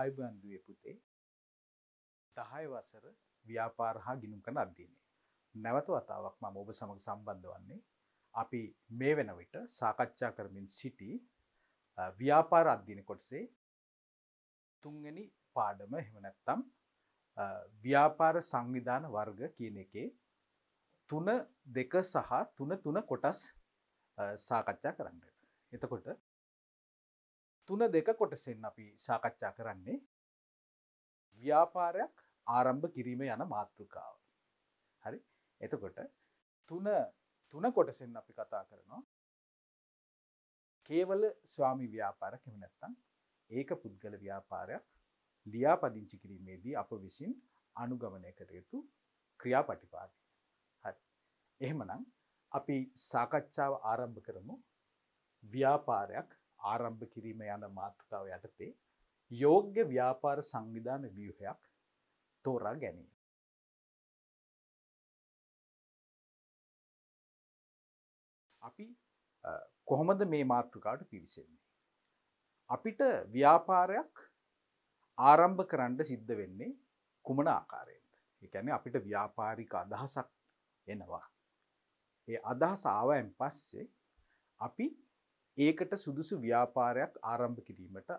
ආයුබන් දුවේ පුතේ දහය වසර ව්‍යාපාර හා ගිනුම් කරන අධ්‍යයනය. නැවත වතාවක් මම ඔබ සමඟ සම්බන්ධ වන්නේ අපි මේ වෙන විට සාකච්ඡා කරමින් සිටි ව්‍යාපාර අධ්‍යයන කොටසේ තුන්ගනි පාඩම හෙමනැත්තම් ව්‍යාපාර සංවිධාන වර්ග කියන එකේ තුන දෙක සහ තුන තුන කොටස් සාකච්ඡා කරන්න. එතකොට තුන දෙක කොටසෙන් අපි සාකච්ඡා කරන්නේ ව්‍යාපාරයක් ආරම්භ කිරීම යන මාතෘකාව. හරි එතකොට තුන තුන කොටසෙන් අපි කතා කරනවා කේවල ස්වාමි ව්‍යාපාර කැමිනැත්තං ඒක පුද්ගල ව්‍යාපාරයක් ලියාපදිංචි කිරීමේදී අප විසින් අනුගමනය කරයුතු ක්‍රියා පටිපාටි. හරි එහෙමනම් අපි සාකච්ඡාව ආරම්භ කරමු ව්‍යාපාරයක් ආරම්භ කිරීම යන මාතෘකාව යටතේ යෝග්‍ය ව්‍යාපාර සංවිධාන ව්‍යවහයක් තෝරා ගැනීම. අපි කොහොමද මේ මාතෘකාට පිවිසෙන්නේ. අපිට ව්‍යාපාරයක් ආරම්භ කරන්න සිද්ධ වෙන්නේ කුමන ආකාරයෙන්ද. එකැන අපිට ව්‍යාපාරික අදහසක් එනවා. ඒ අදහස ආවයන් පස්සේ අපි ඒකට සුදුසු ව්‍යාපාරයක් ආරම්භ කිරීමට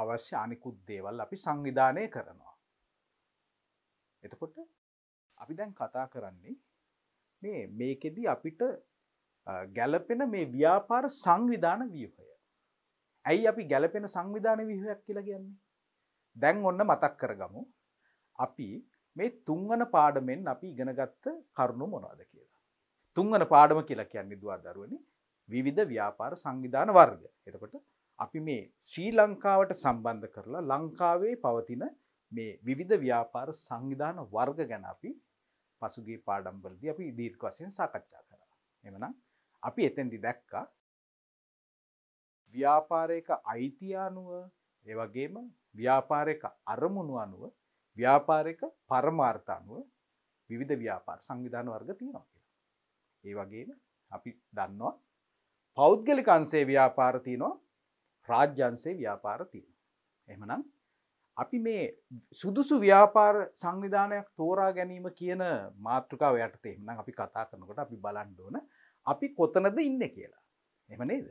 අවශ්‍ය අනිකුත් දේවල් අපි සංවිධානය කරනවා. එතකොට අපි දැන් කතා කරන්නේ මේ මේකෙදී අපිට ගැලපෙන මේ ව්‍යාපාර සංවිධාන ව්‍යහය. ඇයි අපි ගැලපෙන සංවිධාන ව්‍යහයක් කියලා කියන්නේ. දැන් ඔන්න මතක් කරගමු. අපි මේ තුන්වන පාඩමෙන් අපි ඉගෙනගත්ත කරුණු මොනවාද කියලා. තුන්වන පාඩම කියලා කියන්නේ දවා දරුවනි විවිධ ව්‍යාපාර සංවිධාන වර්ග. එතකොට අපි මේ ශ්‍රී ලංකාවට සම්බන්ධ කරලා ලංකාවේ පවතින මේ විවිධ ව්‍යාපාර සංවිධාන වර්ග ගැන අපි පසුගේ පාඩම්වලදී අපි දීර්ඝ වශයෙන් සාකච්ඡා කරා. එමනම් අපි එතෙන්දි දැක්කා ව්‍යාපාරයක අයිතිය අනුව ඒ වගේම ව්‍යාපාරයක අරමුණු අනුව ව්‍යාපාරයක පරමාර්ථ අනුව විවිධ ව්‍යාපාර සංවිධාන වර්ග තියෙනවා කියලා. ඒ වගේම අපි දන්නවා පෞද්ගලික අන්සේ ව්‍යාපාරතියනවා රාජ්‍යන්සේ ව්‍යාපාරතිය. එහමනම් අපි මේ සුදුසු ව්‍යාපාර සංවිධානයක් තෝරා ගැනීම කියන මාතෘකාව යටතේ එමනම් අපි කතා කරනකොට අපි බලන්ඩෝන අපි කොතනද ඉන්න කියලා. එම නේද.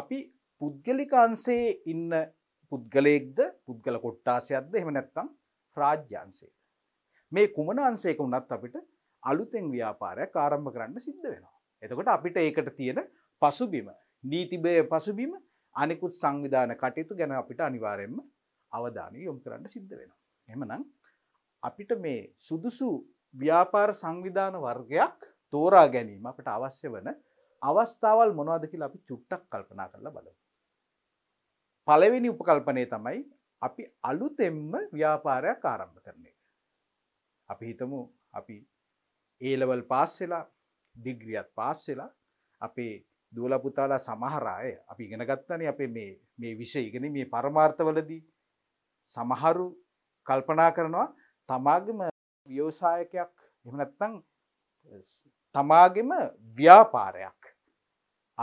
අපි පුද්ගලිකාන්සේ ඉන්න පුද්ගලයෙක්ද පුද්ගල කොට්ටාසයක්ද එම නැත්තම් රාජ්‍යන්සේ. මේ කුමන අන්සේක වනත් අපිට අලුතෙන් ව්‍යාපාරයක් ආරම්භ කරන්න සිද්ධ වෙනවා. එතකොට අපිට ඒකට තියෙන පසුබිම නීතිබය පසුබිම අනෙකුත් සංවිධාන කටයුතු ගැන අපිට අනිවාරයෙන්ම අවධානය යොම් කරන්න සිද්ධ වෙනවා. එමනම් අපිට මේ සුදුසු ව්‍යාපාර සංවිධාන වර්ගයක් තෝරා ගැනීම අපට අවශ්‍ය වන අවස්ථාවල් මොනවාද කියලා අපි චුට්ටක් කල්පනා කරලා බලමු. පළවෙනි උපකල්පනය තමයි අපි අලුතෙම්ම ව්‍යාපාරයක් ආරම්භ කරන එක. අපි හිතමු අපි ඒලවල් පාස් වෙලා ඩිග්‍රියත් පාස් වෙලා අපේ දූල පුතාලා සමහර අය අපි ඉගෙන ගත්තනේ අපේ මේ මේ විෂය ඉගෙන මේ පරමාර්ථවලදී සමහරු කල්පනා කරනවා තමාගම ව්‍යවසායකයක් එහෙම නැත්නම් තමාගෙම ව්‍යාපාරයක්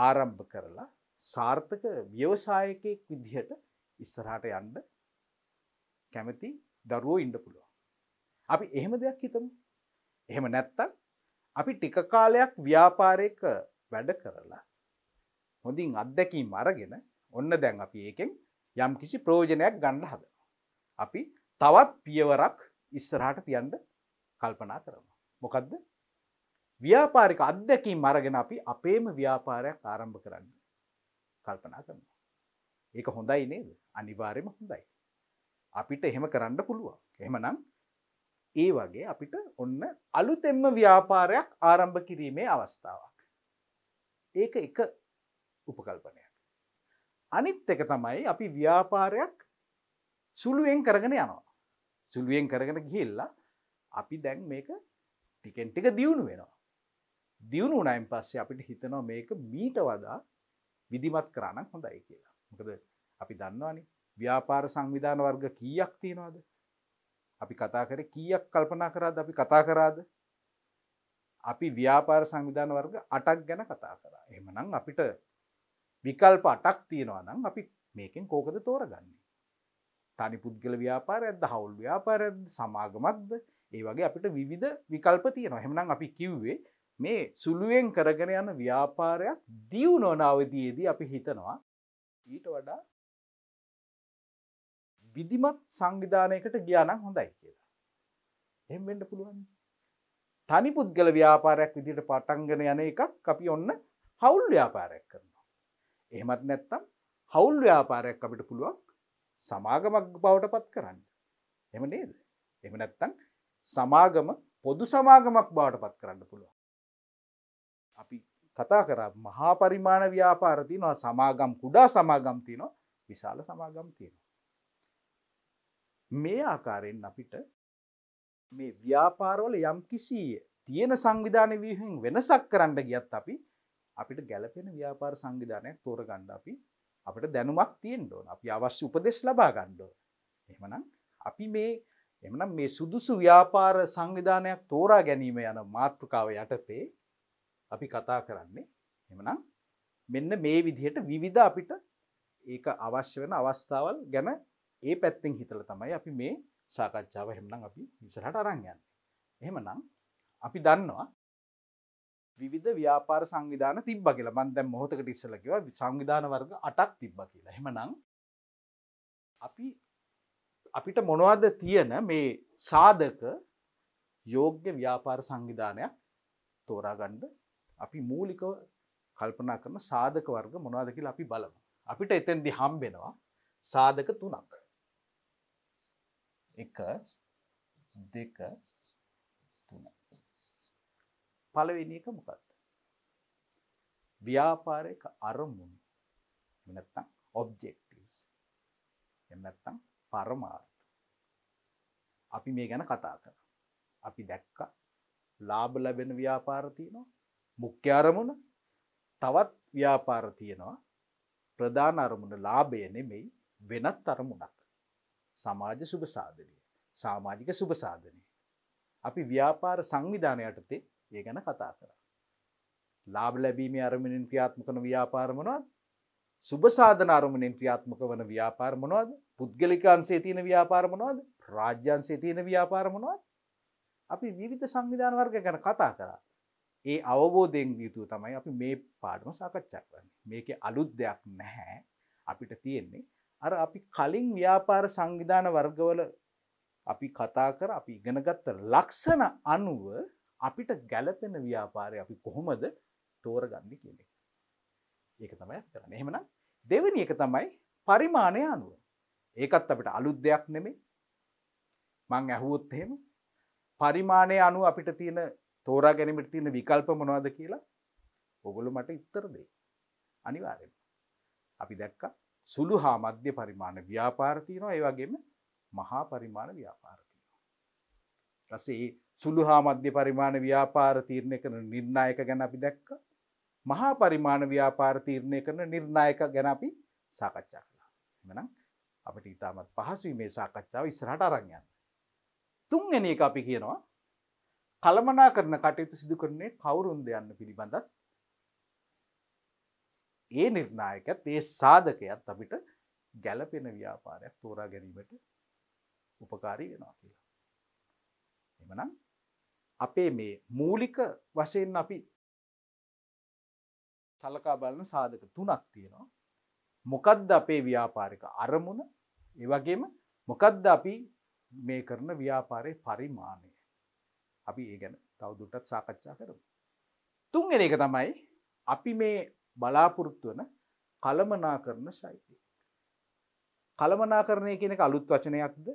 ආරම්භ කරලා සාර්ථක ව්‍යවසායකයෙක් විදිහට ඉස්සරහට යන්න කැමති දරුවෝ ඉන්න පුළුවන්. අපි එහෙම දෙයක් හිතමු. එහෙම නැත්තම් අපි ටික කාලයක් ව්‍යාපාරයක වැඩ කරලා හොඳින් අත්දැකීම් අරගෙන ඔන්න දැන් අපි ඒකෙන් යම් කිසි ප්‍රෝජනයක් ගණ්ඩ හද. අපි තවත් පියවරක් ඉස්සරහට තියන්ඩ කල්පනා කරම. මොකදද ව්‍යාපාරික අත්දැකී මරගෙන අපි අපේම ව්‍යාපාරයක් ආරම්භ කරන්න කල්පනා කරන්න. ඒක හොඳයි නේද අනිවාර්යම හොඳයි. අපිට එහෙම කරන්න පුළුවන්. එහෙමනම් ඒ වගේ අපිට ඔන්න අලුතෙම්ම ව්‍යාපාරයක් ආරම්භ කිරීමේ අවස්ථාවක්. ඒක එක උපකල්පනය. අනිත් එක තමයි අපි ව්‍යාපාරයක් සුළුවෙන් කරගෙන යනවා. සුළුවෙන් කරගෙන ගිහිල්ලා අපි දැන් මේක ටිකෙන් ටික දියුණු වෙනවා. දියුණු නයිම් පස්සේ අපිට හිතනවා මේක මීට වදා විදිමත් කරන්න හොඳයි කියලා. මොකද අපි දන්නවානි ව්‍යාපාර සංවිධාන වර්ග කීයක් තියෙනවාද. අපි කතා කර කීයක් කල්පනා කරාද අපි කතා කරාද. අපි ව්‍යාපාර සංවිධාන වර්ග අටක් ගැන කතා කරා. එහමනම් අපිට විකල්ප අටක් තියෙනවා නම් අපි මේකෙන් කෝකද තෝරගන්නේ. තනි පුද්ගල ව්‍යාපාර ඇද හවුල් ව්‍යාපාර සමාගමක්ද ඒ වගේ අපිට විවිධ විකල්ප තියෙනවා හෙමනම් අපි කිව්වේ මේ සුළුවෙන් කරගෙන යන ව්‍යාපාරයක් දියුණෝනාවදයේදී අපි හිතනවා ඊට වඩා විදිමත් සංවිධානයකට ගියානම් හොඳයි කියලා. එහෙම වෙන්න පුළුවන්. තනි පුද්ගල ව්‍යාපාරයක් විදිට පටන්ගෙන යන එකක් අපි ඔන්න හවුල් ව්‍යාපාරයක් කරන. එහෙමත් නැත්තම් හවුල් ව්‍යාපාරයක් අපිට පුළුවන් සමාගමක් බවට පත් කරන්න. එම නේද. එම නැත්තං සමාගම පොදු සමාගමක් බවට පත් කරන්න පුළුවන්. අපි කතා කර මහා පරිමාණ ව්‍යාපාරති නවා සමාගම් කුඩා සමාගම්ති නො විශාල සමාගම් තියෙනවා. මේ ආකාරයෙන් අපිට මේ ව්‍යාපාරවල යම් කිසි තියෙන සංවිධාන වීහෙන් වෙනසක් කරන්න ගියත් අපි අපිට ගැලපෙන ව්‍යාපාර සංවිධානයක් තෝර ගණ්ඩ අපි අපට දැනුමක් තියෙන් ඕන අපි අවශ්‍ය උපදෙස් ලබා ගණ්ඩෝ එහමනම් අපි මේ එමනම් මේ සුදුසු ව්‍යාපාර සංවිධානයක් තෝරා ගැනීම යන මාතෘකාව යටතේ අපි කතා කරන්නේ එමනම් මෙන්න මේ විදිහට විවිධ අපිට ඒක අවශ්‍ය වෙන අවස්ථාවල් ගැන ඒ පැත්තෙන් හිතල තමයි අපි මේ සාකච්ඡාව හෙමනම් අපි ඉසරහට අරංයන්න එහෙමනම් අපි දන්නවා විධ ව්‍යාපාර සංවිධාන තිබ්බ කියලා මන් දැම් මොහොතකට ඉස්සලකිව සංවිධාන වර්ග අටක් තිබ්බ කියලා හෙමනං අපි අපිට මොනවද තියෙන මේ සාධක යෝග්‍ය ව්‍යාපාර සංවිධානයක් තෝරාගණ්ඩ අපි මූලික කල්පනා කරන සාධක වර්ග මොනවාද කියලා අපි බලමු. අපිට එතැන්දි හම්බෙනවා සාධක තුනක්. එක දෙක පළවෙනි එක මොකක්ද ව්‍යාපාරයක අරමුණු එනත්තම් ඔබ්ජෙක්ටිව්ස් එනත්තම් පරමාර්ථ අපි මේ ගැන කතා කරා අපි දැක්ක ලාභ ලැබෙන ව්‍යාපාර තියෙනවා මුඛ්‍ය අරමුණ තවත් ව්‍යාපාර තියෙනවා ප්‍රධාන අරමුණ ලාභය නෙමෙයි වෙනත් අරමුණක් සමාජ සුභ සාධනය සාමාජික සුභ සාධනය අපි ව්‍යාපාර සංවිධානයටතේ ඒ ගැන කතා කර. ලාබ ලැබීම අරමිණින් ක්‍රියාත්මකන ව්‍යාපාරමනොත් සුභසාධන අරමණින් ක්‍රියාත්මක වන ව්‍යාපාරමනොවද පුද්ගලිකාන්සේ තියන ව්‍යාපාරමනොවද රාජ්‍යන්සේ තියන ව්‍යාපාරමනොවත් අපි විවිධ සංවිධාන වර්ග ගැන කතා කරා. ඒ අවබෝධයෙන් යුතු තමයි අපි මේ පාඩම සාකච්ඡා කරන්න මේක අලුත් දෙයක් නැහැ අපිට තියෙන්නේ අර අපි කලින් ව්‍යාපාර සංවිධාන වර්ගවල අපි කතා කර අපි ඉගෙනගත්ත ලක්ෂණ අනුව අපිට ගැලපෙන ව්‍යාපාරය අපි කොහොමද තෝරගන්න කියන ඒක තමයි කරන එහෙමන දෙවනි එක තමයි පරිමාණය අනුව ඒකත් අපිට අලුත් දෙයක් නෙමේ මං ඇහුවොත් එහෙම පරිමාණය අනුව අපිට තියෙන තෝරා ගැනීමට තියෙන විකල්ප මොනවාද කියලා ඔගොලු මට ඉත්තර දෙයි අනිවාරෙන් අපි දැක්ක සුළු හා මධ්‍ය පරිමාණ ව්‍යාපාරතියනවා ඒවගේම මහා පරිමාණ ව්‍යාපාරතියනවා රසේ සුළු හා මධ්‍ය පරිමාණ ව්‍යාපාර තීරණය කරන නිර්ණායක ගැන අපි දැක්ක මහා පරිමාණ ව්‍යාපාර තීරණය කරන නිර්ණායක ගැන අපි සාකච්ඡා කළා. එමනම් අපිට ඉතාමත් පහසුයි මේ සාකච්ඡාව ඉස්සරහට අරන් යන්න. තුන්වෙනි එක අපි කියනවා කළමනා කරන කටයුතු සිදු කරන්නේ කවුරුන්ද යන්න පිළිබඳත් ඒ නිර්ණායකත් ඒ සාධකයත් අපිට ගැලපෙන ව්‍යාපාරයක් තෝරා ගැනීමට උපකාරී වෙනවා කියලා. එමනම් අපේ මේ මූලික වශයෙන් අපි සලකා බලන සාධක තුනක් තියෙනවා. මොකද්ද අපේ ව්‍යාපාරික අරමුණ ඒවගේම මොකද්ද අපි මේ කරන ව්‍යාපාරය පරිමාණය. අපි ඒ ගැන තවදුටත් සාකච්ඡා කරමු. තුන්ගෙන එක තමයි අපි මේ බලාපොරොත්තු වන කළමනා කරන ශෛලිය. කළමනා කරණය කියන එක අලුත් වචනයක්ද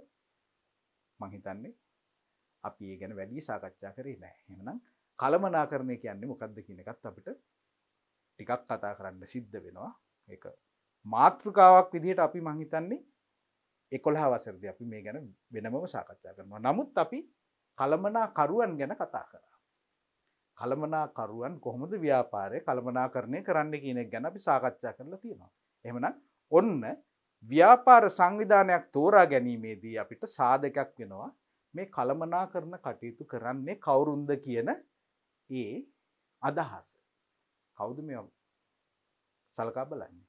මහිතන්නේ අපි ඒ ගැන වැඩි සාකච්ඡා කරේ නෑ හෙමනම් කළමනාකරණය කියන්නේ මොකක්ද කියන එකත් අපිට ටිකක් කතා කරන්න සිද්ධ වෙනවා එක මාතෘකාවක් විදිහට අපි මහිතන්නේ එකොළහ වසරදි අපි මේ ගැන වෙනමම සාකච්ඡා කරනවා නමුත් අපි කළමනා කරුවන් ගැන කතා කරා. කළමනා කරුවන් කොහොමද ව්‍යාපාරය කළමනා කරණය කරන්න කියනෙක් ගැන අපි සාකච්ඡා කරලා තියෙනවා. එමන ඔන්න ව්‍යාපාර සංවිධානයක් තෝරා ගැනීමේදී අපිට සාධකයක් වෙනවා මේ කළමනා කරන කටයුතු කරන්නේ කවුරුන්ද කියන ඒ අදහස. කවුද මේ සලකා බලන්නේ.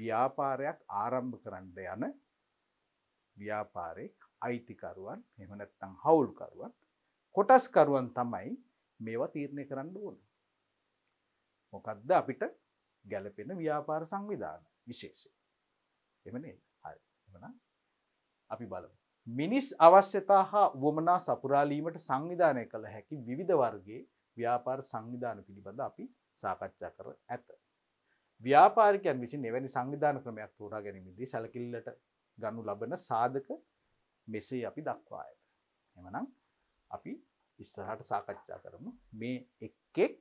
ව්‍යාපාරයක් ආරම්භ කරන්න යන ව්‍යාපාරේ අයිතිකරුවන් එහෙම නැත්නම් හවුල්කරුවන් කොටස්කරුවන් තමයි මේවා තීරණය කරන්න ඕන. මොකද්ද අපිට ගැලපෙන ව්‍යාපාර සංවිධාන විශේෂය. එමනේ හරි එමනම් අපි බලමු. මිනිස් අවශ්‍යතා හා වුවමනා සපුරාලීමට සංවිධානය කළ හැකි විවිධ වර්ගේ ව්‍යාපාර සංවිධාන පිළිබඳ අපි සාකච්ඡා කර ඇත. ව්‍යාපාරිකයන් විසි එවැනි සංවිධාන ක්‍රමයක් තෝරා ගැනීමදී සැලකිල්ලට ගනු ලබන සාධක මෙසේ අපි දක්වා ඇත. එමනම් අපි ඉස්සරහට සාකච්ඡා කරමු මේ එක්කෙක්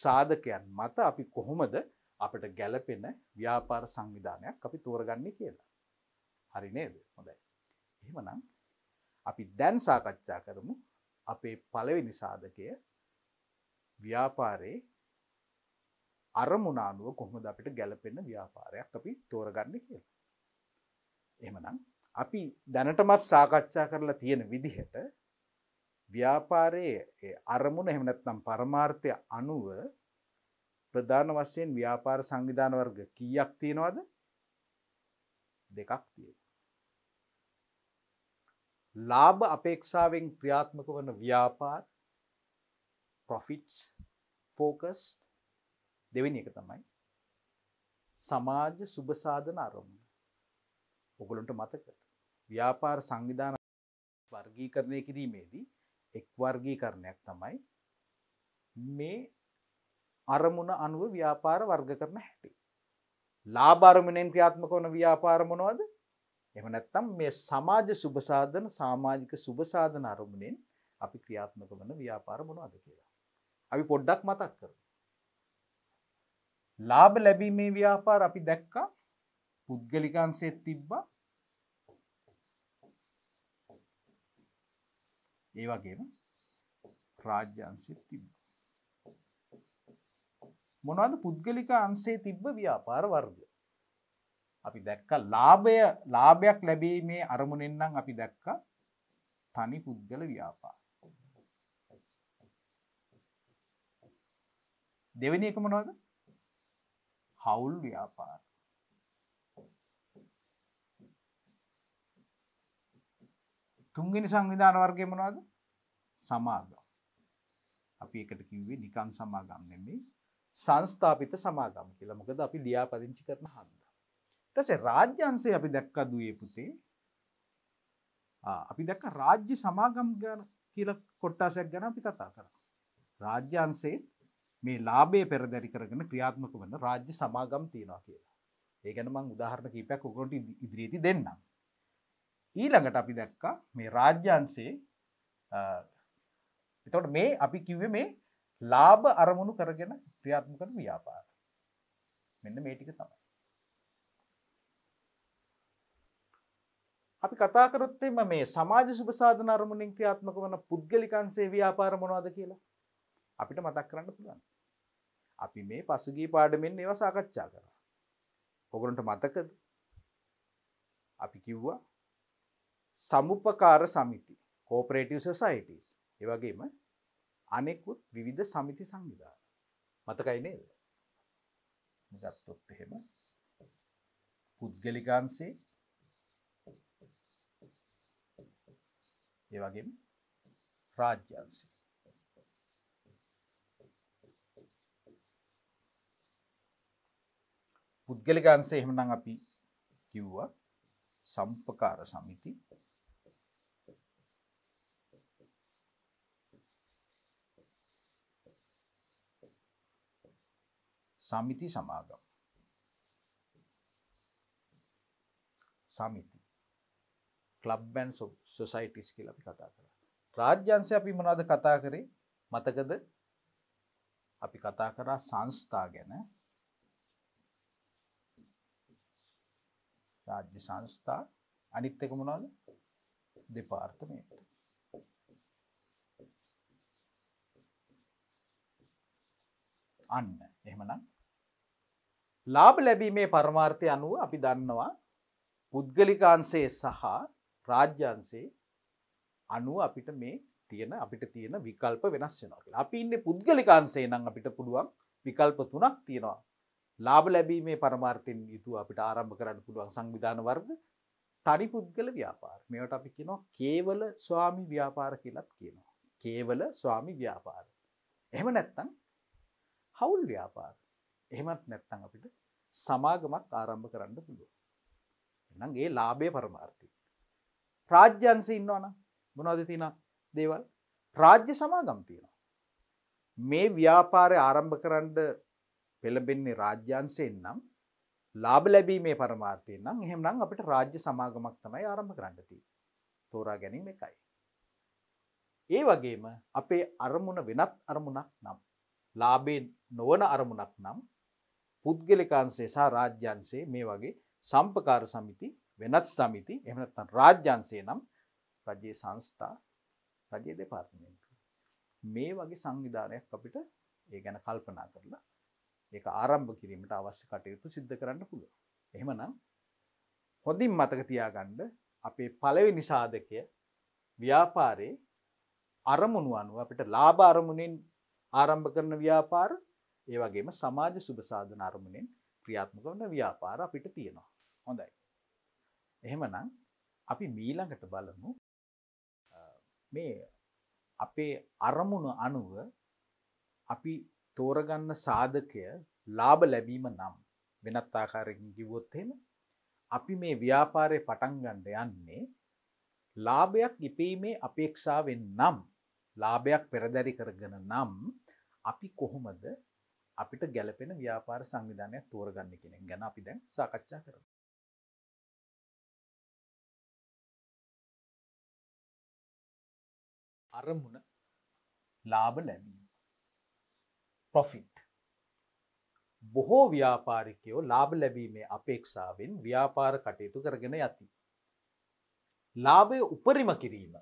සාධකයන් මත අපි කොහොමද අපට ගැලපෙන ව්‍යාපාර සංවිධානයක් අපි තෝරගන්නේ කියලා. හරි නේද හොඳයි. එහෙමනම් අපි දැන් සාකච්ඡා කරමු අපේ පළවෙනි සාධකය ව්‍යාපාරයේ අරමුණානුව කොහොමද අපිට ගැලපෙන ව්‍යාපාරයක් අපි තෝරගන්න කියලා. එහෙමනම් අපි දැනටමත් සාකච්ඡා කරලා තියෙන විදිහට ව්‍යාපාරයේ අරමුණ එහෙමනැත්නම් පරමාර්ථය අනුව ප්‍රධාන වශයෙන් ව්‍යාපාර සංවිධාන වර්ග කීයක් තියෙනවද? දෙකක් තියෙනවා. ලාභ අපේක්ෂාවෙන් ක්‍රියාත්මක වන ව්‍යාපාර පොෆිට්ස් ෆෝකස් දෙවෙනි එක තමයි සමාජ සුභසාධන අරමුණ ඔගොලොන්ට මතක ව්‍යාපාර සංවිධාන වර්ගීකරණය කිරීමේදී එක් වර්ගීකරණයක් තමයි මේ අරමුණ අනුව ව්‍යාපාර වර්ග කරන හැටි ලාභාරමිණයෙන් ක්‍රියාත්මක වන ව්‍යාපාර මොනවද එම නැත්තම් මේ සමාජ සුභසාධන සාමාජික සුභසාධන අරමුණෙන් අපි ක්‍රියාත්මක වන ව්‍යාපාර මොනවාද කියලා. අපි පොඩ්ඩක් මතක් කර. ලාබ ලැබීමේ ව්‍යාපාර අපි දැක්කා පුද්ගලිකන්සේත් තිබ්බා ඒ වගේම රාජ්‍යන්සේ තිබ්බ. මොනවද පුද්ගලික අන්සේ තිබ්බ ව්‍යාපාර වර්ග අපි දැක්ක ලාභය ලාභයක් ලැබීමේ අරමුණෙන්නම් අපි දැක්ක තනි පුද්ගල ව්‍යාපා දෙවැනි එක මොනවද හවුල් ව්‍යාපාර තුන්ගනි සංවිධාන වර්ගය මොනවාද සමාගම් අපි එකට කිව්වේ නිකන් සමාගම් නෙමේ සංස්ථාපිත සමාගම් කියලා මොකද අපි ලියාපදිංචි කරන හන්ද ටසේ රාජ්‍යන්සේ අපි දැක්ක දුවේ පුතේ අපි දැක්ක රාජ්‍ය සමාගම් ගැන කියල කොට්ටාසයක් ගැන අපි කතා කර රාජ්‍යන්සේ මේ ලාබේ පෙරදැරි කරගෙන ක්‍රියාත්මක වන්න රාජ්‍ය සමාගම් තියෙනවා කියලා ඒගැන මං උදාහරණ කීපයක් ඔකොට ඉදිරියේති දෙන්නම් ඊළඟට අපි දැක්ක මේ රාජ්‍යන්සේ එතට මේ අපි කිව්ව මේ ලාභ අරමුණු කරගෙන ක්‍රියාත්මකන ව්‍යාපාර මෙන්න මේටික තමයි අපි කතා කරොත් එම මේ සමාජ සුබසාධන අරමුණින් ක්‍රියාත්මක වන පුද්ගලිකන්සේ ව්‍යාපාර මොනවද කියලා අපිට මතක් කරන්න පුළුවන්. අපි මේ පසුගී පාඩමෙන් ඒව සාකච්ඡා කරා. ඔගොරන්ට මතකද? අපි කිව්වා සමුපකාර සමිති, cooperative societies. ඒ වගේම අනෙකුත් විවිධ සමිති සංවිධාන. මතකයි නේද? ගත්තොත් එහෙම පුද්ගලිකන්සේ ඒ වගේම රාජ්‍යංශ පුද්ගලික අංශය එහෙමනම් අපි කිව්වා සම්පකාර සමිති සමිති සමාගම් සමිති ලබ්බැන් සොසයිටිස් කියල අපි කතා කර රාජ්‍යන්සය අපි මනාද කතා කරේ මතකද අපි කතා කරා සංස්ථා ගැන රාජ්‍ය සංස්ථා අනිත් එක මොනාද දෙපාර්තමයට අන්න එහෙමනම් ලාභ ලැබීමේ පරමාර්ථය අනුව අපි දන්නවා පුද්ගලිකාන්සේ සහ රාජ්‍යන්සේ අනුව අපිට මේ තියෙන අපිට තියෙන විකල්ප වෙනස් වෙනවා අපි ඉන්න පුද්ගලිකාන්සේ නම් අපිට පුළුවන් විකල්ප තුනක් තියෙනවා ලාබ ලැබීමේ පරමාර්තයෙන් යුතු අපිට ආරම්භ කරන්න පුළුවන් සංවිධාන වර්ග තනි පුද්ගල ව්‍යාපාර මේට අපි කියනවා කේවල ස්වාමි ව්‍යාපාර කියලත් කියනවා කේවල ස්වාමි ව්‍යාපාර එහෙම නැත්තං හවුල් ව්‍යාපාර එහෙමත් නැත්තං අපිට සමාගමක් ආරම්භ කරන්න පුළුව එනම් ඒ ලාබය පරමාර්ථය රාජ්‍යන්ස ඉන්නවන මොනවද තින දේවල් රාජ්‍ය සමාගම් තියෙනවා. මේ ව්‍යාපාරය ආරම්භ කරන්ඩ පෙළබෙන්නේ රාජ්‍යන්සයෙන් නම් ලාබ ලැබීමේ පරමාර්ථය නම් එහෙමනම් අපිට රාජ්‍ය සමාගමක් තමයි ආරම්භ කරන්නති තෝරා ගැනීම එකයි. ඒ වගේම අපේ අරමුණ වෙනත් අරමුණක් නම් ලාබේ නොවන අරමුණක් නම් පුද්ගලිකාන්සේ සහ රාජ්‍යන්සේ මේ වගේ සම්පකාර සමිති වෙනත් සමිති එමනත්තන් රාජ්‍යන්සේ නම් රජයේ සංස්ථා රජයේ දෙපාර්තමේන්තු මේ වගේ සංවිධානයක් අපිට ඒ ගැන කල්පනා කරලා ඒ ආරම්භ කිරීමට අවශ්‍ය කටයුතු සිද්ධ කරන්න පුළුව එහෙමනම් හොඳින් මතක තියාගණ්ඩ අපේ පලවෙ නිසාධකය ව්‍යාපාරයේ අරමුණු අනුව අපිට ලාබ අරමුණෙන් ආරම්භ කරන ව්‍යාපාර ඒවගේම සමාජ සුභසාධන අරමුණෙන් ක්‍රියාත්මක වන ව්‍යාපාර අපිට තියෙනවා හොඳයි එහෙමනම් අපි මීළඟට බලමු මේ අපේ අරමුණ අනුව අපි තෝරගන්න සාධකය ලාභ ලැබීම නම් වෙනත් ආකාරයකින් කිව්වොත් එහෙම අපි මේ ව්‍යාපාරය පටන් ගන්න යන්නේ ලාභයක් ඉපීමේ අපේක්ෂාවෙන් නම් ලාභයක් පෙරදැරි කරගෙන නම් අපි කොහොමද අපිට ගැලපෙන ව්‍යාපාර සංවිධානයක් තෝරගන්න කෙනෙක් ගැන අපි දැන් සාකච්ඡා කරමු. අරමුණ ලාභ ලැබීම පොෆිට් බොහෝ ව්‍යාපාරිකයෝ ලාභ ලැබීමේ අපේක්ෂාවෙන් ව්‍යාපාර කටයුතු කරගෙන යති ලාභය උපරිම කිරීම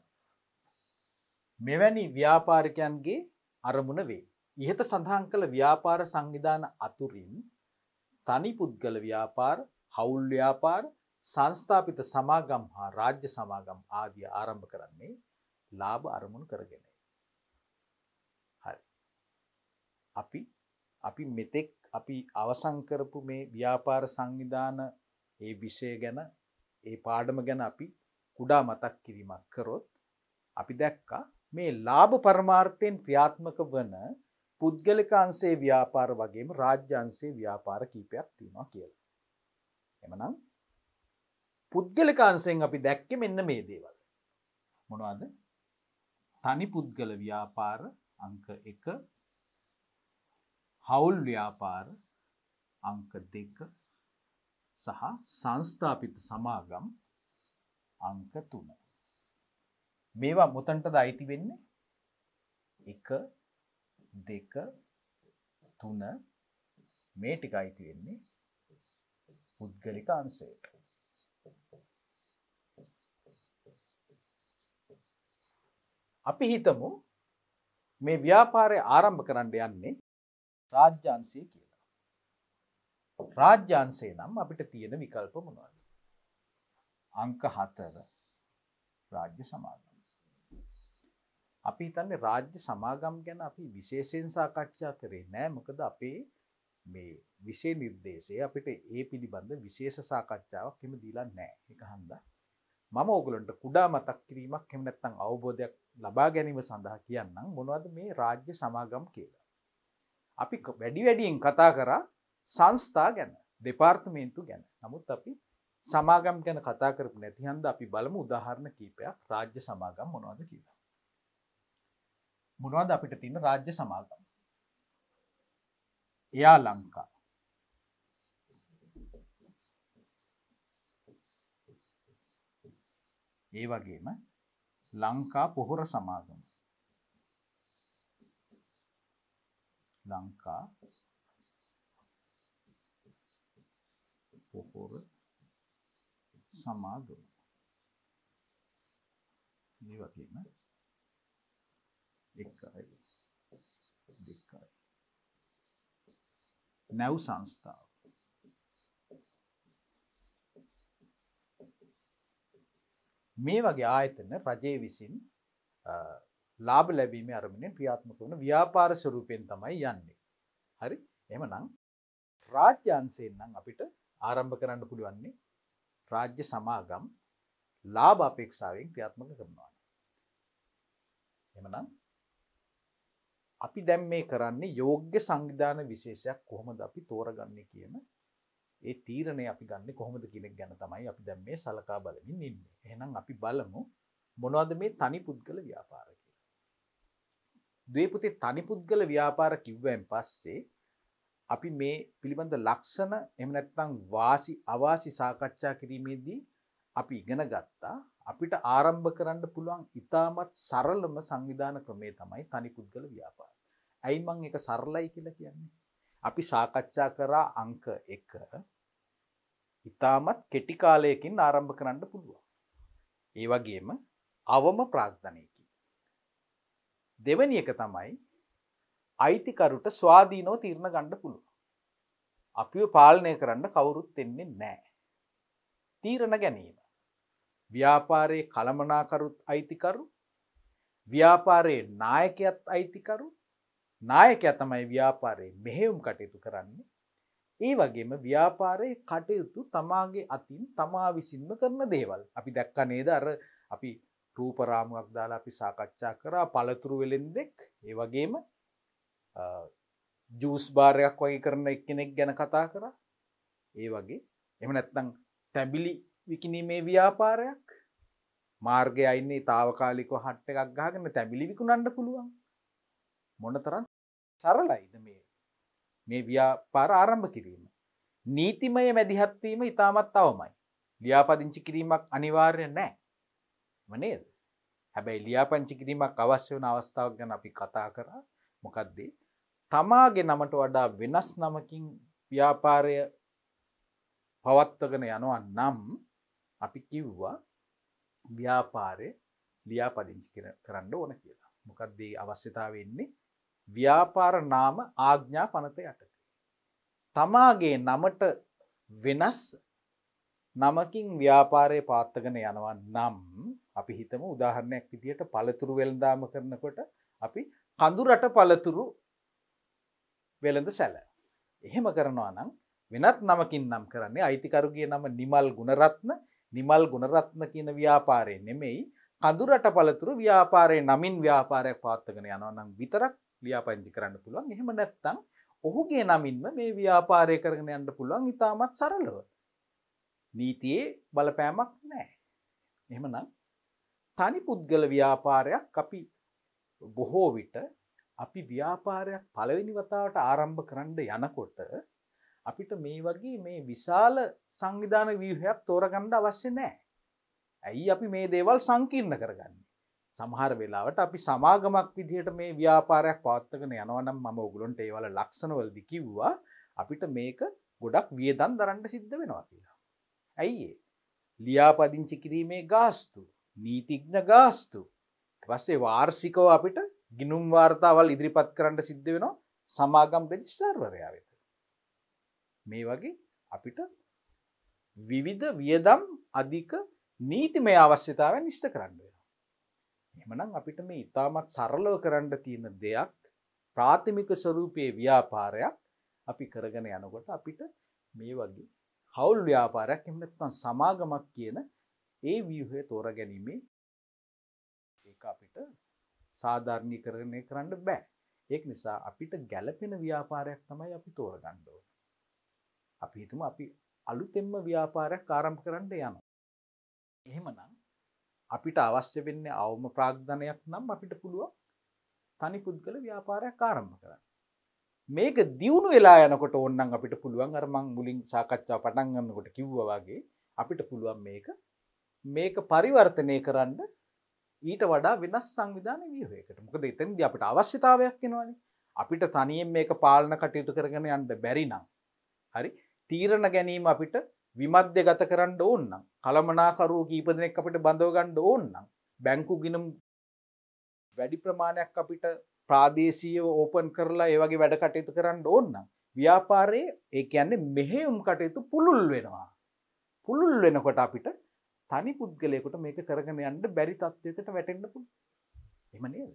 මෙවැනි ව්‍යාපාරිකයන්ගේ අරමුණ වේ ඉහත සඳහන් කළ ව්‍යාපාර සංවිධාන අතුරින් තනි පුද්ගල ව්‍යාපාර හවුල් ව්‍යාපාර සංස්ථාපිත සමාගම් හා රාජ්‍ය සමාගම් ආදිය ආරම්භ කරන්නේ ලාභ අරමුණු කරගෙන. හරි. අපි අපි මෙතෙක් අපි අවසංකරපු මේ ව්‍යාපාර සංවිධාන ඒ විෂය ගැන ඒ පාඩම ගැන අපි කුඩා මතක් කිරීමක් කරොත් අපි දැක්කා මේ ලාභ පරමාර්ථයෙන් ක්‍රියාත්මක වන පුද්ගලික අන්සේ ව්‍යාපාර වගේම රාජ්‍යන්සේ ව්‍යාපාර කීපයක් තියෙනවා කියලා. එමනම් පුද්ගලික අන්සයෙන් අපි දැක්කේ මෙන්න මේ දේවල්. මොනවද? තනි පුද්ගල ව්‍යාපාර අංක එක හවුල් ව්‍යාපාර අංක දෙක සහ සංස්ථාපිත සමාගම් අංක තුන. මේවා මොතන්ටද අයිති වෙන්න එක දෙක තුන මේ ටික අයිති වෙන්නේ පුද්ගලික අන්සේට. අපි හිතමු මේ ව්‍යාපාරය ආරම්භ කරන්න යන්නේ රාජ්‍යන්සය කියලා. රාජ්‍යන්සේ නම් අපිට තියෙන විකල්ප මොනවද. අංක හතර රාජ්‍ය සමාගම්. අපි හිතන්නේ රාජ්‍ය සමාගම් ගැන අපි විශේෂයෙන් සාකච්ඡා කරේ නෑ මොකද අපේ මේ විෂය නිර්දේශය අපිට ඒ පිළිබඳ විශේෂ සාකච්ඡාවක් එම දීලා නෑ එක හන්දා මම ඕගලන්ට කුඩා මතක් කිරීමක් කෙමනැත්තං අවබෝධයක් ලබා ගැනීම සඳහා කියන්නම් මොනවද මේ රාජ්‍ය සමාගම් කියලා. අපි වැඩි වැඩියෙන් කතා කරා සංස්ථා ගැන දෙපාර්තමේන්තු ගැන නමුත් අපි සමාගම් ගැන කතා කරපු නැතිහන්ද අපි බලමු උදාහරණ කීපයක් රාජ්‍ය සමාගම් මොනවද කියලා. මොනවද අපිට තින්න රාජ්‍ය සමාගම්. එයා ලංකා ඒ වගේම ලංකා පොහොර සමාගම ලංකා පොහොර සමාගම මේ වගේම එකයි දෙකයි නැව් සංස්ථාව මේ වගේ ආයතන රජය විසින් ලාබ ලැබීම අරමිණෙන් ක්‍රියාත්මක වන ව්‍යාපාර ස්වරූපයෙන් තමයි යන්නේ. හරි එමනම් රාජ්‍යන්සයෙන්නම් අපිට ආරම්භ කරන්න පුළුවන්නේ රාජ්‍ය සමාගම් ලාභ අපේක්ෂාවෙන් ක්‍රියාත්මක කරනවා. එමනම් අපි දැම් මේ කරන්නේ යෝග්‍ය සංවිධාන විශේෂයක් කොහොමද අපි තෝරගන්නේ කියන ඒ තීරණය අපි ගන්න කොහොමද කෙනෙක් ගැන තමයි අපි දැම් මේ සලකා බලමින් ඉන්න එහෙනම් අපි බලමු මොනවද මේ තනි පුද්ගල ව්‍යාපාර කියලා. දේපුතේ තනි පුද්ගල ව්‍යාපාර කිව්වෙන් පස්සේ අපි මේ පිළිබඳ ලක්ෂණ එහෙම නැත්නම් වාසි අවාසි සාකච්ඡා කිරීමේදී අපි ඉගෙන ගත්තා අපිට ආරම්භ කරන්න පුළුවන් ඉතාමත් සරලම සංවිධාන ක්‍රමේ තමයි තනි පුද්ගල ව්‍යාපාර. ඇයි මං එක සරලයි කියලා කියන්නේ? අපි සාකච්ඡා කරා අංක එක ඉතාමත් කෙටි කාලයකින් ආරම්භ කරන්න පුළුවන්. ඒ වගේම අවම ප්‍රාග්ධනයකි. දෙවනි එක තමයි අයිතිකරුට ස්වාදීනෝ තීරණ ගණ්ඩ පුළුව. අපිව පාලනය කරන්න කවුරුත් එන්නේ නෑ. තීරණ ගැනීම. ව්‍යාපාරයේ කළමනාකරුත් අයිතිකරු ව්‍යාපාරයේ නායකයත් අයිතිකරු නායකය තමයි ව්‍යාපාරයේ මෙහෙවුම් කටයුතු කරන්නේ. ඒ වගේම ව්‍යාපාරයේ කටයුතු තමාගේ අතින් තමා විසින්ම කරන දේවල්. අපි දැක්ක නේද අර අපි රූපරාමුවක් දාලා අපි සාකච්ඡා කරා පළතුරු වෙලෙන්දෙක් ඒ වගේම ජූස් බාරයක් වගේ කරන එක්කෙනෙක් ගැන කතා කරා. ඒ වගේ එම නැත්තං තැබිලි විකිනීමේ ව්‍යාපාරයක් මාර්ගය අයින්නේ තාවකාලික හට්ට එකක් ගාගෙන තැබිලි විකුණන්න පුළුවන් මොනතරන් සරලයිද මේ මේ ව්‍යාපාර ආරම්භ කිරීම. නීතිමය මැදිහත්වීම ඉතාමත් අවමයි. ලියාපදිංචි කිරීමක් අනිවාර්ය නෑ මනේද. හැබැයි ලියාපංචි කිරීමක් අවශ්‍ය වන අවස්ථාවක් ගැන අපි කතා කරා මොකක්දේ. තමාගේ නමට වඩා වෙනස් නමකින් ව්‍යාපාරය පවත්වගෙන යනවා නම් අපි කිව්වා ව්‍යාපාරය ලියාපදිංචි කරන්න ඕන කියලා. මොකක්දේ අවශ්‍යතාවවෙන්නේ ව්‍යාපාර නාම ආඥා පනත යටතේ. තමාගේ නමට වෙනස් නමකින් ව්‍යාපාරය පාත්තගෙන යනවා නම් අපි හිතම උදාහරණයක් විදියට පළතුරු වෙළඳාම කරනකොට අපි කඳුරට පළතුරු වෙළඳ සැල. එහෙම කරනවා නම් වෙනත් නමකින් නම් කරන්නේ අයිතිකරුගේ නම නිමල් ගුණරත්න නිමල් ගුණරත්න කියන ව්‍යාපාරය නෙමෙයි කඳුරට පළතුරු ව්‍යාපාරය නමින් ව්‍යාපාරයක් පාත්තගෙන යනවා නම් විතරක් ලියාපංචි කරන්න පුළුවන් එහෙම නැත්තම් ඔහුගේ නමින්ම මේ ව්‍යාපාරය කරගෙන යන්න පුළුවන් ඉතාමත් සරලව නීතියේ බලපෑමක් නෑ එහෙමනම් තනි පුද්ගල ව්‍යාපාරයක් අපි බොහෝ විට අපි ව්‍යාපාරයක් පළවෙනි වතාවට ආරම්භ කරන්න යනකොට අපිට මේ වගේ මේ විශාල සංවිධාන වීහයක් තෝරගණ්ඩ අවශ්‍ය නෑ ඇයි අපි මේ දේවල් සංකීර්ණ කරගන්න සමහර වෙලාවට අපි සමාගමක් විදිහට මේ ව්‍යාපාරයක් පවත්තගෙන යනවනම් මම ඔගුලොන්ට ඒවල ලක්ෂණවලදි කිව්වා අපිට මේක ගොඩක් වියදන් දරන්ට සිද්ධ වෙනවා කියලා. ඇයිඒ ලියාපදිංචි කිරීමේ ගාස්තු නීතිග්න ගාස්තු වස්සේ වාර්සිකව අපිට ගිනුම් වාර්තාවල් ඉදිරිපත් කරන්න සිද්ධ වෙනවා සමාගම් රජිස්සර්වරයා වෙත. මේ වගේ අපිට විවිධ වියදම් අධික නීතිමය අවශ්‍යතාව නිෂ්ට කරන්න. එමනම් අපිට මේ ඉතාමත් සරලව කරන්න තියෙන දෙයක් ප්‍රාථමික ස්වරූපයේ ව්‍යාපාරයක් අපි කරගෙන යනකොට අපිට මේ වගේ හවුල් ව්‍යාපාරයක් එහෙම නැත්නම් සමාගමක් කියන ඒ ව්‍යුහය තෝරගැනීමේ ඒක අපිට සාධාරණීකරණය කරන්න බෑ. ඒක නිසා අපිට ගැළපෙන ව්‍යාපාරයක් තමයි අපි තෝරගන්න ඕන. අපි හිතමු අපි අලුතෙන්ම ව්‍යාපාරයක් ආරම්භ කරන්න යනවා. එහෙමනම් අපිට අවශ්‍ය වෙන්න අවම ප්‍රාග්ධනයක් නම් අපිට පුළුවන් තනි පුද්ගල ව්‍යාපාරයක් ආරම්භ කරන්න. මේක දියුණු වෙලා යනකොට ඔන්නන් අපිට පුළුවන් අරමං මුලින් සාකච්ඡා පටන්ගන්නකොට කිව්වවාගේ අපිට පුළුවන් මේක මේක පරිවර්තනය කරන්න ඊට වඩා වෙනස් සංවිධාන වියහයකට මොකද එතන්ද අපට අවශ්‍යතාවයක් එෙනවාන අපිට තනියෙන් මේක පාලන කටයුතු කරගෙන යන්න බැරිනම් හරි තීරණ ගැනීම අපිට විමධ්‍ය ගත කරන්න ඕන්නම් කළමනාකරුව කීපදනෙක් අපිට බඳෝගණ්ඩ ඕන්නම් බැංකු ගිනම් වැඩි ප්‍රමාණයක් අපිට ප්‍රාදේශීව ඕපන් කරලා ඒවගේ වැඩ කටයුතු කරන්න ඕන්නම් ව්‍යාපාරයේ ඒ ඇන්නේ මෙහෙයුම් කටයුතු පුළුල් වෙනවා පුළුල් වෙනකොට අපිට තනි පුද්ගලයකුට මේක කරගෙන යන්න බැරි තත්ත්වයකට වැටෙන්න්න පුළ එම නේද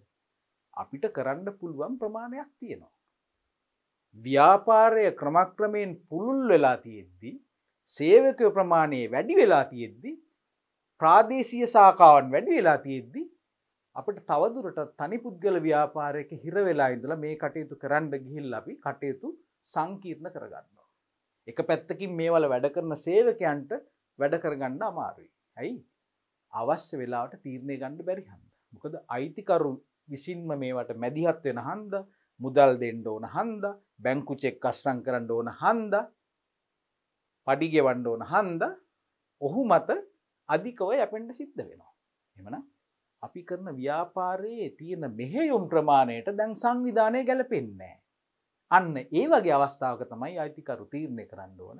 අපිට කරන්න පුළුවන් ප්‍රමාණයක් තියෙනවා ව්‍යාපාරය ක්‍රමක්‍රමයෙන් පුළුල් වෙලා තියෙද්දී සේවකය ප්‍රමාණය වැඩි වෙලා තියෙද්දි ප්‍රාදේශීය සාකාවන් වැඩි වෙලා තියෙද්දි අපට තවදුරට තනි පුද්ගල ව්‍යාපාරයක හිර වෙලා ඉඳලා මේ කටයුතු කරන්න ගිහිල් අපි කටයුතු සංකීර්ණ කරගන්නවා. එක පැත්තකින් මේවල වැඩ කරන සේවකයන්ට වැඩ කරගන්න අමාරුයි. ඇයි? අවශ්‍ය වෙලාවට තීරණය ගන්න බැරි හන්ද. මොකද අයිතිකරු විසින්ම මේවට මැදිහත් වෙන හන්ද, මුදල් දෙන්න ඕන හන්ද, බැංකු චෙක් අස්සම් කරන්න ඕන හන්ද, පඩිගෙවන්න ඕන හන්ද ඔහු මත අධිකව යැපෙන්ට සිද්ධ වෙනවා. එමන අපි කරන ව්‍යාපාරයේ තියෙන මෙහෙයුම් ප්‍රමාණයට දැන් සංවිධානය ගැලපෙන්නේ. අන්න ඒ වගේ අවස්ථාවක තමයි අයිතිකරු තීරණය කරන්න ඕන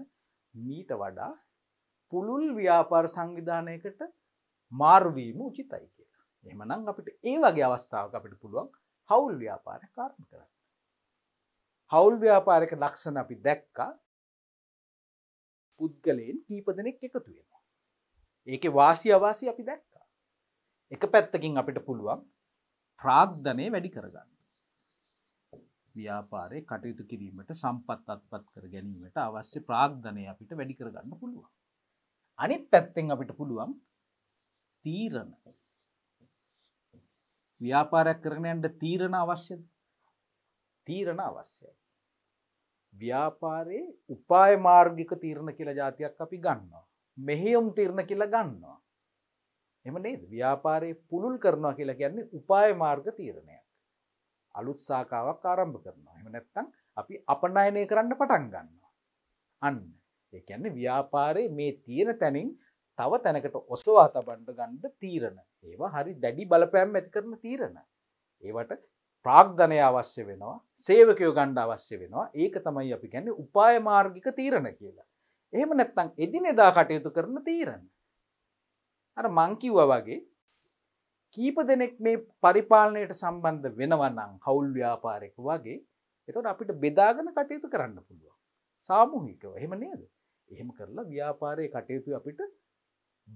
මීට වඩා පුළුල් ව්‍යාපාර සංවිධානයකට මාර්වීම උචිතයි කියලා. එහමනම් අපිට ඒ වගේ අවස්ථාවක අපිට පුළුවන් හවුල් ව්‍යාපාරය කාර්ම කරන්න. හවුල් ව්‍යාපාරක ලක්ෂණ අපි දැක්කා පුද්ගලයෙන් කීප දෙනෙක් එකතු වෙනවා. ඒක වාසි අවාසි අපි දැක්කා. එක පැත්තකින් අපිට පුළුවන් ප්‍රාග්ධනය වැඩි කරගන්න. ව්‍යාපාරය කටයුතු කිරීමට සම්පත් අත්පත් කර ගැනීමට අවශ්‍ය ප්‍රාග්ධනය අපිට වැඩි කරගන්න පුළුවන්. අනිත් පැත්තෙන් අපිට පුළුවන් තීරණ ව්‍යාපාරයක් කරනයන්ට තීරණ අවශ්‍ය තීරණ අවශ්‍යයි. ව්‍යාපාරයේ උපාය මාර්ගික තීරණ කියලා ජාතියක් අපි ගන්නවා. මෙහෙයුම් තීරණ කියලා ගන්නවා. එම නේද ව්‍යාපාරයේ පුළුල් කරනවා කියලා කියන්නේ උපාය මාර්ග තීරණයක්. අලුත් සාකාවක් ආරම්භ කරනවා. එහෙම නැත්නම් අපි අපනයනය කරන්න පටන් ගන්නවා. අන්න ඒ කියන්නේ ව්‍යාපාරයේ මේ තියෙන තැනින් තව තැනකට ඔසවා තබන්න ගන්න තීරණ. ඒවා හරි දැඩි බලපෑම් ඇති කරන තීරණ. ඒවට ප්‍රාග්ධනය අවශ්‍ය වෙනවා සේවකයෝ ගණ්ඩ අවශ්‍ය වෙනවා ඒක තමයි අපි ගැන්න උපාය මාර්ගික තීරණ කියලා. එහෙම නැත්තං එදිනෙදා කටයුතු කරන තීරණ. අර මංකිව්ව වගේ කීප දෙනෙක් මේ පරිපාලනයට සම්බන්ධ වෙනවනම් හවුල් ව්‍යාපාරෙක වගේ එතට අපිට බෙදාගෙන කටයුතු කරන්න පුළුවන්. සාමූහිකව එහෙම නේද. එහෙම කරලා ව්‍යාපාරය කටයුතු අපිට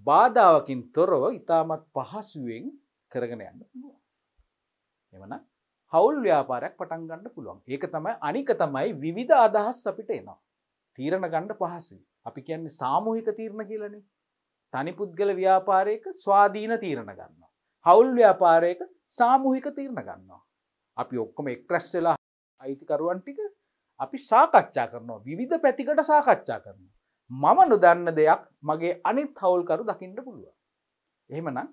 බාධාවකින් තොරව ඉතාමත් පහසුවෙන් කරගෙන යන්න පුළුවන්. එමනම් හවුල් ව්‍යාපාරයක් පටන් ගන්න පුළුවන් ඒක තමයි අනික තමයි විධ අදහස් අපිට එනවා තීරණ ගණ්ඩ පහසුයි අපි කියන්නේ සාමූහික තීරණ කියලන තනි පුද්ගල ව්‍යාපාරයක ස්වාධීන තීරණ ගන්න හවුල් ව්‍යාපාරයක සාමූහික තීරණ ගන්නවා අපි ඔක්කොම එක්රැස් වෙලා අයිතිකරුවන් ටික අපි සාකච්ඡා කරනවා විධ පැතිකට සාකච්ඡා කරනවා මම නොදන්න දෙයක් මගේ අනිත් හවුල්කරු දකිින්ට පුළුව එහෙමනම්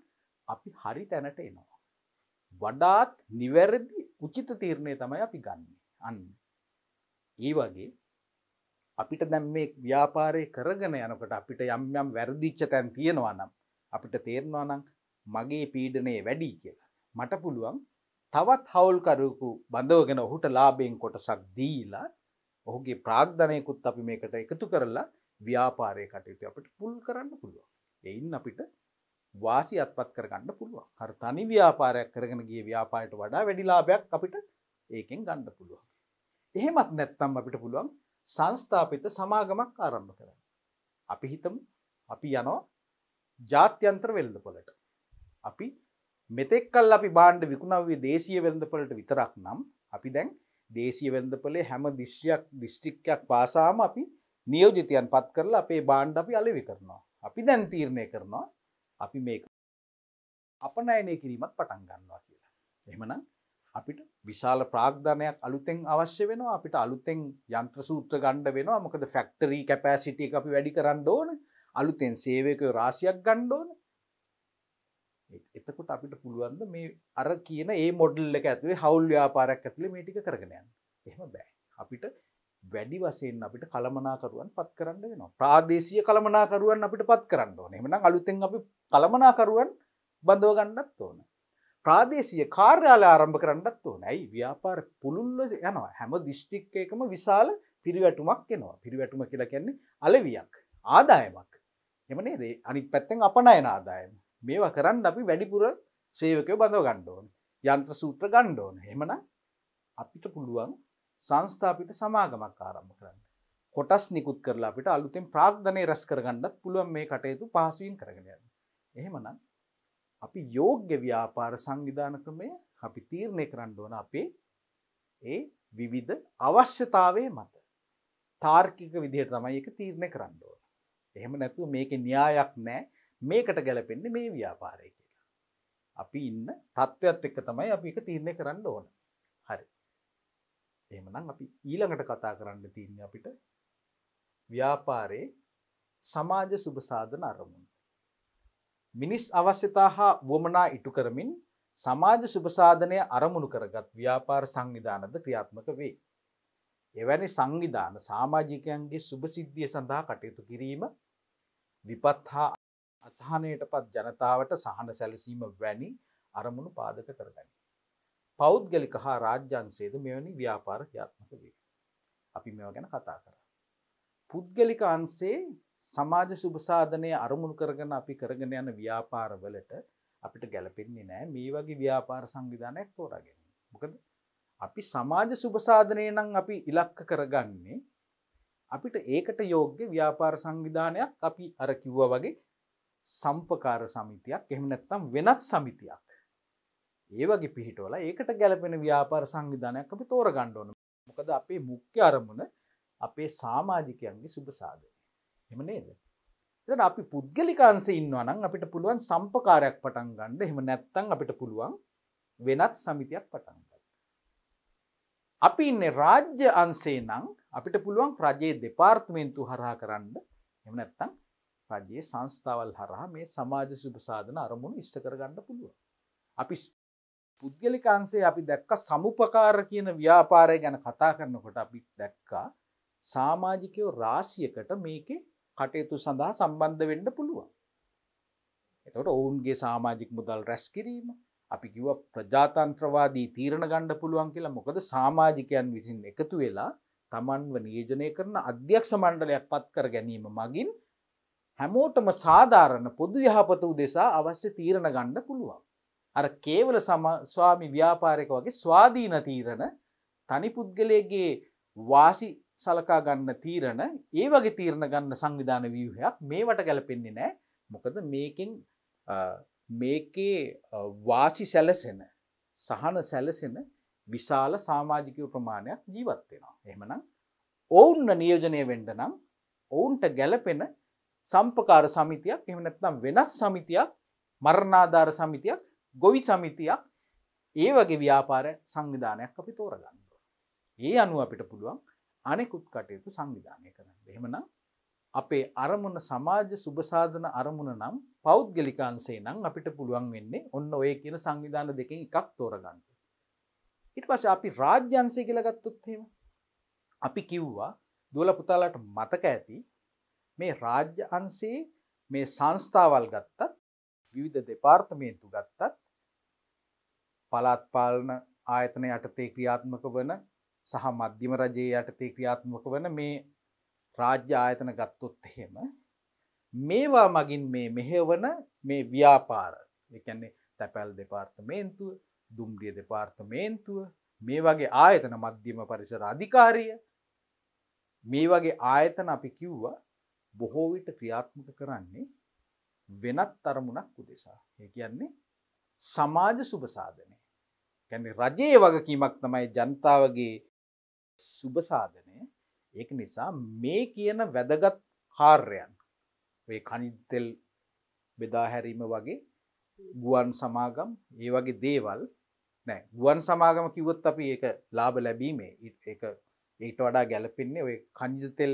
අපි හරි තැනට එනවා වඩාත් නිවැරදි උචිත තීරණය තමයි අපි ගන්න අන්න. ඒ වගේ අපිට දැම් මේ ව්‍යාපාරය කරගෙන යනකට අපිට යම් යම් වැරදිච්ච තැන් තියෙනවා නම් අපිට තේරවා නම් මගේ පීඩනය වැඩී කියලා. මට පුළුවන් තවත් හවුල්කරයකු බඳවගෙන ඔහුට ලාබයෙන් කොටසක් දීලා ඔහුගේ ප්‍රාග්ධනයකුත් අපි මේකට එකතු කරලා ව්‍යාපාරය කටයුතු අපට පුල් කරන්න පුළුවන් එයින් අපිට වාසි අත්පත් කරගන්න පුළුවන් හර තනි ව්‍යාපාරයක් කරගෙන ගිය ව්‍යාපායට වඩා වැඩිලාභයක් අපිට ඒකෙන් ගණ්ඩ පුළුවන්. එහෙමත් නැත්තම් අපිට පුළුවන් සංස්ථාපිත සමාගමක් ආරම්භ කරන්න. අපි හිතම අපි යනෝ ජාත්‍යන්ත්‍ර වෙල්ද පොලට. අපි මෙතෙක්කල් අපි බාණ්ඩ විකුණාවේ දේශය වෙල්ද පොලට විතරක් නම් අපි දැන් දේශය වෙල්ද පොලේ හැම දිශ්‍යයක් දිස්ටික්කයක් පාසාම අපි නියෝජිතයන් පත් කරලා අපේ බාණ්ඩ අපි අලෙවි කරනවා. අපි දැන් තීරණය කරනවා අපි මේක අපනයනය කිරීමත් පටන් ගන්නවා කියලා. එහමනම් අපිට විශාල ප්‍රාග්ධනයක් අලුතෙන් අවශ්‍ය වෙනවා අපිට අලුතෙන් යන්ත්‍ර සූත්‍ර ගණ්ඩ වෙනවා මොකද ෆැක්ටරී කැපෑසිටිය අපි වැඩි කරන්න ඕන අලුතෙන් සේවකය රාසියක් ගණ්ඩෝන එතකොට අපිට පුළුවන්ද මේ අර කියන ඒ මොඩල්ල ඇතුේ හවුල් ්‍යාපාරයක් ඇතුළේ මේටික කරගෙනයන් එහෙම බෑ අපිට වැඩි වසයෙන් අපිට කළමනාකරුවන් පත් කරන්න වෙනවා ප්‍රාදේශය කළමනාකරුවන් අපිට පත් කරන්න ඕන එමන අලුතෙන් අපි කළමනාකරුවන් බඳෝගන්නත් ඕන ප්‍රාදේශය කාර්යාල ආරම්භ කරන්නත් ඕන ඇයි ව්‍යාපාර පුළුල්ල යනවා හැම දිස්ටික් එකම විශාල පිරිවැටුමක් එනවා පිරිවැටුම කියලා කියන්නේ අලවියක් ආදායමක් එමනේ දේ අනිත් පැත්තෙන් අපනය ආදායම මේවා කරන්න අපි වැඩිපුර සේවකය බඳව ගණ්ඩෝන යන්ත්‍ර සූත්‍ර ගණ්ඩෝන හෙමන අපිට පුළුවන් සංස්ථාපිත සමාගමක් ආරම්භ කරන්න. කොටස් නිකුත් කරලා අපිට අලුතෙන් ප්‍රාග්ධනය රැස් කරගන්නත් පුළුවන් මේ කටයුතු පහසුවෙන් කරගෙන යන්න. එහෙමනම් අපි යෝග්‍ය ව්‍යාපාර සංවිධාන ක්‍රමය අපි තීරණය කරන්න ඕන අපේ ඒ විවිධ අවශ්‍යතාවය මත තාර්කික විදිහට තමයි එක තීරණය කරන්න ඕන. එහෙම නැතුව මේක න්‍යායක් නෑ මේකට ගැලපෙන්නේ මේ ව්‍යාපාරය කියලා. අපි ඉන්න තත්ත්වත් එක්ක තමයි අපි එක තීරණය කරන්න ඕන. එහෙමනම් අපි ඊළඟට කතා කරන්න තියෙන්නේ අපිට ව්‍යාපාරයේ සමාජ සුබසාධන අරමුණු. මිනිස් අවශ්‍යතා හා වුවමනා ඉටු කරමින් සමාජ සුභසාධනය අරමුණු කරගත් ව්‍යාපාර සංවිධානද ක්‍රියාත්මක වේ. එවැනි සංවිධාන සාමාජිකයන්ගේ සුභසිද්ධිය සඳහා කටයුතු කිරීම විපත් හා අසාහනයට පත් ජනතාවට සහන සැලසීම වැනි අරමුණු පාදක කරගනි. පෞද්ගලික හා රාජ්‍යන්සේද මෙවැනි ව්‍යාපාර ක්‍රියාත්මක වේ. අපි මෙව ගැන කතා කර. පුද්ගලික අන්සේ සමාජ සුභසාධනය අරමුණු කරගෙන අපි කරගෙන යන ව්‍යාපාරවලට අපිට ගැලපෙන්නේ නෑ මේ වගේ ව්‍යාපාර සංවිධානයක් තෝරගෙන. මොකද අපි සමාජ සුභසාධනය නම් අපි ඉලක්ක කරගන්නේ අපිට ඒකට යෝග්‍ය ව්‍යාපාර සංවිධානයක් අපි අර කිව්ව වගේ සම්පකාර සමිතියක් එහෙම නැත්තම් වෙනත් සමිතියක් ඒ වගේ පිහිටවල ඒකට ගැලපෙන ව්‍යාපාර සංවිධානයක් අපි තෝර ගණ්ඩෝන මොකද අපේ මුක්්‍ය අරමුණ අපේ සාමාජිකයන්ගේ සුභසාධය එම නේද එතන අපි පුද්ගලිකාන්සේ ඉන්නවනම් අපිට පුළුවන් සම්පකාරයක් පටන් ගන්න එහෙම නැත්තම් අපිට පුළුවන් වෙනත් සමිතියක් පටන් ගන්න. අපි ඉන්නේ රාජ්‍ය අංශේ නම් අපිට පුළුවන් රජයේ දෙපාර්තමේන්තු හරහා කරන්න එහෙම නැත්තම් රජයේ සංස්ථාවල් හරහා මේ සමාජ සුබ සාධන අරමුණු ඉෂ්ට කරගන්න පුළුවන්. අපි පුද්ගලිකාන්සේ අපි දැක්ක සමුපකාර කියන ව්‍යාපාරය ගැන කතා කරනකොට අපි දැක්කා සාමාජිකයෝ රාසියකට මේක කටයුතු සඳහා සම්බන්ධ වෙන්න පුළුවන්. එතට ඔවුන්ගේ සාමාජික මුදල් රැස් කිරීම අපි කිව ප්‍රජාතන්ත්‍රවාදී තීරණ ගණ්ඩ පුළුවන් කියලා මොකද සාමාජිකයන් විසින් එකතු වෙලා තමන්ව නියජනය කරන අධ්‍යක්ෂ මණ්ඩලයක් පත් කර ගැනීම මගින් හැමෝටම සාධාරණ පොදු යහපත උදෙසා අවශ්‍ය තීරණ ගණ්ඩ පුළුවන්. අර කේවල ස්වාමි ව්‍යාපාරයක වගේ ස්වාධීන තීරණ තනි පුද්ගලයගේ වාසි සලකා ගන්න තීරණ ඒ වගේ තීරණ ගන්න සංවිධාන ව්‍යවහයක් මේවට ගැලපෙන්නේ නෑ මොකද මේකින් මේකේ වාසි සැලසෙන සහන සැලසෙන විශාල සාමාජිකව ප්‍රමාණයක් ජීවත්වෙනවා එහමනම් ඔවුන්න නියෝජනය වෙන්ඩ නම් ඔවුන්ට ගැලපෙන සම්පකාර සමිතියක් එමනත්නම් වෙනස් සමිතියක් මරණාධාර සමිතියක් ගොවි සමිතියක් ඒ වගේ ව්‍යාපාර සංවිධානයක් අපි තෝරගන්න. ඒ අනුව අපිට පුළුවන් අනෙකුත් කටයුතු සංවිධානය කරන්න. එහෙමනම් අපේ අරමුණ සමාජ සුභසාධන අරමුණ නම් පෞද්ගලිකාන්සේ නම් අපිට පුළුවන් වෙන්නේ ඔන්න ඔය කියන සංවිධාන දෙකින් එකක් තෝරගන්න. ඉට පස අපි රාජ්‍යන්සේ කියලගත්තුත්හෙම අපි කිව්වා දුවල පුතාලට මතක ඇති මේ රාජ්‍ය අන්සේ මේ සංස්ථාවල් ගත්තත් විවිධ දෙපාර්තමේන්තු ගත්තත් පලාත්පාලන ආයතන යටතේ ක්‍රියාත්මක වන සහ මධ්‍යම රජයේ යටතේ ක්‍රියාත්මක වන මේ රාජ්‍ය ආයතන ගත්තොත් එහෙම මේවා මගින් මේ මෙහෙවන මේ ව්‍යාපාර එකන්නේ තැපැල් දෙපාර්තමේන්තුව දුම්ඩිය දෙපාර්තමේන්තුව මේ වගේ ආයතන මධ්‍යම පරිසර අධිකාරිය මේ වගේ ආයතන අපි කිව්වා බොහෝ විට ක්‍රියාත්මක කරන්නේ වෙනත් තරමුණක් උදෙසා ඒ කියන්නේ සමාජ සුභසාධනය කැන රජයේ වගකීමක් තමයි ජනතාවගේ සුභසාධනය ඒක නිසා මේ කියන වැදගත් කාර්යන් කනිතෙල් බෙදාහැරීම වගේ ගුවන් සමාගම් ඒ වගේ දේවල් නෑ ගුවන් සමාගම කිවොත් අපි ඒ ලාබ ලැබීමේ ඒට වඩා ගැලපෙන්නේ ඔය කනිජතෙල්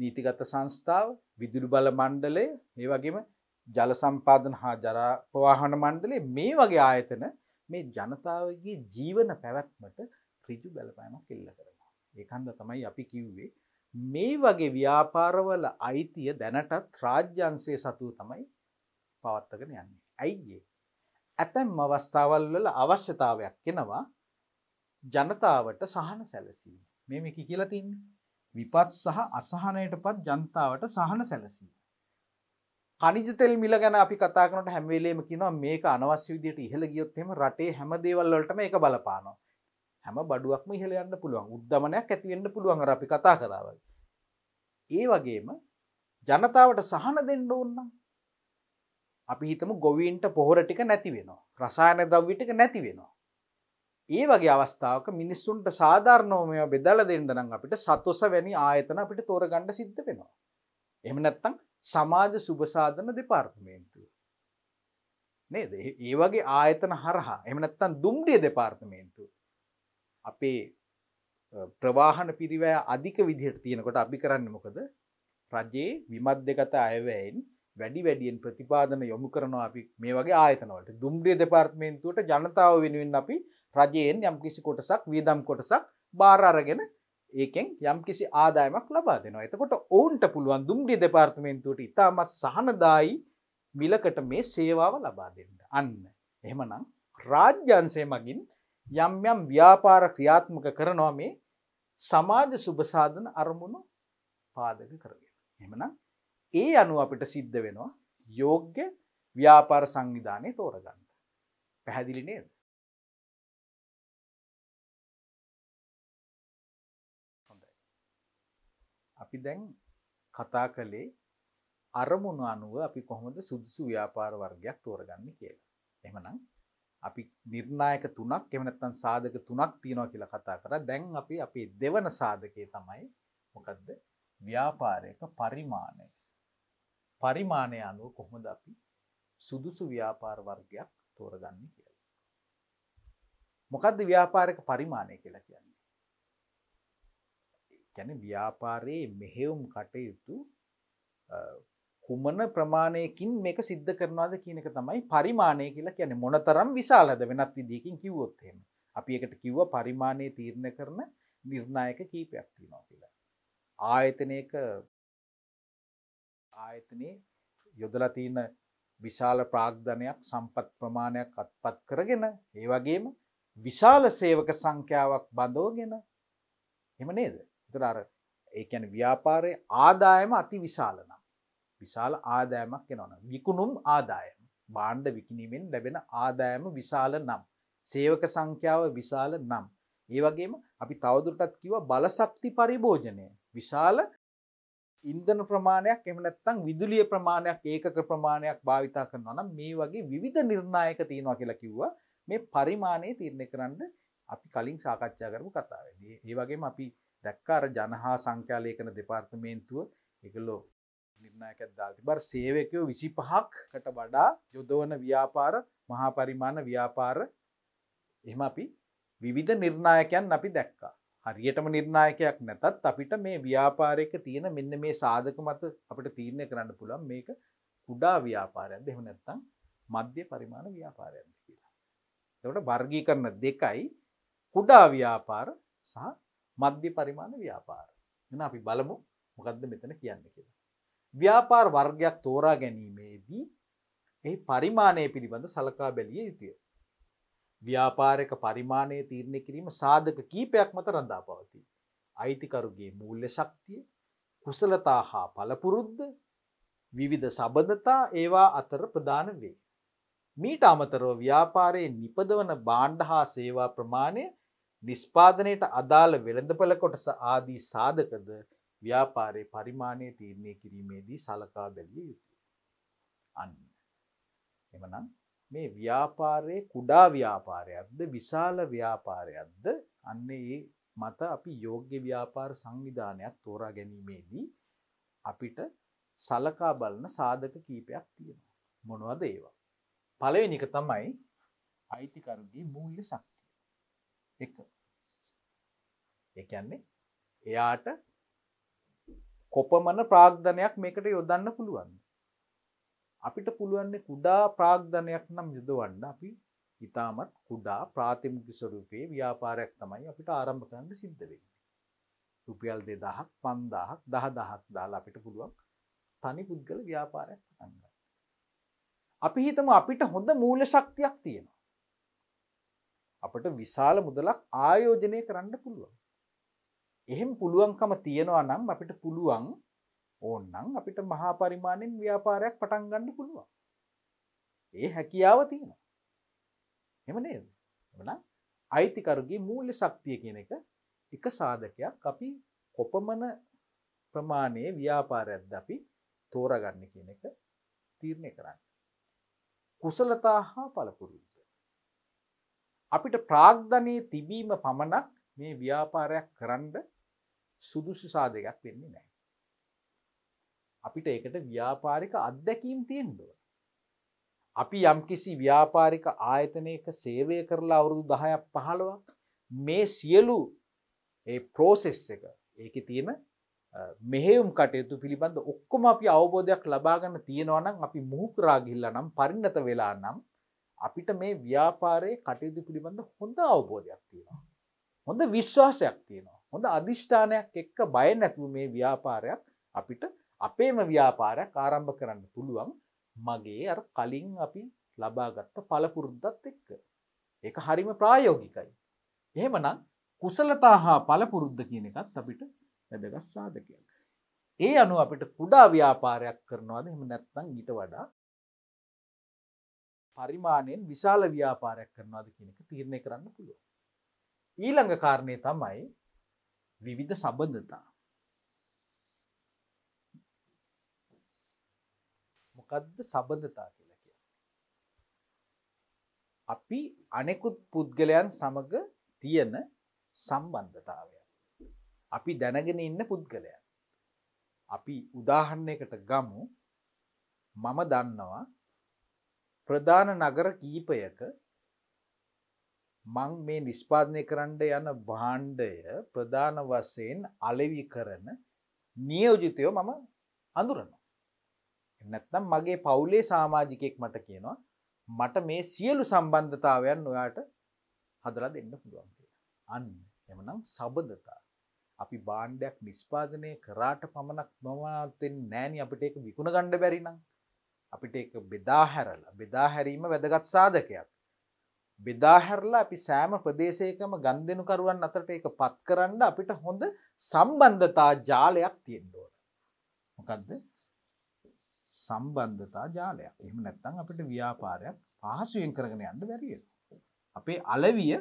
නීතිගත සංස්ථාව විදුරු බල මණ්ඩලය ඒ වගේම ජල සම්පාදන හා ජරපවාහන මණ්ඩලේ මේ වගේ ආයතන මේ ජනතාවගේ ජීවන පැවැත්මට ඍජු බලපෑමක් එල්ල කරනවා. ඒකන්ද තමයි අපි කිව්වේ මේ වගේ ව්‍යාපාරවල අයිතිය දැනටත් රාජ්‍යන්සේ සතුව තමයි පවත්තගෙන යන්නේ. ඇයිඒ. ඇතැම් අවස්ථාවල් වල අවශ්‍යතාවයක් කෙනවා ජනතාවට සහන සැලසීම. මෙම කි කියලතින් විපත් සහ අසහනයට පත් ජනතාවට සහන සැලසීම. කනිජතෙල් මිල ගැන අපි කතාකනට හැමවෙලේම කිනවා මේක අනවශ්‍ය විදියට ඉහළ ගියොත්හෙම රටේ හැම දේවල්ලටම එක බලපානවා හැම බඩුවක්ම ඉහළයන්න පුළුවන් උද්ධමනයක් ඇතිවෙන්න පුළුවන් අපි කතා කරාව ඒ වගේම ජනතාවට සහන දෙන්න ඕන්න අපි හිතම ගොවීන්ට පොහොර ටික නැති වෙනවා රසායන ද්‍රව්විටික නැති වෙනවා ඒ වගේ අවස්ථාවක මිනිස්සුන්ට සාධාරණෝමය බෙදල දෙන්න නම් අපිට සතුස වැනි ආයතන අපිට තෝරගණ්ඩ සිද්ධ වෙනවා. එම නැත්තං සමාජ සුභසාධන දෙපාර්තමේන්තුව. නේද ඒ වගේ ආයතන හරහා එමනත්තන් දුම්ඩිය දෙපාර්තමේන්තු. අපේ ප්‍රවාහන පිරිවෑ අධික විදිහට තියෙනකොට අපි කරන්න මොකද රජයේ විමත් දෙකත අයවැයින් වැඩි වැඩියෙන් ප්‍රතිපාදන යොමු කරනවා අපි මේ වගේ ආයතනවට දුම්ඩිය දෙපාර්තමේන්තුවට ජනතාව වෙනුවෙන් අපි රජයෙන් යම්කිසි කොටසක් වියදම් කොටසක් බාර අරගෙන ඒකෙන් යම්කිසි ආදායමක් ලබා දෙනවා එතකොට ඔවුන්ට පුළුවන් දුම්ඩි දෙපාර්තමේන්තුවට ඉතාමත් සහනදායි මිලකට මේ සේවාව ලබා දෙන්න අන්න එහෙමනම් රාජ්‍යන්සේ මගින් යම් යම් ව්‍යාපාර ක්‍රියාත්මක කරනවා මේ සමාජ සුභසාධන අරමුණු පාදක කරගෙන එමනම් ඒ අනුව අපිට සිද්ධ වෙනවා යෝග්‍ය ව්‍යාපාර සංවිධානය තෝරගන්න පැහැදිලි නේද අපි දැන් කතා කළේ අරමුණු අනුව අපි කොහොමද සුදුසු ව්‍යාපාර වර්ගයක් තෝරගන්නේ කියලා. එහෙමනම් අපි නිර්ණායක තුනක් එහෙම නැත්නම් සාධක තුනක් තියෙනවා කියලා කතා කරා. දැන් අපි අපේ දෙවන සාධකයේ තමයි මොකද්ද? ව්‍යාපාරයක පරිමාණය. පරිමාණය අනුව කොහොමද අපි සුදුසු ව්‍යාපාර වර්ගයක් තෝරගන්නේ කියලා. මොකද්ද ව්‍යාපාරක පරිමාණය කියලා කියන්නේ? ගැන ව්‍යාපාරයේ මෙහෙවුම් කටයුතු කුමන ප්‍රමාණයකින් මේක සිද්ධ කරනවාද කියනක තමයි පරිමාණය කියලා කියන මොනතරම් විශාලද වෙනත් විදිකින් කිව්වොත්හෙම අපි එකට කිව්ව පරිමාණය තීරණ කරන නිර්ණායක කීපයක් තියෙනවා කියලා. ආයතනයක ආයතනයේ යොදලා තියෙන විශාල ප්‍රාග්ධනයක් සම්පත් ප්‍රමාණයක් අත්පත් කරගෙන ඒ වගේම විශාල සේවක සංඛ්‍යාවක් බඳෝගෙන එම නේද එතකොට අර ඒ කියන්නේ ව්‍යාපාරයේ ආදායම අති විශාල නම් විශාල ආදායමක් වෙනවා විකුණුම් ආදායම භාණ්ඩ විකිණීමෙන් ලැබෙන ආදායම විශාල නම් සේවක සංඛ්‍යාව විශාල නම් ඒ වගේම අපි තවදුරටත් කිව්වා බලශක්ති පරිභෝජනය විශාල ඉන්ධන ප්‍රමාණයක් එහෙම නැත්නම් විදුලිය ප්‍රමාණයක් ඒකක ප්‍රමාණයක් භාවිතා කරනවා නම් මේ වගේ විවිධ නිර්ණායක තියෙනවා කියලා කිව්වා මේ පරිමාණය තීරණය කරන්න අපි කලින් සාකච්ඡා කරපු කතාවේදී ඒ වගේම අපි දැක්කාර ජනහා සංඛ්‍යාලේකන දෙපාර්තමේන්තුව එකලෝ නිර්ණයකත් දාති බර සේවකයෝ විසි පහක්කට වඩා යොදවන ව්‍යාපාර මහා පරිමාණ ව්‍යාපාර එහම අපි විවිධ නිර්ණායකයන් අපි දැක්කා. හරියටම නිර්ණායකයක් නැතත් අපිට මේ ව්‍යාපාරයක තියෙන මෙන්න මේ සාධක මත අපට තීරණය කරන්න පුළන් මේක කුඩා ව්‍යාපාරයක් දෙහු නැත්තං මධ්‍ය පරිමාණ ව්‍යාපාරයක්ද කියලා. එවට වර්ගී කරන දෙකයි කුඩා ව්‍යාපාර සහ මධ්‍ය පරිමාණ ව්‍යාපාර එන අපි බලමු මොකක්ද මෙතන කියන්න කියලා. ව්‍යාපාර වර්ගයක් තෝරා ගැනීමේදී එහි පරිමාණය පිළිබඳ සලකා බැලිය යුතුය. ව්‍යාපාරක පරිමාණය තීරණය කිරීම සාධක කීපයක් මත රඳා පවතිී. අයිතිකරුගේ මූල්්‍ය ශක්තිය කුසලතා හා පලපුරුද්ද විවිධ සබඳතා ඒවා අතර ප්‍රධාන වේ. මීට අමතරව ව්‍යාපාරයේ නිපදවන බාණ්ඩ හා සේවා ප්‍රමාණය නිස්පාදනයට අදාළ වෙළඳපළ කොටස ආදී සාධකද ව්‍යාපාරයේ පරිමාණය තීරණය කිරීමේදී සලකා බැලිය යුතුය. අන්න. එමනම් මේ ව්‍යාපාරයේ කුඩා ව්‍යාපාරයක්ද විශාල ව්‍යාපාරයක්ද අන්න ඒ මත අපි යෝග්‍ය ව්‍යාපාර සංවිධානයක් තෝරා ගැනීමේදී අපිට සලකා බලන සාධක කීපයක් තියෙනවා. මොනවද ඒවා. පළවෙනික තමයි අයිතිකරුගේ මූල්‍ය සක්. එක එකන්නේ එයාට කොපමන ප්‍රාග්ධනයක් මේකට යොදන්න පුළුවන් අපිට පුළුවන්නේ කුඩා ප්‍රාග්ධනයක් නම් යුදවන්න අපි ඉතාමත් කුඩා ප්‍රාතිමුකි ස්වරූපයේ ව්‍යාපාරයක් තමයි අපිට ආරම්භ කරන්න සිද්ධ වෙන්න රුපියල් දෙ දහක් පන්දාහක් දහ දහක් දාලා අපිට පුළුවන් තනි පුද්ගල ව්‍යාපාරයක් පටන්ග අපි හිතම අපිට හොඳ මූල ශක්තියක් තියෙනවා අපට විශාල මුදලක් ආයෝජනය කරන්න පුළුවන්. එහෙම පුළුවන්කම තියෙනවා නම් අපිට පුළුවන් ඕන්නම් අපිට මහා පරිමාණයෙන් ව්‍යාපාරයක් පටන් ගන්න පුළුවන්. ඒ හැකියාව තියෙනවා. එහෙම නේද? එහෙනම් අයිතිකරුගේ මූල්‍ය ශක්තිය කියන එක එක සාධකයක් අපි කොපමණ ප්‍රමාණයේ ව්‍යාපාරයක්ද අපි තෝරගන්න කියන එක තීරණය කරන්න. කුසලතා හා පළපුරුදු අපිට ප්‍රාග්ධනය තිබීම පමණක් මේ ව්‍යාපාරයක් කරන්න සුදුසු සාධකයක් වෙන්නේ නෑ. අපිට ඒකට ව්‍යාපාරික අත්දැකීම් තියෙන්ඩුව. අපි යම්කිසි ව්‍යාපාරික ආයතනයක සේවය කරලා අවුරුදු දහයක් පහළවක් මේ සියලු ඒ පෝසෙස් එක ඒක තියෙන මෙහෙුම් කටයුතු පිළිබඳ ඔක්කොම අපි අවබෝධයක් ලබාගන්න තියෙනවනම් අපි මුහුකරාගිල්ල නම් පරින්නත වෙලා නම් අපිට මේ ව්‍යාපාරය කටයුතු පිළිබඳ හොඳ අවබෝධයක් තියෙනවා. හොඳ විශ්වාසයක් තියෙනවා. හොඳ අධිෂ්ඨානයක් එක්ක බය නැතුව මේ ව්‍යාපාරයක් අපිට අපේම ව්‍යාපාරයක් ආරම්භ කරන්න පුළුවන් මගේ අර කලින් අපි ලබාගත්ත පළපුරුද්දත් එක්ක. ඒක හරිම ප්‍රායෝගිකයි. එහෙමනම් කුසලතා හා පළපුරුද්ද කියන එකත් අපිට වැදගස් සාධකයක්. ඒ අනුව අපිට කුඩා ව්‍යාපාරයක් කරනවාද එහෙම නැත්නම් ඊට වඩා පරිමාණයෙන් විශාල ව්‍යාපාරයක් කරනවාද කියනක තීරණය කරන්න පුළුව. ඊළඟ කාරණය තමයි විවිධ සබඳතා. මොකදද සබඳතා කියලා කිය. අපි අනෙකුත් පුද්ගලයන් සමඟ තියෙන සම්බන්ධතාවය. අපි දැනගෙන ඉන්න පුද්ගලයන්. අපි උදාහරණයකට ගමු මම දන්නවා ප්‍රධාන නගර කීපයක මං මේ නිස්පාදනය කරන්න යන භාණ්ඩය ප්‍රධාන වසයෙන් අලෙවි කරන නියෝජිතයෝ මම අඳුරනවා. එනැත්නම් මගේ පවුලේ සාමාජිකයෙක් මට කියනවා මට මේ සියලු සම්බන්ධතාවයන් ඔයාට හදලා දෙන්න පුළුවන් අන්න එමනම් සබඳතා අපි බාණ්ඩයක් නිස්පාදනය කරාට පමණක් මමතෙන් නෑන අපිට එක විකුණ ගණ්ඩ බැරිනම් අපිට එක බෙදාහැරල බෙදාහැරීම වැදගත් සාධකයක්. බෙදාහැරලා අපි සෑම ප්‍රදේශයකම ගන්දෙනුකරුවන් අතරට එක පත් කරන්න අපිට හොඳ සම්බන්ධතා ජාලයක් තියෙන්ඩෝට. මොකක්ද සම්බන්ධතා ජාලයක් එහම නැත්තං අපිට ව්‍යාපාරයක් පහසුවෙන් කරගෙන යන්න බැරිය. අපේ අලවිය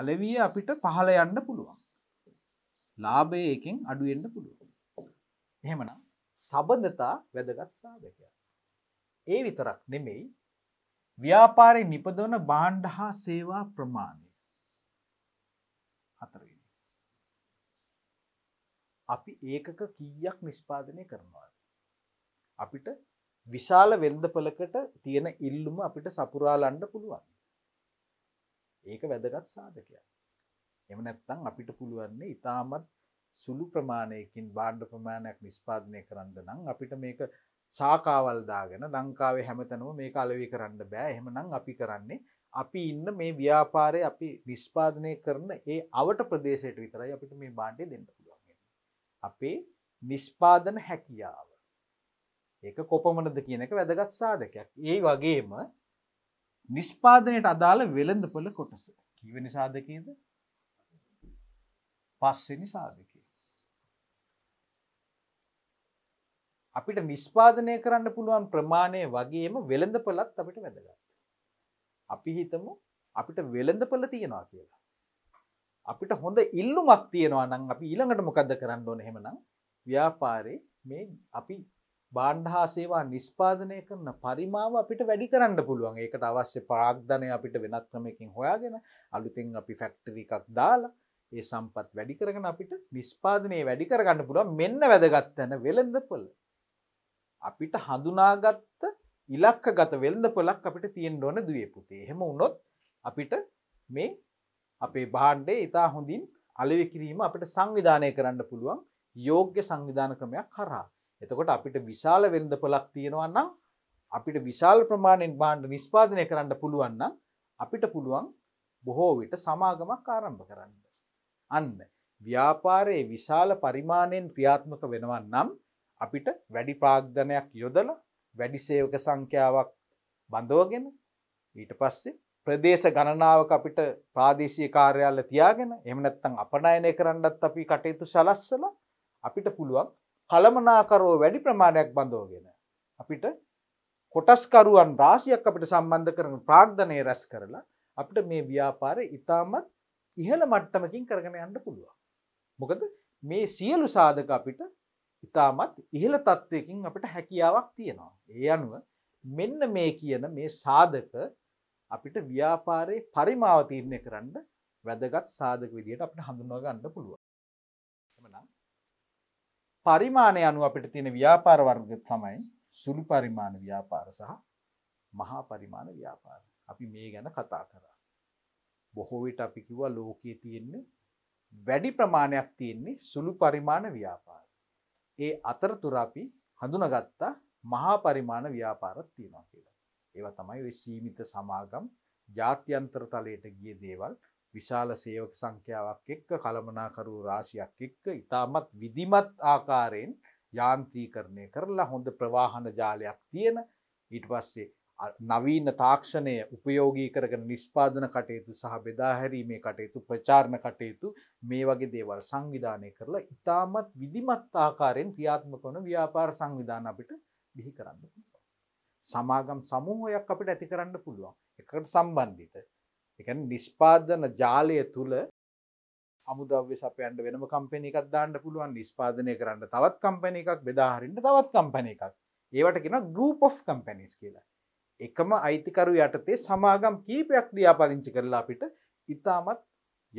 අලවිය අපිට පහළ යන්න පුළුවන්. ලාබය එකෙන් අඩුවෙන්න්න පුළුවන්. එහෙමනම් සබඳතා වැදගත් සාධකයක්. ඒ විතරක් නෙමෙයි ව්‍යාපාරය නිපදවන බාණ්ඩ හා සේවා ප්‍රමාණය හතර අපි ඒකක කීයක් නිෂ්පාදනය කරනවා අපිට විශාල වෙල්දපලකට තියෙන ඉල්ලුම අපිට සපුරාලන්ඩ පුළුවන් ඒක වැදගත් සාධකයක් එම නැත්තං අපිට පුළුවන්නේ ඉතාමත් සුළු ප්‍රමාණයකින් බාණ්ඩ ප්‍රමාණයක් නිස්පාදනය කරන්න නම් අපිට මේක සාකාවල් දාගෙන ලංකාවේ හැමතනම මේ කලවි කරන්න බෑ එහෙමනම් අපි කරන්නේ අපි ඉන්න මේ ව්‍යාපාරය අපි නිස්පාදනය කරන ඒ අවට ප්‍රදේශයට විතරයි අපිට මේ බාණ්ඩය දෙන්න පුළුවන්. අපේ නිස්පාදන හැකියාව. ඒක කොපමණද කියන එක වැදගත් සාධකයක්. ඒ වගේම නිස්පාදනයට අදාළ වෙළඳපොළ කොටස. කීවෙනි සාධකයේද? පස්වෙනි සාධකය. අපිට නිස්්පාදනය කරන්න පුළුවන් ප්‍රමාණය වගේම වෙළඳ පලත් අපිට වැදගත්. අපි හිතමු අපිට වෙළඳ පල තියෙනවා කියලා. අපිට හොඳ ඉල්ලුමක් තියෙනවා නම් අපි ඊළඟට මොකක්ද කරන්න ඕන හෙමනම් ව්‍යාපාරේ මේ අපි බාණ්ඩහා සේවා නිස්්පාදනය කරන පරිමාව අපිට වැඩි කරන්න පුළුවන් ඒකට අවශ්‍ය පාක්ධනය අපිට වෙනත් ක්‍රමයකින් හොයාගෙන අලුතින් අපි ෆැක්ටරි එකක් දාලා ඒ සම්පත් වැඩි කරගෙන අපිට නිස්්පාදනය වැඩි කරගන්න පුළුවන් මෙන්න වැදගත්තැන වෙළඳ පොල්ල අපිට හඳුනාගත්ත ඉලක්ක ගත වෙල්ද පොලක් අපිට තියෙන් ඕන දුවේ පුතේ එහෙම උනොත් අපිට මේ අපේ බාණ්ඩේ ඉතා හොඳින් අලව කිරීම අපිට සංවිධානය කරන්න පුළුවන් යෝග්‍ය සංවිධාන ක්‍රමයක් කරා එතකොට අපිට විශාල වෙල්ද පොලක් තියෙනවන්නම් අපිට විශාල ප්‍රමාණයෙන් බාණ්ඩ නිස්පාදනය කරන්න පුළුවන්නම් අපිට පුළුවන් බොහෝ විට සමාගමක් ආරම්භ කරන්න අන්න ව්‍යාපාරයේ විශාල පරිමාණයෙන් ක්‍රියාත්මක වෙනවන් නම් අපිට වැඩි ප්‍රාග්ධනයක් යොදල වැඩි සේවක සංඛ්‍යාවක් බඳෝගෙන ඊට පස්සේ ප්‍රදේශ ගණනාවක අපිට ප්‍රාදේශී කාර්යාල තියාගෙන එමනැත්තං අපනයනය කරන්නත් අපි කටයුතු සලස්සල අපිට පුළුවන් කළමනාකරෝ වැඩි ප්‍රමාණයක් බඳෝගෙන අපිට කොටස්කරුවන් රාසියක් අපිට සම්බන්ධ කරන ප්‍රාග්ධනය රැස් කරලා අපිට මේ ව්‍යාපාරය ඉතාමත් ඉහළ මට්ටමකින් කරගෙන යන්න පුළුවන්. මොකද මේ සියලු සාධක අපිට ඉතාමත් ඉහළ තත්ත්වයකින් අපිට හැකියාවක් තියෙනවා. ඒ අනුව මෙන්න මේ කියන මේ සාධක අපිට ව්‍යාපාරයේ පරිමාව තීරණය කරන්න වැදගත් සාධක විදිහට අපිට හඳුන්වා ගන්න පුළුවන්. එමනම් පරිමාණය අනුව අපිට තියෙන ව්‍යාපාර වර්ග තමයි සුළු පරිමාණ ව්‍යාපාර සහ මහා පරිමාණ ව්‍යාපාර. අපි මේ ගැන කතා කරා. බොහෝ විට අපි කිව්වා ලෝකයේ තියෙන්නේ වැඩි ප්‍රමාණයක් තියෙන්නේ සුළු පරිමාණ ව්‍යාපාර. ඒ අතරතුර අපි හඳුනගත්තා මහා පරිමාණ ව්‍යාපාරත් තියෙනවා කියලා. ඒවා තමයි ඔය සීමිත සමාගම් ජාත්‍යන්තර තලයට ගිය දේවල් විශාල සේවක සංඛ්‍යාවක් එක්ක කළමනාකරු රාශියක් එක්ක ඉතාමත් විධිමත් ආකාරයෙන් යාන්ත්‍රීකරණය කරලා හොඳ ප්‍රවාහන ජාලයක් තියෙන ඊට පස්සේ නවීන තාක්ෂණය උපයෝගී කරගෙන නිස්්පාදන කටයුතු සහ බෙදාහැරීමේ කටයුතු ප්‍රචාරණ කටයුතු මේ වගේ දේවල් සංවිධානය කරලා ඉතාමත් විදිමත් ආකාරයෙන් ක්‍රියාත්මක වන ව්‍යාපාර සංවිධාන අපිට බිහි කරන්න. සමාගම් සමූහයක් අපිට ඇති කරන්න පුළුවන් එකට සම්බන්ධිත. එක නිස්්පාදන ජාලය තුළ අමුදව්‍ය සපයන්ට වෙනම කම්පෙන එකක් දාන්න පුළුවන් නිස්්පාදනය කරන්න තවත් කම්පැන එකක් බෙදාහරින්න තවත් කම්පැන එකක් ඒවට කෙන ගරුප් of කම්පැනිස් කියලා එකම අයිතිකරු යටතේ සමාගම් කීපයක් ලියාපදිංචි කරලා අපිට ඉතාමත්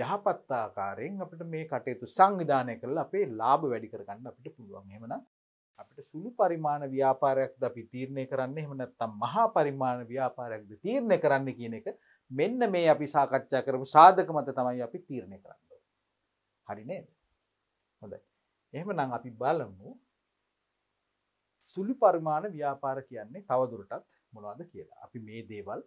යහපත්තාකාරයෙන් අපිට මේ කටයුතු සංවිධානය කරලා අපේ ලාභ වැඩි කරගන්න අපිට පුළුවන් එහෙමන අපිට සුළු පරිමාණ ව්‍යාපාරයක්ද අපි තීරණය කරන්න එහෙම නැත්තම් මහා පරිමාණ ව්‍යාපාරයක්ද තීරණය කරන්න කියන එක මෙන්න මේ අපි සාකච්ඡා කරපු සාධක මත තමයි අපි තීරණය කරන්න. හරි නේද? හොඳයි. එහෙමනම් අපි බලමු සුළු පරිමාණ ව්‍යාපාර කියන්නේ තවදුරටත් මොනවාද කියලා අපි මේ දේවල්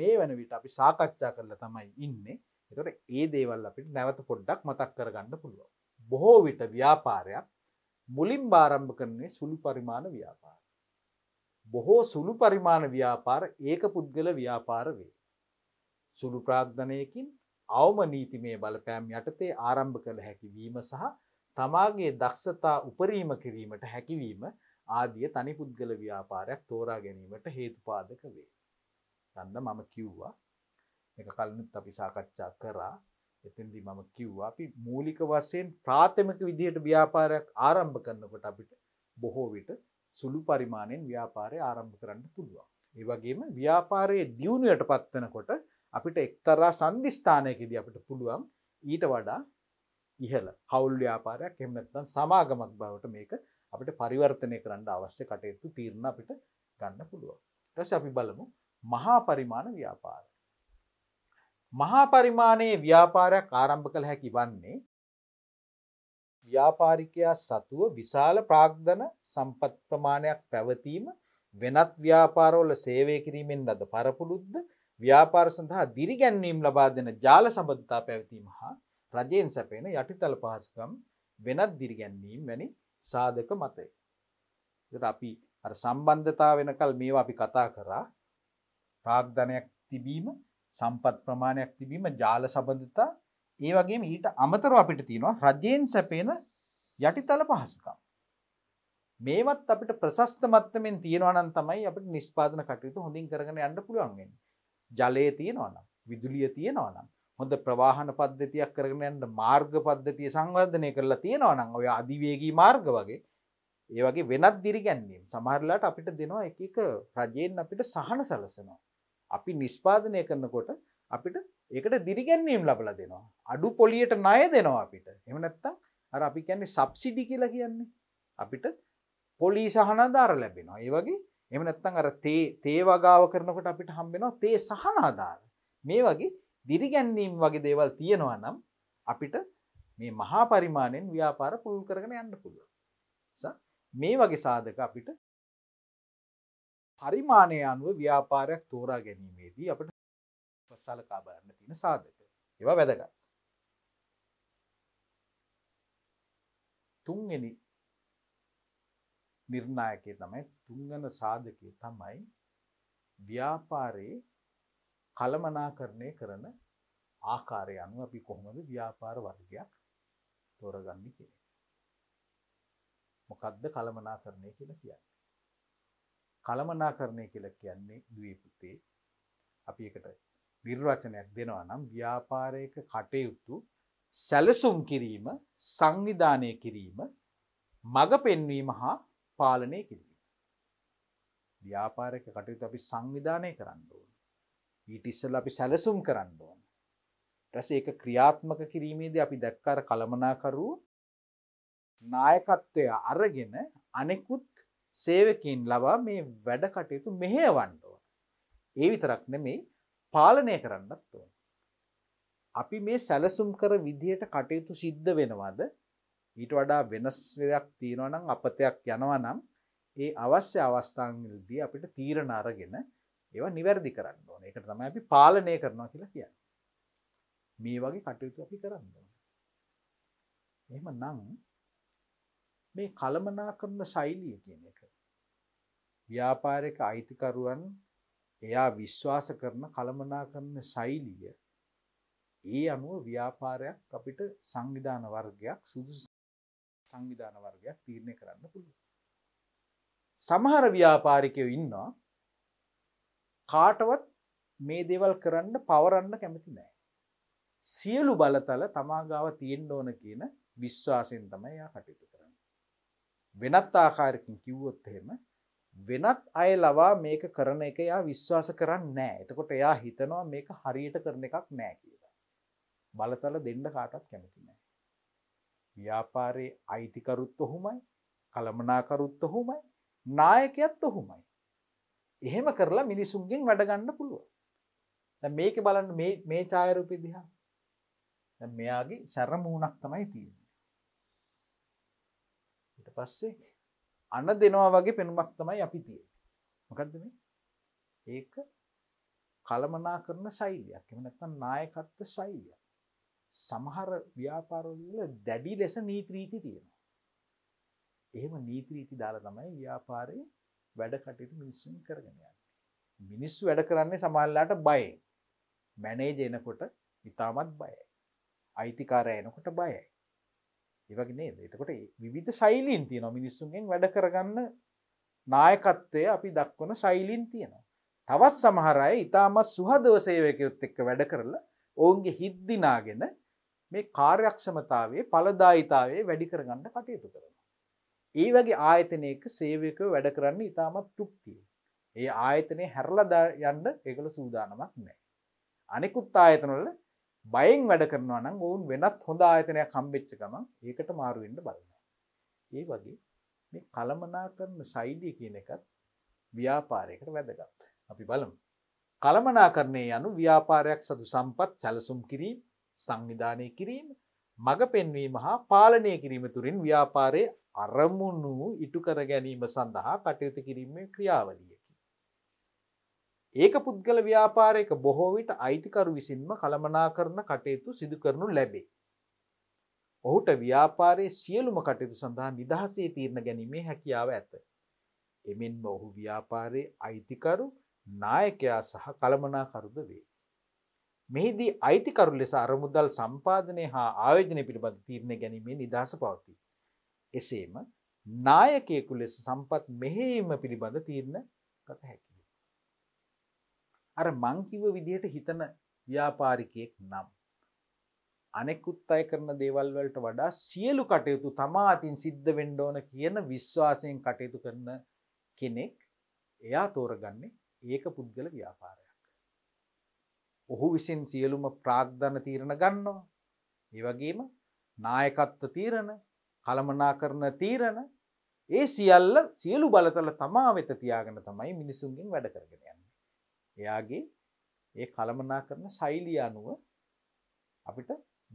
මේ වන විට අපි සාකච්ඡා කරලා තමයි ඉන්නේ එතොට ඒ දේවල් අපිට නැවත පොඩ්ඩක් මතක් කරගන්න පුළුව බොහෝ විට ව්‍යාපාරයක් මුලින් භාරම්භ කරන්නේ සුළු පරිමාණ ව්‍යාපාර බොහෝ සුළු පරිමාණ ව්‍යාපාර ඒක පුද්ගල ව්‍යාපාර වේ සුළු ප්‍රාග්ධනයකින් අවම නීතිමේ බලපෑම් යටතේ ආරම්භ කළ හැකිවීම සහ තමාගේ දක්ෂතා උපරීම කිරීමට හැකිවීම ආදිය තනි පුද්ගල ව්‍යාපාරයක් තෝරා ගැනීමට හේතුපාදක වේ. ගන්න මම කිව්වා එක කලනුත් අපි සාකච්ඡා කරා එතන්දි මම කිව්වා අපි මූලික වසයෙන් ප්‍රාථමික විදිහට ව්‍යාපාරයක් ආරම්භ කරන්නකොට අපිට බොහෝ විට සුළු පරිමාණයෙන් ව්‍යාපාරය ආරම්භ කරන්න පුළුවන්. ඒ වගේම ව්‍යාපාරයේ දියුණුවට පත්වනකොට අපිට එක්තරා සන්ධිස්ථානයකදී අපිට පුළුවන් ඊට වඩා ඉහළ හවුල් ව්‍යාපාරයක් එහෙම නැත්නම් සමාගමක් බවට මේක අපිට පරිවර්තනය කරන්න අවශ්‍ය කටයුතු තීරණ අපිට ගන්න පුළුව. ටස අපි බලමු මහා පරිමාණ ව්‍යාපාර. මහා පරිමාණයේ ව්‍යාපාරයක් ආරම්භ කළ හැකි වන්නේ ව්‍යාපාරිකයා සතුව විශාල ප්‍රාග්ධන සම්පත් ප්‍රමාණයක් පැවතීම වෙනත් ව්‍යාපාරවල සේවය කිරීමෙන් ලද පරපුළුද්ද ව්‍යාපාර සඳහා දිරිගැන්වීම් ලබා දෙන ජාල සබඳතා පැවතීම හා රජයෙන් සැපෙන යටිතල පහසුකම් වෙනත් දිරිගැන්වීම් වැනි සාධක මතය. අපි සම්බන්ධතා වෙනකල් මේවා අපි කතා කරා ප්‍රාග්ධනයක් තිබීම සම්පත් ප්‍රමාණයක් තිබීම ජාල සබඳතා ඒ වගේ ඊට අමතර අපිට තියෙනවා රජයෙන් සැපේන යටිතල පහසුකම්. මේවත් අපිට ප්‍රශස්ත මත්තමෙන් තියෙනවනන් තමයි අපට නිස්පාදන කටයුතු හොඳින් කරගෙන යන්න පුළුවන්ගෙන් ජලය තියෙනවනම් විදුලිය තියෙනවනම් හොඳ ප්‍රවාහන පද්ධතියක් කරගෙන යන්න මාර්ග පද්ධතිය සංවර්ධනය කරලා තියෙනවා නං ඔය අධිවේගී මාර්ග වගේ ඒ වගේ වෙනත් දිරිගැන්වීම් සමහරලාට අපිට දෙනවා එක එක රජයෙන් අපිට සහන සලසනවා. අපි නිස්්පාදනය කරනකොට අපිට ඒකට දිරිගැන්වීම් ලබල දෙනවා. අඩු පොලියට ණය දෙනවා අපිට එමනැත්තම් අර අපි කියන්නේ සබ්සිඩි කියලා කියන්නේ. අපිට පොලී සහනාධාර ලැබෙනවා. ඒ වගේ එමනැත්තං අර තේ වගාව කරනකට අපිට හම්බෙනවා තේ සහනාධාර. මේ වගේ දිරිගැන්වීම් වගේ දේවල් තියෙනවා නම් අපිට මේ මහා පරිමාණයෙන් ව්‍යාපාර පුළුල් කරගෙන යන්න පුළුව මේ වගේ සාධක අපිට පරිමාණය අනුව ව්‍යාපාරයක් තෝරා ගැනීමේදී අපට සලකා බලන්න තියෙන සාධක ඒවා වැදගත් තුන්ගනි නිර්ණායකය තමයි තුන්ගන සාධකය තමයි ව්‍යාපාරයේ කළමනාකරණය කරන ආකාරය අනුව අපි කොහොමද ව්‍යාපාර වර්ගයක් තෝරගන්න කියෙන. මොකක්ද කළමනාකරණය කියලා කියන්න. කළමනාකරණය කියලා කියන්නේ දවපුතේ අපි එකට නිර්වචනයක් දෙනවා නම් ව්‍යාපාරයක කටයුතු සැලසුම් කිරීම සංවිධානය කිරීම මඟ පෙන්වීම හා පාලනය කිරීම. ව්‍යාපාරක කටයුතු අපි සංවිධානය කරන්න ඕන. ඊට ඉස්සල අපි සැලසුම් කරන්න ඕන රැස ඒක ක්‍රියාත්මක කිරීමේදී අපි දැක්කාර කළමනාකරු නායකත්වය අරගෙන අනෙකුත් සේවකින් ලබා මේ වැඩ කටයුතු මෙහයවන්ඩුව. ඒ විතරක් නෙමේ පාලනය කරන්නත් ඕන. අපි මේ සැලසුම් කර විදියට කටයුතු සිද්ධ වෙනවාද ඊට වඩා වෙනස් වෙයක් තියෙනවනම් අපතයක් යනවනම් ඒ අවශ්‍ය අවස්ථාංගල්දී අපිට තීරණ අරගෙන ඒවා නිවැරදි කරන්න ඕන එකට තමයි අපි පාලනය කරනවා කියලා කිය මේ වගේ කටයුතු අපි කරන්න ඕන එම නං මේ කළමනා කරන ශෛලිය කියන එක ව්‍යාපාරක අයිතිකරුවන් එයා විශ්වාස කරන කළමනා කරන ශෛලිය ඒ අනුව ව්‍යාපාරයක් අපිට සංවිධාන වර්ගයක් සුදු සංවිධාන වර්ගයක් තීරණය කරන්න පුළුව සමහර ව්‍යාපාරිකයෝ ඉන්නවා කාටවත් මේ දේවල් කරන්න පවරන්න කැමති නෑ. සියලු බලතල තමාගාව තියෙන්ඩ ඕන කියන විශ්වාසයෙන් තමයි යා කටයුතු කරන්න. වෙනත් ආකාරකින් කිව්වොත් එහෙම වෙනත් අය ලවා මේක කරන එක යා විශ්වාස කරන්න නෑ එතකොට එයා හිතනවා මේක හරියට කරන එකක් නෑ කියලා. බලතල දෙන්න කාටත් කැමති නෑ. ව්‍යාපාරයේ අයිතිකරුත් ඔහුමයි කළමනාකරුත් ඔහුමයි නායකයත් ඔහුමයි. එහෙම කරලා මිනිසුන්ගෙන් වැඩගන්න පුළුව මේක බලන්න මේ චායරූපය දිහා මෙයාගේ සැරමූුණක් තමයි තියෙන ට පස්සේ අන්න දෙනවා වගේ පෙනුමක් තමයි අපි තිය මොකක්ද මේ ඒක කළමනා කරන සෛලියක් එමනත්තන් නායකත්ව සෛලිය සමහර ව්‍යාපාරවල දැඩි ලෙස නීත්‍රීති තියෙනවා එහෙම නීත්‍රීති දාල තමයි ව්‍යාපාරයේ වැඩ කටයුතු මිනිස්සුන් කරගෙනය. මිනිස්සු වැඩ කරන්නේ සමල්ලාට බය මැනේජ එනකොට ඉතාමත් බය අයිතිකාරය එනකොට බයයි ඒවගේ නේද එතකොට විධ සයිලීන් තියෙන මිනිස්සුන්ගෙන් වැඩ කරගන්න නායකත්වය අපි දක්වන සයිලින් තියෙනවා තවත් සමහරය ඉතාමත් සුහදව සේවකයුත් එක්ක වැඩ කරලා ඔවුන්ගේ හිද්දිනාගෙන මේ කාර්යක්ෂමතාවේ පලදායිතාවේ වැඩි කරගන්න කටයුතු කර ඒ වගේ ආයතනයක සේවයක වැඩ කරන්න ඉතාමත් තෘප්තිය. ඒ ආයතනය හැරලද යන්න එකළ සූදානමක් නෑ. අනෙකුත් ආයතනවල බයින් වැඩ කරනවා නම් ඔවුන් වෙනත් හොඳ ආයතනයක් කම්බෙච්චකම ඒකට මාරුවෙන්ට බලන්න. ඒ වගේ මේ කළමනා කරන සයිඩිය කියන එකත් ව්‍යාපාරයකට වැදගත්. අපි බලමු. කළමනා කරන්නේ යනු ව්‍යාපාරයක් සතු සම්පත් සැලසුම් කිරීම සංවිධානය කිරීම මඟ පෙන්වීම හා පාලනය කිරීම තුරින් ව්‍යාපාරය අරමුණු ඉටු කර ගැනීම සඳහා කටයුතු කිරීමේ ක්‍රියාවලියකි. ඒක පුද්ගල ව්‍යාපාරයක බොහෝ විට අයිතිකරු විසින්ම කළමනා කරන කටයුතු සිදු කරනු ලැබේ. ඔහුට ව්‍යාපාරයේ සියලුම කටයුතු සඳහා නිදහසේ තීරණ ගැනීමේ හැකියාව ඇත. එමෙන්ම ඔහු ව්‍යාපාරයේ අයිතිකරු නායකයා සහ කළමනාකරුද වේ. මෙහිදී අයිතිකරු ලෙස අරමුදල් සම්පාධනය හා ආයෝජනය පිළිබඳ තීරණ ගැනීමේ නිදහස පවති. එසේම නායකයෙකු ලෙස සම්පත් මෙහෙම පිළිබඳ තීරණ ගත හැකි. අර මංකිව විදියට හිතන ව්‍යාපාරිකයෙක් නම්. අනෙකුත් අය කරන දේවල් වලට වඩා සියලු කටයුතු තමා අතින් සිද්ධ වෙන්න ඕන කියන විශ්වාසයෙන් කටයුතු කරන කෙනෙක් එයා තෝරගන්නේ ඒක පුද්ගල ව්‍යාපාර. ඔහු විසින් සියලුම ප්‍රාග්ධන තීරණ ගන්නවා. ඒ වගේම නායකත්ව තීරණ කළමනා කරන තීරණ ඒ සියල්ල සියලු බලතල තමා වෙත තියාගෙන තමයි මිනිසුන්ගෙන් වැඩ කරගෙන යන්න. එයාගේ ඒ කළමනා කරන ශෛලිය අනුව අපිට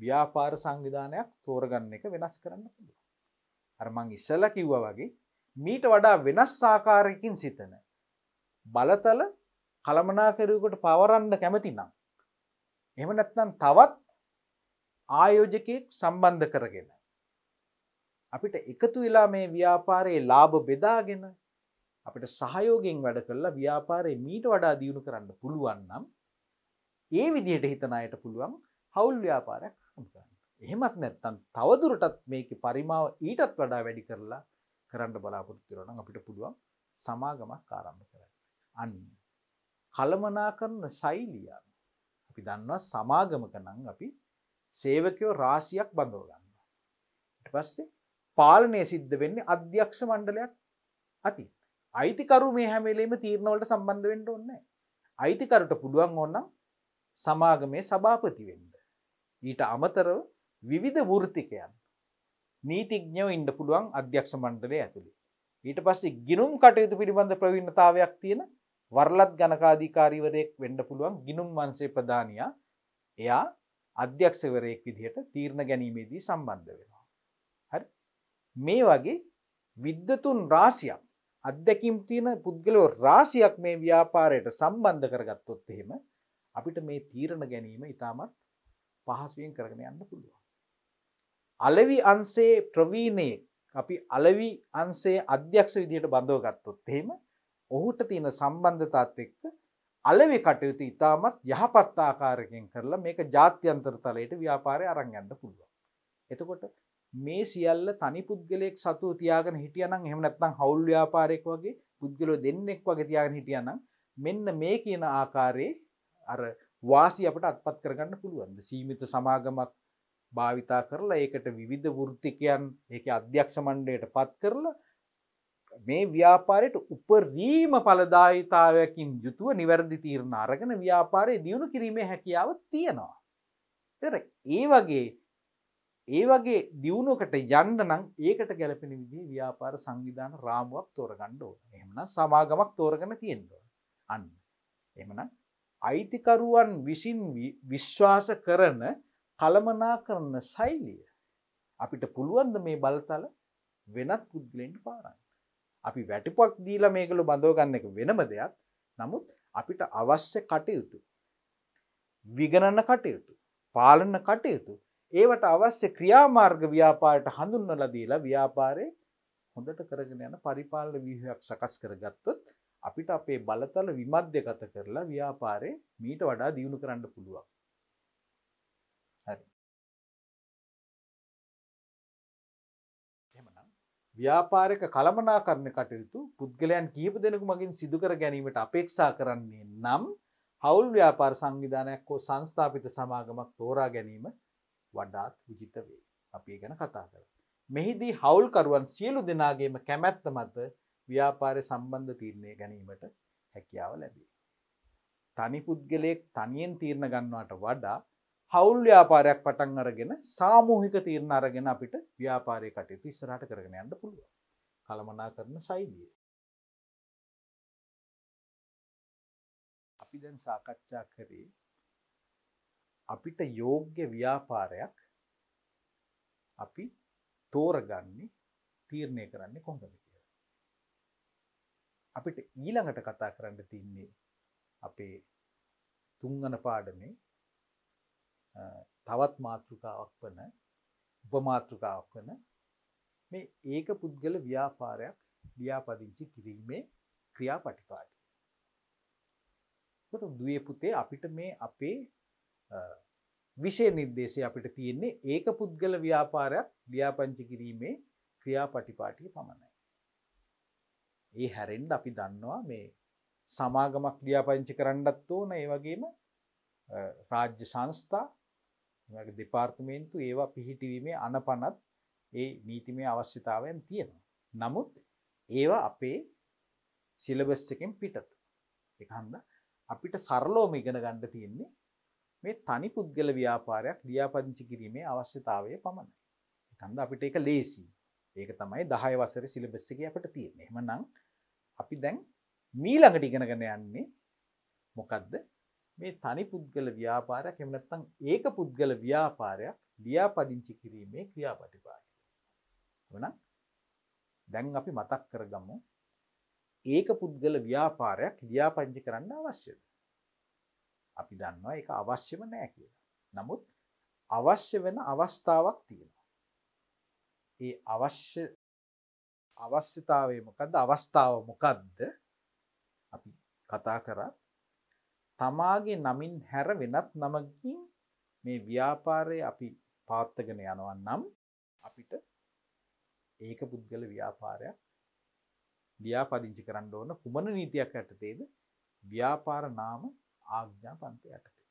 ව්‍යාපාර සංවිධානයක් තෝරගන්න එක වෙනස් කරන්න පුළුව. අරමං ඉස්සල කිව්ව වගේ මීට වඩා වෙනස් ආකාරයකින් සිතන. බලතල කළමනාකරයකුට පවරන්න කැමති නම්. එහම නැත්නම් තවත් ආයෝජකයෙක් සම්බන්ධ කරගෙන. අපිට එකතු වෙලා මේ ව්‍යාපාරයේ ලාභ බෙදාගෙන අපිට සහයෝගෙන් වැඩ කරලා ව්‍යාපාරයේ මීට වඩා දියුණු කරන්න පුළුවන් නම් ඒ විදියට හිතන අයට පුළුවන් හවුල් ව්‍යාපාරයක් කරන්න. එහෙමත් නැත්තම් තවදුරටත් මේක පරිමාව ඊටත් වඩා වැඩි කරලා කරන්න බලාපොරොත්තු වෙනවා නම් අපිට පුළුවන් සමාගමක් ආරම්භ කරන්න. අන්න කළමනා කරන ශෛලියක් අපි දන්නවා සමාගමක නං අපි සේවකයෝ රාසියක් බඳව ගන්නවා පස්සේ පාලනය සිද්ධ වෙන්නේ අධ්‍යක්ෂ මණ්ඩලයක් අති අයිතිකරු මේ හැමලේම තීරණවලට සම්බන්ධ වෙන්ට ඔන්න අයිතිකරුට පුළුවන් ඔන්න සමාගමේ සභාපති වෙන්ඩ ඊට අමතරව විවිධ වෘතිකයන් නීතිඥව ඉන්ඩ පුළුවන් අධ්‍යක්ෂ මණ්ඩලය ඇතුළි ඊට පස්සේ ගිනුම් කටයුතු පිළිබඳ ප්‍රවින්නතාවයක් තියෙන වරලත් ගණකාධිකාරිවරයෙක් වෙන්ඩ පුළුවන් ගිනුම් වන්සේ ප්‍රධානයා එයා අධ්‍යක්ෂවරයෙක් විදිහට තීරණ ගැනීමේදී සම්බන්ධ වෙනවා. හරි මේ වගේ විද්ධතුන් රාසියක් අත්දැකම් තියෙන පුද්ගලෝ රාසියක් මේ ව්‍යාපාරයට සම්බන්ධ කරගත්තොත් එහෙම අපිට මේ තීරණ ගැනීම ඉතාමත් පහසුවෙන් කරගෙන යන්න පුළුවන්. අලවි අන්සේ ප්‍රවීණයේ අපි අලවි අන්සේ අධ්‍යක්ෂ විදියට බඳව ගත්තොත් එහෙම ඔහුට තියෙන සම්බන්ධතාත් එක්ක අලවෙ කටයුතු ඉතාමත් යහපත් ආකාරකෙන් කරලා මේක ජාත්‍යන්තර තලයට ව්‍යාපාරය අරන් යන්න පුළුවන්. එතකොට මේ සියල්ල තනි පුද්ගලයෙක් සතුව තියාගෙන හිටියනම් එහෙම නැත්නම් හවුල් ව්‍යාපාරයක් වගේ පුද්ගලෝ දෙන්නෙක් වගේ තියාගෙන හිටියනම් මෙන්න මේ කියන ආකාරයේ අර වාසි අපට අත්පත් කරගන්න පුළුවන්ද සීමිත සමාගමක් භාවිතා කරලා ඒකට විවිධ වෘත්තිකයන් ඒක අධ්‍යක්ෂ මණ්ඩයට පත් කරලා මේ ව්‍යාපාරයට උපරීම පලදායිතාවයකින් යුතුව නිවැරදි තීරණ අරගෙන ව්‍යාපාරය දියුණු කිරීමේ හැකියාව තියෙනවා. තර ඒ වගේ ඒ වගේ දියුණුකට යන්න නම් ඒකට ගැලපෙන විදි ව්‍යාපාර සංවිධාන රාමුවක් තෝරගණ්ඩෝ එහමන සමාගමක් තෝරගන තියෙන්ඩුව අන්න එමන අයිතිකරුවන් විසින් විශ්වාස කරන කළමනා කරන සෛලිය අපිට පුළුවන්ද මේ බලතල වෙනත් පුද්ගලෙන්ට පාරන්න අපි වැටිපක් දීලා මේකළු බඳෝගන්න එක වෙනම දෙයක් නමුත් අපිට අවශ්‍ය කටයුතු විගණන්න කටයුතු පාලන්න කටයුතු ඒවට අවශ්‍ය ක්‍රියාමාර්ග ව්‍යාපාරයට හඳුන්වලා දීලා ව්‍යාපාරය හොඳට කරගෙන යන පරිපාලන ව්‍යුහයක් සකස් කරගත්තොත් අපිට අපේ බලතල විමධ්‍යගත කරලා ව්‍යාපාරේ මීට වඩා දියුණු කරන්න පුළුවන් ව්‍යාපාරික කළමනාකරණ කටයුතු පුද්ගලයන් කීප දෙනෙකු මගින් සිදුකර ගැනීමට අපේක්ෂා කරන්නේ නම් හවුල් ව්‍යාපාර සංවිධානයක් හෝ සංස්ථාපිත සමාගමක් තෝරා ගැනීම වඩාත් විජිත වේ. අපි ගැන කතා කර. මෙහිදී හවුල්කරුවන් සියලු දෙනාගේම කැමැත්ත මත ව්‍යාපාරය සම්බන්ධ තීරණය ගැනීමට හැකියාව ලැබේ. තනි පුද්ගලයෙක් තනියෙන් තීරණ ගන්නවාට වඩා හවුල් ව්‍යාපාරයක් පටන් අරගෙන සාමූහික තීරණ අරගෙන අපිට ව්‍යාපාරය කටයුතු ඉස්සරහට කරගෙන යන්න පුළුවන්. කළමනා කරන සයිදිය. අපි දැන් සාකච්ඡා කරේ අපිට යෝග්‍ය ව්‍යාපාරයක් අපි තෝරගන්නේ තීරණය කරන්නේ කොහොමද කියලා. අපිට ඊළඟට කතා කරන්න තින්නේ අපේ තුන්ගන පාඩමේ තවත් මාතෘකාවක් වන උපමාතෘකාවක් වන මේ ඒක පුද්ගල ව්‍යාපාරයක් ලියාපදිංචි කිරීමේ ක්‍රියා පටිපාට දුවේ පුතේ අපිට මේ අපේ විෂය නිර්දේශය අපිට තියෙන්නේ ඒක පුද්ගල ව්‍යාපාරයක් ලියාපංචි කිරීමේ ක්‍රියා පටිපාටිය පමණයි. ඒ හැරෙන්ඩ අපි දන්නවා මේ සමාගමක් ලියාපංචි කරන්නත් ඕන ඒ වගේම රාජ්‍ය සංස්ථා දෙපාර්තමේන්තු ඒවා පිහිටිවීමේ අනපනත් ඒ නීතිමය අවශ්‍යතාවයන් තියෙනවා. නමුත් ඒවා අපේ සිලබස් එකෙන් පිටත්. එකහන්ද අපිට සරලෝම ඉගෙන ගණ්ඩ තියෙන්නේ මේ තනි පුද්ගල ව්‍යාපාරයක් ලියාපදිංචි කිරීමේ අවශ්‍යතාවය පමණයි. එකන්ද අපිට එක ලේසි ඒක තමයි දහය වසර සිලබස්සක අපට තියෙන එහම නම් අපි දැන් මීළඟට ඉගෙනගෙන යන්නේ මොකක්ද මේ තනි පුද්ගල ව්‍යාපාරයක් එහෙම නැත්නම් ඒක පුද්ගල ව්‍යාපාරයක් ලියාපදිංචි කිරීමේ ක්‍රියාපටිපාටි. එහෙනම් දැන් අපි මතක් කරගමු ඒක පුද්ගල ව්‍යාපාරයක් ලියාපදිංචි කරන්න අවශ්‍යද? අපි දන්නවා ඒක අවශ්‍යම නෑ කියලා. නමුත් අවශ්‍ය වෙන අවස්ථාවක් තියෙනවා. ඒ අවශ්‍ය අවශ්‍යතාවය මොකද්ද? අවස්ථාව මොකද්ද? අපි කතා කරා තමාගේ නමින් හැර වෙනත් නමකින් මේ ව්‍යාපාරය අපි පාත්තගෙන යනවන් නම් අපිට ඒක පුද්ගල ව්‍යාපාරයක් ලියාපදිංචි කරන්න ඕන කුමන නීතියක් ඇටතේද ව්‍යාපාර නාම ආග්ඥා පන්තය යටතේ.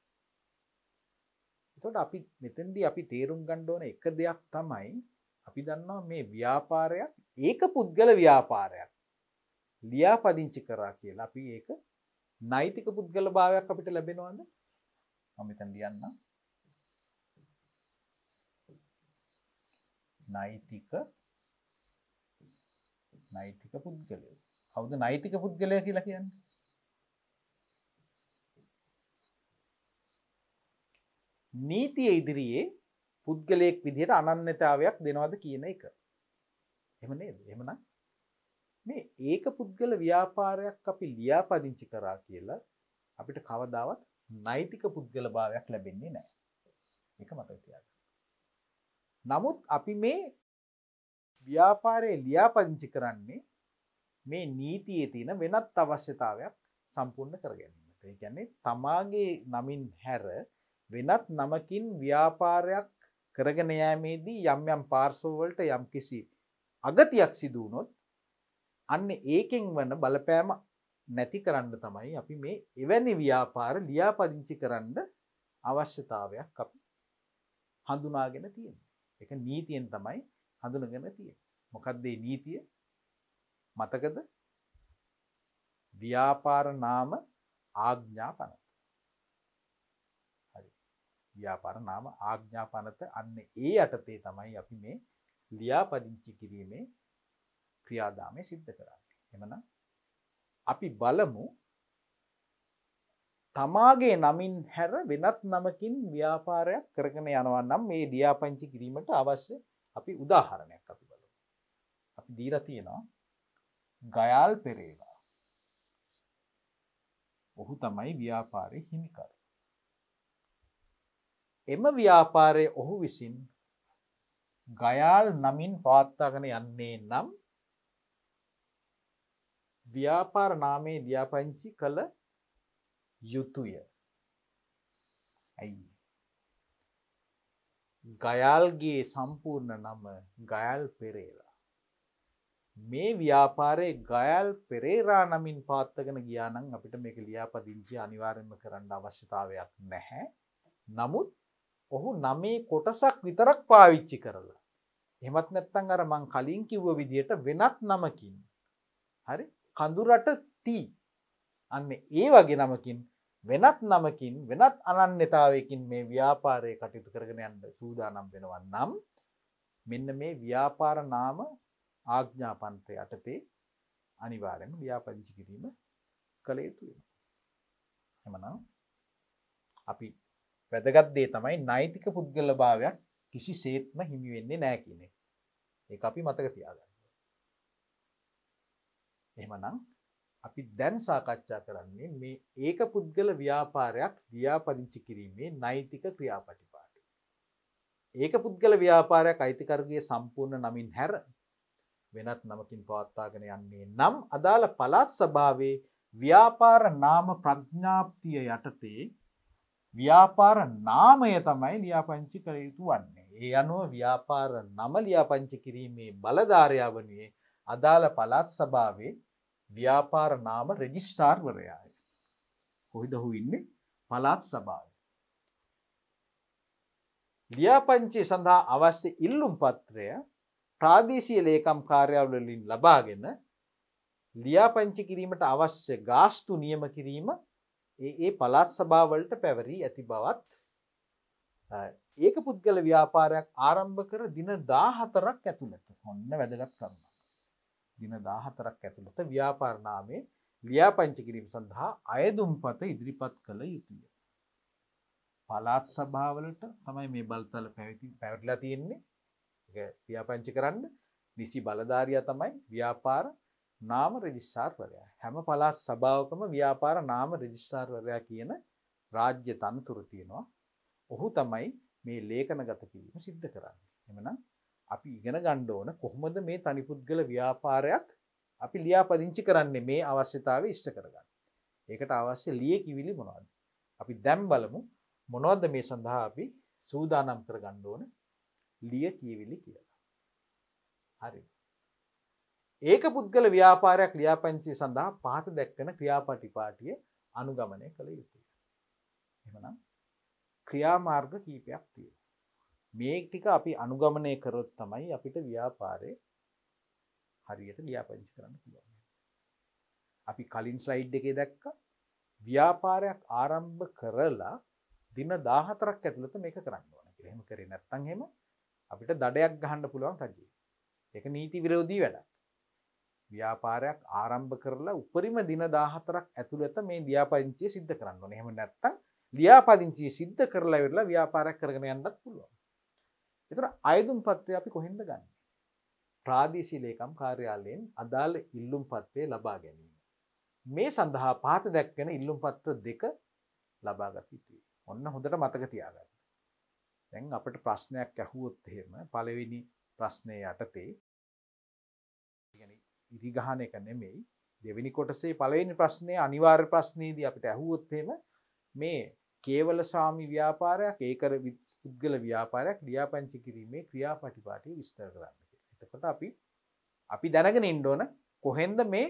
එතොට අපි මෙතන්දි අපි තේරුම් ගණ්ඩෝන එක දෙයක් තමයි අපි දන්නවා මේ ව්‍යාපාරයක් ඒක පුද්ගල ව්‍යාපාරයක් ලියාපදිංචි කරා කියලා අපි ඒක නෛතික පුද්ගල භාවයක් අපිට ලැබෙනවාද මම මෙතන ලියන්න නෛතික නෛතික පුද්ගලයෝ කවුද නෛතික පුද්ගලය කියලා කියන්නේ නීතිය ඉදිරියේ පුද්ගලයෙක් විදිහට අනන්‍යතාවයක් දෙනවද කියන එක එම නේද එමනම් මේ ඒක පුද්ගල ව්‍යාපාරයක් අපි ලියාපදිංචි කරා කියලා අපිට කවදාවත් නෛතික පුද්ගල භාවයක් ලැබෙන්නේ නෑ එක මතක තියාගන්න. නමුත් අපි මේ ව්‍යාපාරය ලියාපදිංචි කරන්නේ මේ නීතියේ තියෙන වෙනත් අවශ්‍යතාවයක් සම්පූර්ණ කරගැනීමට. ඒ කියන්නේ තමාගේ නමින් හැර වෙනත් නමකින් ව්‍යාපාරයක් කරගෙන යෑමේදී යම් යම් පාර්සෝවලට යම් කිසි අගතියක් සිදුවනොත් අන්න ඒකෙන් වන්න බලපෑම නැති කරන්න තමයි අපි මේ එවැනි ව්‍යාපාර ලියාපදිංචි කරන්න අවශ්‍යතාවයක් අපි හඳුනාගෙන තියෙන එක නීතියෙන් තමයි හඳුනගෙන තිය මොකක්දේ නීතිය මතකද ව්‍යාපාර නාම ආග්ඥා පනත ව්‍යාපාර නාම ආග්ඥා පනත අන්න ඒ යටතේ තමයි අපි මේ ලියාපදිංචි කිරීමේ ක්‍රියාදාමය සිද්ධ කරන්න එමන අපි බලමු තමාගේ නමින් හැර වෙනත් නමකින් ව්‍යාපාරයක් කරගෙන යනවා නම් මේ ඩියාපංචි කිරීමට අවශ්‍ය අපි උදාහරණයක් අපි බලු අපි දීර තියෙනවා ගයාල් පෙරේවා ඔහු තමයි ව්‍යාපාරය හිමිකර එම ව්‍යාපාරය ඔහු විසින් ගයාල් නමින් පවත්තාගෙන යන්නේ නම් ව්‍යාපාර නාමේ ලියාපංචි කළ යුතුය. ඇයි. ගයාල්ගේ සම්පූර්ණ නම ගයල් පෙරේලා. මේ ව්‍යාපාරය ගයල් පෙරේරා නමින් පාත්තගෙන ගියානං අපිට මේක ලියාපදිංචි අනිවාරෙන්ම කරන්න අවශ්‍යතාවයක් නැහැ. නමුත් ඔහු නමේ කොටසක් විතරක් පාවිච්චි කරලා. එමත් නැත්තං අර මං කලින් කිව්ව විදියට වෙනත් නමකින්. හරි කඳුරට ටී අන්න ඒ වගේ නමකින් වෙනත් නමකින් වෙනත් අනන්‍යතාවයකින් මේ ව්‍යාපාරය කටයුතු කරගෙන යන්න සූදානම් වෙනවන් නම් මෙන්න මේ ව්‍යාපාර නාම ආග්ඥාපන්තය යටතේ අනිවාරෙන් ව්‍යාපදිංචි කිරීම කළ යුතුය. එමනම් අපි වැදගත්දේ තමයි නෛතික පුද්ගල භාවයක් කිසි සේත්ම හිමිවෙන්නේ නෑ කියනෙ. ඒ අපි මතක තියාගන්න. එහෙමනම් අපි දැන් සාකච්ඡා කරන්නේ මේ ඒක පුද්ගල ව්‍යාපාරයක් ව්‍යාපදිංචි කිරීමේ නෛතික ක්‍රියාපටිපාටි. ඒක පුද්ගල ව්‍යාපාරයක් අයිතිකරුගේ සම්පූර්ණ නමින් හැර වෙනත් නමකින් පවත්වාගෙන යන්නේ නම් අදාළ පළාත් සභාවේ ව්‍යාපාර නාම ප්‍රඥාප්තිය යටතේ ව්‍යාපාර නාමය තමයි ලියාපංචි කළ යුතු වන්නේ. ඒ අනුව ව්‍යාපාර නම ලියාපංචි කිරීමේ බලධාරයා වනුවේ අදාළ පළාත් සභාවේ ව්‍යාපාර නාම රෙජිස්ටාර්වරයාය. කොහිද ඔහු ඉන්නේ? පළාත් සභාවේ. ලියාපදිංචි සඳහා අවශ්‍ය ඉල්ලුම් පත්‍රය ප්‍රාදේශීය ලේකම් කාර්යාලවලින් ලබාගෙන ලියාපදිංචි කිරීමට අවශ්‍ය ගාස්තු නියම කිරීම ඒ ඒ පළාත් සභාවලට පැවරී ඇති බවත් ඒක පුද්ගල ව්‍යාපාරයක් ආරම්භ කර දින 14ක් ඇතුළත ඔන්න වැදගත් කරුණක්. දින 14ක් ඇතුළත ව්‍යාපාර නාමයේ ලියාපදිංචි කිරීම සඳහා අයදුම්පත ඉදිරිපත් කළ යුතුය. පළාත් සභාවලට තමයි මේ බලතල පැවති පැවැටලා තියෙන්නේ. ඒක ව්‍යාපදිංචි කරන්න නිසි බලධාරියා තමයි ව්‍යාපාර නාම රෙජිස්ට්‍රාර්වරයා. හැම පළාත් සභාවකම ව්‍යාපාර නාම රෙජිස්ට්‍රාර්වරයා කියන රාජ්‍ය තනතුරු තියෙනවා. ඔහු තමයි මේ ලේඛනගත කිරීම සිද්ධ කරන්නේ. එමනම් අපි ඉගෙන ගණ්ඩ ඕන කොහොමද මේ තනිපුද්ගල ව්‍යාපාරයක් අපි ලියාපදිංචි කරන්නේ මේ අවශ්‍යතාව ඉෂ්ට කරගන්න. ඒකට අවශ්‍ය ලිය කිවිලි මොනවද. අපි දැම් බලමු මොනවද මේ සඳහා අපි සූදානම් කර ගණ්ඩ ඕන ලිය කියවිලි කියලා. හරි. ඒක පුද්ගල ව්‍යාපාරයක් ලියාපංචි සඳහා පාත දැක්කන ක්‍රියාපටිපාටිය අනුගමනය කළ යුතුය. එමනම් ක්‍රියාමාර්ග කීපයක් තියෙන. මේ ටික අපි අනුගමනය කරොත් තමයි අපිට ව්‍යාපාරය හරියට ව්‍යාපංචි කරන්න පුළුවන්. අපි කලින් ස්ලයිඩ් එකේ දැක්ක ව්‍යාපාරයක් ආරම්භ කරලා දින දාහතරක් ඇතුළත මේක කරන්න ඕන කියලා. එහෙම කරේ නැත්නම් එහෙම අපිට දඩයක් ගහන්න පුළුවන් රජයේ. ඒක නීති විරෝධී වැඩක්. ව්‍යාපාරයක් ආරම්භ කරලා උපරිම දින 14ක් ඇතුළත මේ ලියාපදිංචිය සිද්ධ කරන්න ඕනේ. එහෙම නැත්නම් ලියාපදිංචිය සිද්ධ කරලා ඉවරලා ව්‍යාපාරයක් කරගෙන යන්නත් පුළුවන්. එතුර අයදුම් පත්‍රය අපි කොහෙන්ද ගන්න ප්‍රාදේශී ලේකම් කාර්යාලයෙන් අදාළ ඉල්ලුම් පත්‍රය ලබා ගැනීම මේ සඳහා පාත දැක්කෙන ඉල්ලුම් පත්‍ර දෙක ලබාගත යුතුයි ඔන්න හොඳට මතක තියාගන්න දැන් අපට ප්‍රශ්නයක් ඇහුවොත් එහෙම පළවෙනි ප්‍රශ්නය යටතේ ඉරිගහන එක නෙමෙයි දෙවිනි කොටසේ පළවෙනි ප්‍රශ්නය අනිවාර්ය ප්‍රශ්නයේදී අපිට ඇහුවොත් එහෙම මේ කේවල සාමි ව්‍යාපාරයක් ඒකර පුද්ගල ව්‍යාපාරයක් ලියාපංචි කිරීමේ ක්‍රියාපටිපාටි විස්තර කරන්න එතකොට අපි අපි දැනගෙන ඉන්ඩෝන කොහෙන්ද මේ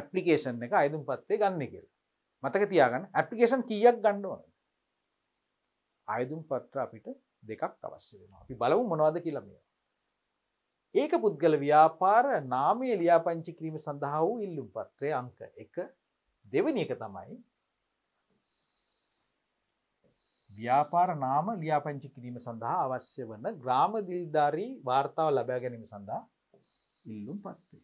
ඇප්ලිකේෂන් එක අයදුම් පත්වේ ගන්න කෙල් මතක තියාගන්න ඇප්ලිකේෂන් කියක් ගණ්ඩෝන අයදුම් පත්‍ර අපිට දෙකක් අවශ්‍ය වෙන අපි බලවු මොනවාද කියලා මේ ඒක පුද්ගල ව්‍යාපාර නාමේ ලියාපංචි කිරීම සඳහා වූ ඉල්ලුම් පත්‍රය අංක එක දෙවනි එක තමයි ව්‍යාපාර නාම ලියාපංචි කිරීම සඳහා අවශ්‍ය වන ග්‍රාම දිල්ධාරී වාර්තාව ලබා ගැනීම සඳහා ඉල්ලුම් පත්වේ.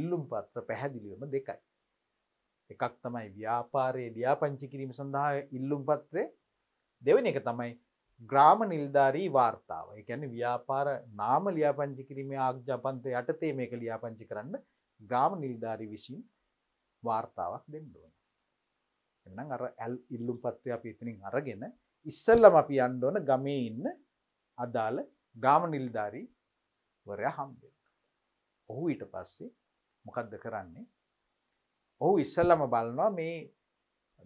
ඉල්ලුම් පත්‍ර පැහැදිලිවම දෙකයි. එකක් තමයි ව්‍යාපාරයේ ලියාපංචි කිරීම සඳහා ඉල්ලුම් පත්‍රය දෙවන එක තමයි ග්‍රාම නිල්ධාරී වාර්තාව එකැන ව්‍යාපාර නාම ලියාපංචි කිරීම ආග්ජාපන්ත යටතේ මේක ලියාපංචි කරන්න ග්‍රාම නිල්ධාරී විසින් වාර්තාවක් දෙන්නුව. එනම් අර ඇල් ඉල්ලුම් පත්වය අපි එතනින් අරගෙන ඉස්සල්ලම අපි යන්න ඕන ගමේ ඉන්න අදාළ ග්‍රාම නිල්ධාරී වරයා හම්බෙන්න. ඔහු ඊට පස්සේ මොකක්ද කරන්නේ ඔහු ඉස්සල්ලම බලනවා මේ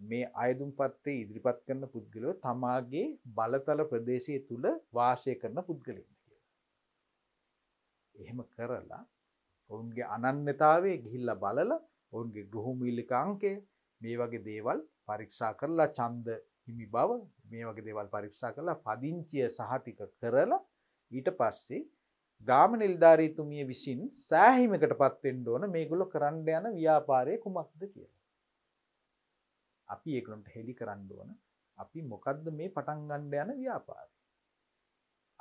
මේ අයදුම් පත්තේ ඉදිරිපත් කරන පුද්ගලෝ තමාගේ බලතල ප්‍රදේශය තුළ වාසය කරන පුද්ගලින්ද කිය. එහෙම කරලා ඔවුන්ගේ අනන්‍යතාවේ ගිහිල්ල බලල ඔවුන්ගේ ගෘහුමිල්ලිකාංකය මේ වගේ දේවල් පරීක්ෂා කරලා ඡන්ද හිමි බව මේ වගේ දේවල් පරීක්ෂා කරලා පදිංචිය සහතික කරලා ඊට පස්සේ ග්‍රාම නිලධාරීතුමිය විසින් සෑහිමකටපත් වෙන්න ඕන මේගොල්ලෝ කරන්න යන ව්‍යාපාරය කුමක්ද කියලා. අපි ඒගොල්ලන්ට හෙලි කරන්න ඕන අපි මොකද්ද මේ පටන් ගන්න යන ව්‍යාපාරය.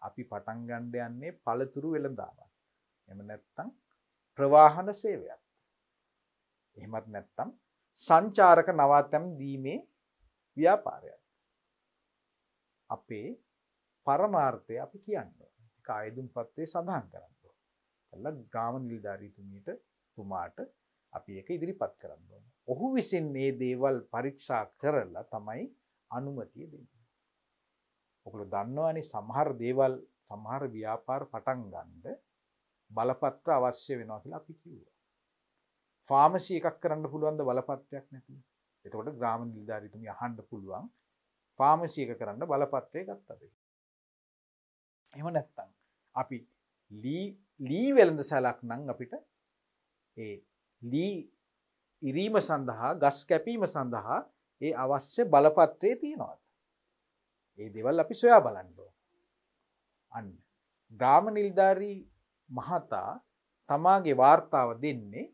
අපි පටන් ගන්න යන්නේ පළතුරු වෙළඳාමක්. එහෙම නැත්නම් ප්‍රවාහන සේවයක්. එහෙමත් නැත්නම් සංචාරක නවාතැම් දීමේ ව්‍යාපාරයක්. අපේ පරමාර්ථය අපි කියන්න කායදුම් පත්වය සඳහන් කරන්න. කල්ල ග්‍රාම නිල්ධාරීතුමීට තුමාට අපි එක ඉදිරිපත් කරන්න ඕන. ඔහු විසින් මේ දේවල් පරීක්ෂා කරලා තමයි අනුමතිය දෙන්න. ඔකුළු දන්නවානි සමහර දේවල් සමහර ව්‍යාපාර පටන් ගන්ඩ බලපත්‍ර අවශ්‍ය වෙනවා කියලා අපි කිව්වා. ෆාමශී එකක් කරන්න පුළුවන්ද බලපත්‍රයක් නැති එතකොට ග්‍රාම නිල්ධාරිතුම අහන්ඩ පුළුවන් ෆාමශීක කරන්න බලපත්‍රය ගත්තද එම නැත්තං අපි ලී වෙළඳ සැලක් නං අපිට ඒ ලී ඉරීම සඳහා ගස් කැපීම සඳහා ඒ අවශ්‍ය බලපත්‍රය තියෙනවාද ඒ දෙවල් අපි සොයා බලන්ඩෝ අන්න ග්‍රාම නිල්ධාරී මහතා තමාගේ වාර්තාව දෙන්නේ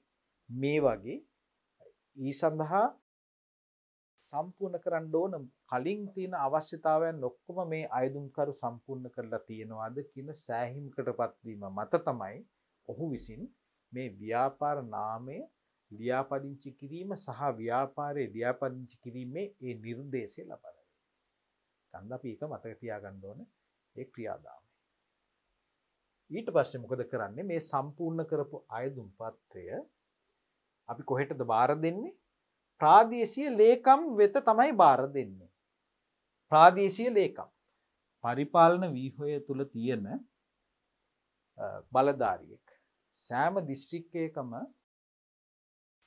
මේ වගේ ඊ සඳහා සම්පූර්ණ කරන්න ඕන කලින් තියෙන අවශ්‍යතාවයන් ඔක්කොම මේ අයදුම්කරු සම්පූර්ණ කරලා තියෙනවාද කියන සෑහීමකටපත් වීම මත තමයි ඔහු විසින් මේ ව්‍යාපාර නාමය ලියාපදිංචි කිරීම සහ ව්‍යාපාරයේ ලියාපදිංචි කිරීමේ ඒ නිර්දේශය ලබා දෙන්නේ. කන්ද අපි එක මතක තියාගන්න ඕන ඒ ක්‍රියාදාමය. ඊට පස්සේ මොකද කරන්නේ මේ සම්පූර්ණ කරපු අයදුම් පත්‍රය අපි කොහෙටද බාර දෙන්නේ ප්‍රාදේශය ලේකම් වෙත තමයි බාර දෙන්නේ. ප්‍රාදේශය ලේකම් පරිපාලන වීහොය තුළ තියෙන බලධාරියෙක් සෑම දිස්ශ්‍රික්කයකම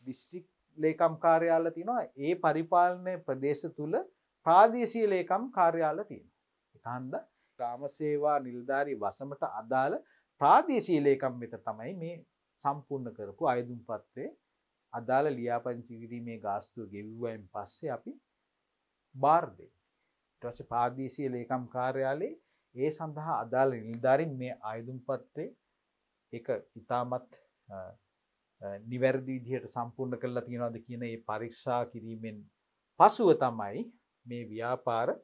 දිස්ත්‍රික් ලේකම් කාර්යාල තියෙනවා ඒ පරිපාලනය ප්‍රදේශ තුළ ප්‍රාදේශය ලේකම් කාර්යාල තියෙන. එකහන්ද ග්‍රාමසේවා නිල්ධාරී වසමට අදාළ ප්‍රාදේශී ලේකම් වෙත තමයි මේ සම්පූර්ණ කරපු අයදුම් පත්වේ අදාළ ලියාපදිංචි කිරීමේ ගාස්තුව ගෙවිවයෙන් පස්සේ අපි බාර්දේ ටස පාදේශීය ලේකම් කාර්යාලේ ඒ සඳහා අදාළ නිල්ධාරින් මේ ආයුදුම් පත්වේ එක ඉතාමත් නිවැරදි විදිහට සම්පූර්ණ කරලා තියෙනවාද කියන ඒ පරික්ෂා කිරීමෙන් පසුව තමයි මේ ව්‍යාපාර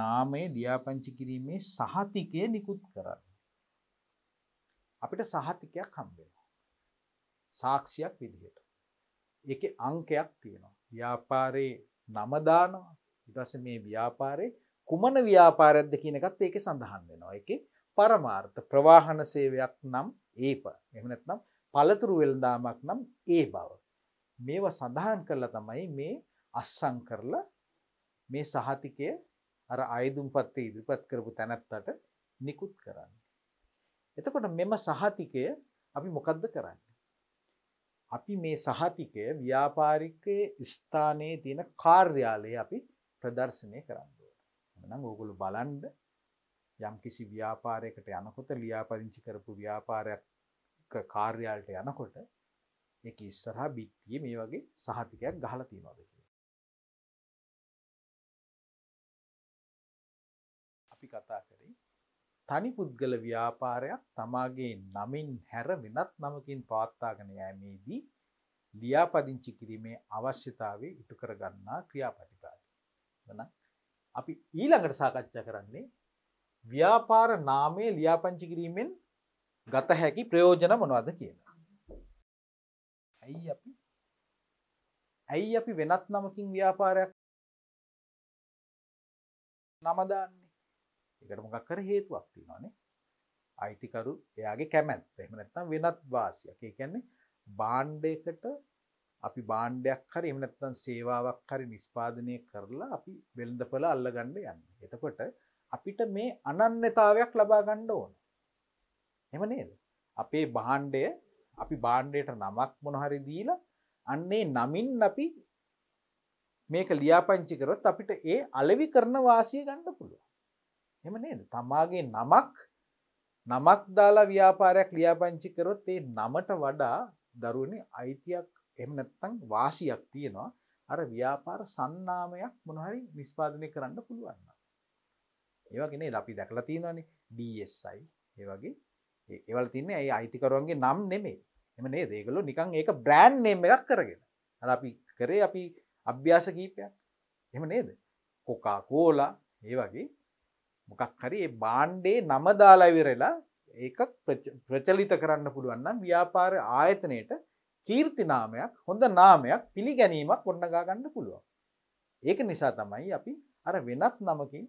නාමය ලියාපංචි කිරීමේ සහතිකය නිකුත් කරන්න. අපිට සහතිකයක් හම්බෙනවා. සාක්ෂියක් විදිහට. එක අංකයක් තියෙනවා ව්‍යාපාරයේ නමදානවා ඉටස මේ ව්‍යාපාරය කුමන ව්‍යාපාරයක්ද කියනකත් ඒක සඳහන් වෙනවා එක පරමාර්ථ ප්‍රවාහන සේවයක් නම් ඒප එමනත්නම් පළතුරු වෙළදාමක් නම් ඒ බව මේව සඳහන් කරලා තමයි මේ අස්සං කරලා මේ සහතිකය අර අයදුම් පත්තේ ඉදිරිපත් කරපු තැනැත්තට නිකුත් කරන්න එතකොට මෙම සහතිකය අපි මොකක්ද කරන්න අපි මේ සහතිකය ව්‍යාපාරිකය ස්ථානයේ තියෙන කාර්යාලය අපි ප්‍රදර්ශනය කරන්න නම් ඕගොලු බලන්ඩ යම් කිසි ව්‍යාපාරයකට යනකොට ලියාපදිංචි කරපු ව්‍යාපාරයක් කාර්යාලට යනකොට එක ඉස්සරහා බිත්තිය මේ වගේ සහතිකයක් ගහල තියෙනවද අපි කතා තනි පුද්ගල ව්‍යාපාරයක් තමාගේ නමින් හැර වෙනත් නමකින් පවත්තාගෙන යෑමේදී ලියාපදිංචි කිරීමේ අවශ්‍යතාව ඉටු කරගන්නා ක්‍රියාපටිකාට වන අපි ඊළඟට සාකච්ඡා කරන්නේ ව්‍යාපාර නාමය ලියාපංචි කිරීමෙන් ගත හැකි ප්‍රයෝජන මොනවද කියලා ඇයි අපි ඇයි අපි වෙනත් නමකින් ව්‍යාපාරයක් නමදාන්න එකට මොකක් කර හේතුවක් තියෙනවානේ අයිතිකරු එයාගේ කැමැත්ත එම නැත්තම් වෙනත් වාසියක් ඒ කියන්නේ බාණ්ඩයකට අපි බාණ්ඩයක් හරි එම නැත්තම් සේවාවක් හරි නිස්පාදනය කරලා අපි වෙළඳපළ අල්ලගන්න යන්න එතකොට අපිට මේ අනන්‍යතාවයක් ලබා ගන්න ඕන එම නේද අපේ බාණ්ඩය අපි බාණ්ඩයට නමක් මොනහරි දීලා අන්නේ නමින් අපි මේක ලියාපංචි කරොත් අපිට ඒ අලෙවි කරන වාසිය ගන්න පුළුව එම නේද තමාගේ නමක් නමක් දාලා ව්‍යාපාරයක් ලියාපංචි කරොත් ඒ නමට වඩා දරුවනේ අයිතියක් එම නැත්තං වාසියක් තියෙනවා අර ව්‍යාපාර සන්නාමයක් මොනහරි නිස්පාදනය කරන්න පුළුවන්න ඒවගෙන අපි දැකලා තියෙනවානේ DSI ඒ වගේ ඒවල තින්නේ ඇයි අයිතිකරුවන්ගේ නම් නෙමේ එම නේ දේකලු නිකං ඒක බ්‍රෑන්් නේම් එකක් කරගෙන අර අපි කරේ අපි අභ්‍යාස කීපයක් එම නේද කොකා කෝලා ඒ වගේ මොකක් හරි බාණ්ඩේ නම දාලාවිරලා ඒක ප්‍රචලිත කරන්න පුළුවන්නම් ව්‍යාපාර ආයතනයට කීර්ති නාමයක් හොඳ නාමයක් පිළිගැනීමක් ගොඩනගාගන්න පුළුවන්. ඒක නිසා තමයි අපි අර වෙනත් නමකින්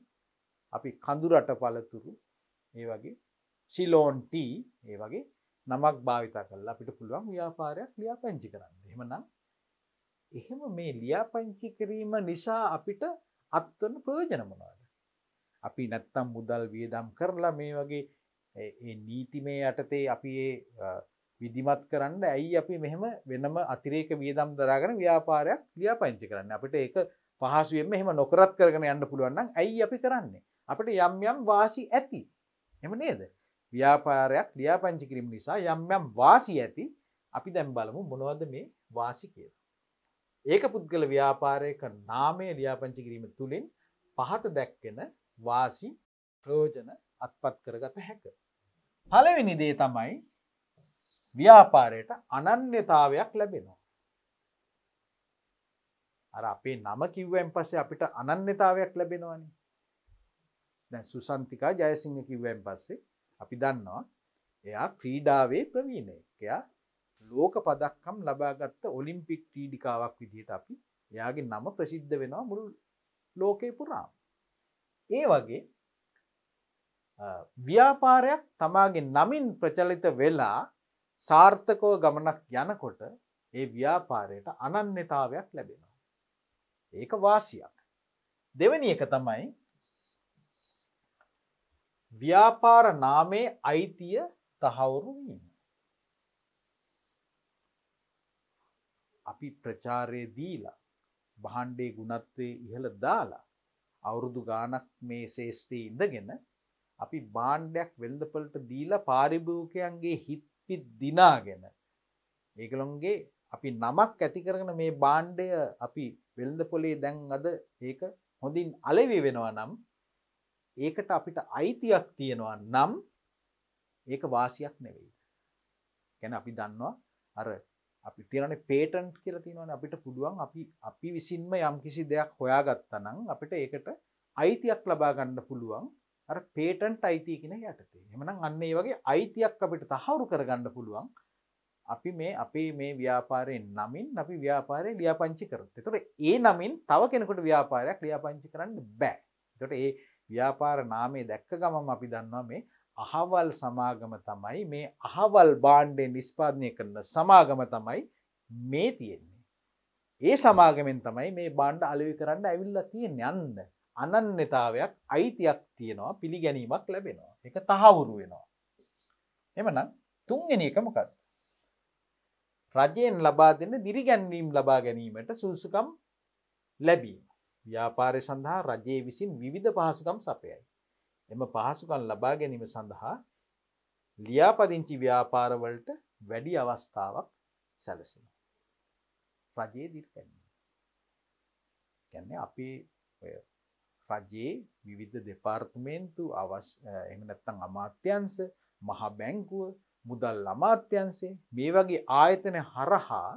අපි කඳුරට පලතුරු ඒ වගේ සිිලෝන්ටී ඒ වගේ නමක් භාවිතා කල්ලා අපිට පුළුවන් ව්‍යාපාරයක් ලියාපංචි කරන්න එහෙමනම් එහෙම මේ ලියාපංචි කිරීම නිසා අපිට අත්වන ප්‍රයෝජනමනවාද අපි නැත්තම් මුදල් වියදම් කරලා මේ වගේ නීතිමය යටතේ අපි විදිමත් කරන්න ඇයි අපි මෙහෙම වෙනම අතිරේක වියදම් දරාගෙන ව්‍යාපාරයක් ලියාපංචි කරන්න අපිට ඒක පහසුවෙන් මෙහෙම නොකරත් කරගෙන යන්න පුළුවන්න්න ඇයි අපි කරන්නේ අපට යම් යම් වාසි ඇති එම නේද ව්‍යාපාරයක් ලියාපංචි කිරීම නිසා යම් යම් වාසි ඇති අපි දැම් බලමු මොනවද මේ වාසි කියල ඒක පුද්ගල ව්‍යාපාරයක නාමය ලියාපංචි කිරීම තුළින් පහත දැක්කෙන වාසි ප්‍රයෝජන අත්පත් කරගත හැක. පලවෙනි දේ තමයි ව්‍යාපාරයට අනන්‍යතාවයක් ලැබෙනවා. අර අපේ නම කිව්වෙන් පසේ අපිට අනන්‍යතාවයක් ලැබෙනවනි දැ සුසන්තිකා ජයසිංහ කිව්වෙන් පස්සේ අපි දන්නවා එයා ක්‍රීඩාවේ ප්‍රවීණයකයා ලෝක පදක්කම් ලබාගත්ත ඔලිම්පික් ක්‍රීඩිකාවක් විදිහට අපි එයාගේ නම ප්‍රසිද්ධ වෙනවා මුළු ලෝකේ පුරාම ඒ වගේ ව්‍යාපාරයක් තමාගේ නමින් ප්‍රචලිත වෙලා සාර්ථකෝ ගමනක් යනකොට ඒ ව්‍යාපාරයට අනන්‍යතාවයක් ලැබෙනවා. ඒක වාසියක්. දෙවැනි එක තමයි ව්‍යාපාර නාමේ අයිතිය තහවුරු වීම. අපි ප්‍රචාරය දීලා බහන්්ඩේ ගුණත්වේ ඉහළ දාලා අවුරුදු ගානක් මේ ශේෂත්‍රී ඉඳගෙන අපි බාණ්ඩයක් වෙළඳපලට දීලා පාරිභෝගිකයන්ගේ හිත්පි දිනාගෙන ඒගොල්ලන්ගේ අපි නමක් ඇති කරගෙන මේ බාණ්ඩය අපි වෙළඳපොලේ දැන් අද ඒක හොඳින් අලෙවි වෙනවා නම් ඒකට අපිට අයිතියක් තියෙනවා නම් ඒක වාසියක් නෙවෙයි. ගැන අපි දන්නවා අර අපි තියෙනනේ පේටන්ට් කියලා තියෙනවනේ අපිට පුළුවන් අපි අපි විසින්ම යම් කිසි දෙයක් හොයාගත්තනම් අපිට ඒකට අයිතියක් ලබා ගන්න පුළුවන් අර පේටන්ට් අයිතිය කියන යටතේ. එහෙමනම් අන්න ඒ වගේ අයිතියක් අපිට තහවුරු කරගන්න පුළුවන්. අපි මේ අපේ මේ ව්‍යාපාරයෙන් නමින් අපි ව්‍යාපාරය ලියාපංචි කරොත්. ඒතකොට ඒ නමින් තව කෙනෙකුට ව්‍යාපාරයක් ලියාපංචි කරන්න බෑ. ඒතකොට ඒ ව්‍යාපාර නාමයේ දැක්ක ගමම අපි දන්නවා මේ අහවල් සමාගම තමයි මේ අහවල් බාණ්ඩෙන් නිස්පාදනය කරන සමාගම තමයි මේ තියෙන්නේ. ඒ සමාගමෙන් තමයි මේ බාණ්ඩ අලුවි කරන්න ඇවිල්ල තියෙන යන්න අනන්‍යතාවයක් අයිතියක් තියෙනවා පිළිගැනීමක් ලැබෙනවා එක තහවුරු වෙනවා. එමනම් තුන්ගෙන එකමකත්. රජයෙන් ලබා දෙන්න දිරිගැන්වීම් ලබා ගැනීමට සුසුකම් ලැබීම. ව්‍යාපාරය සඳහා රජයේ විසින් විධ පහසුකම් සපයයි. එම පහසුකම් ලබා ගැනීම සඳහා ලියාපදිංචි ව්‍යාපාරවලට වැඩි අවස්ථාවක් සැලසෙන. රජයේ දිර්කැන්නේ. ගැන්නේ අපි රජයේ විවිධ දෙපාර්තමේන්තු අවස් එමනැත්තං අමාත්‍යන්ස මහා බැංකුව මුදල් අමාත්‍යන්සේ මේ වගේ ආයතන හරහා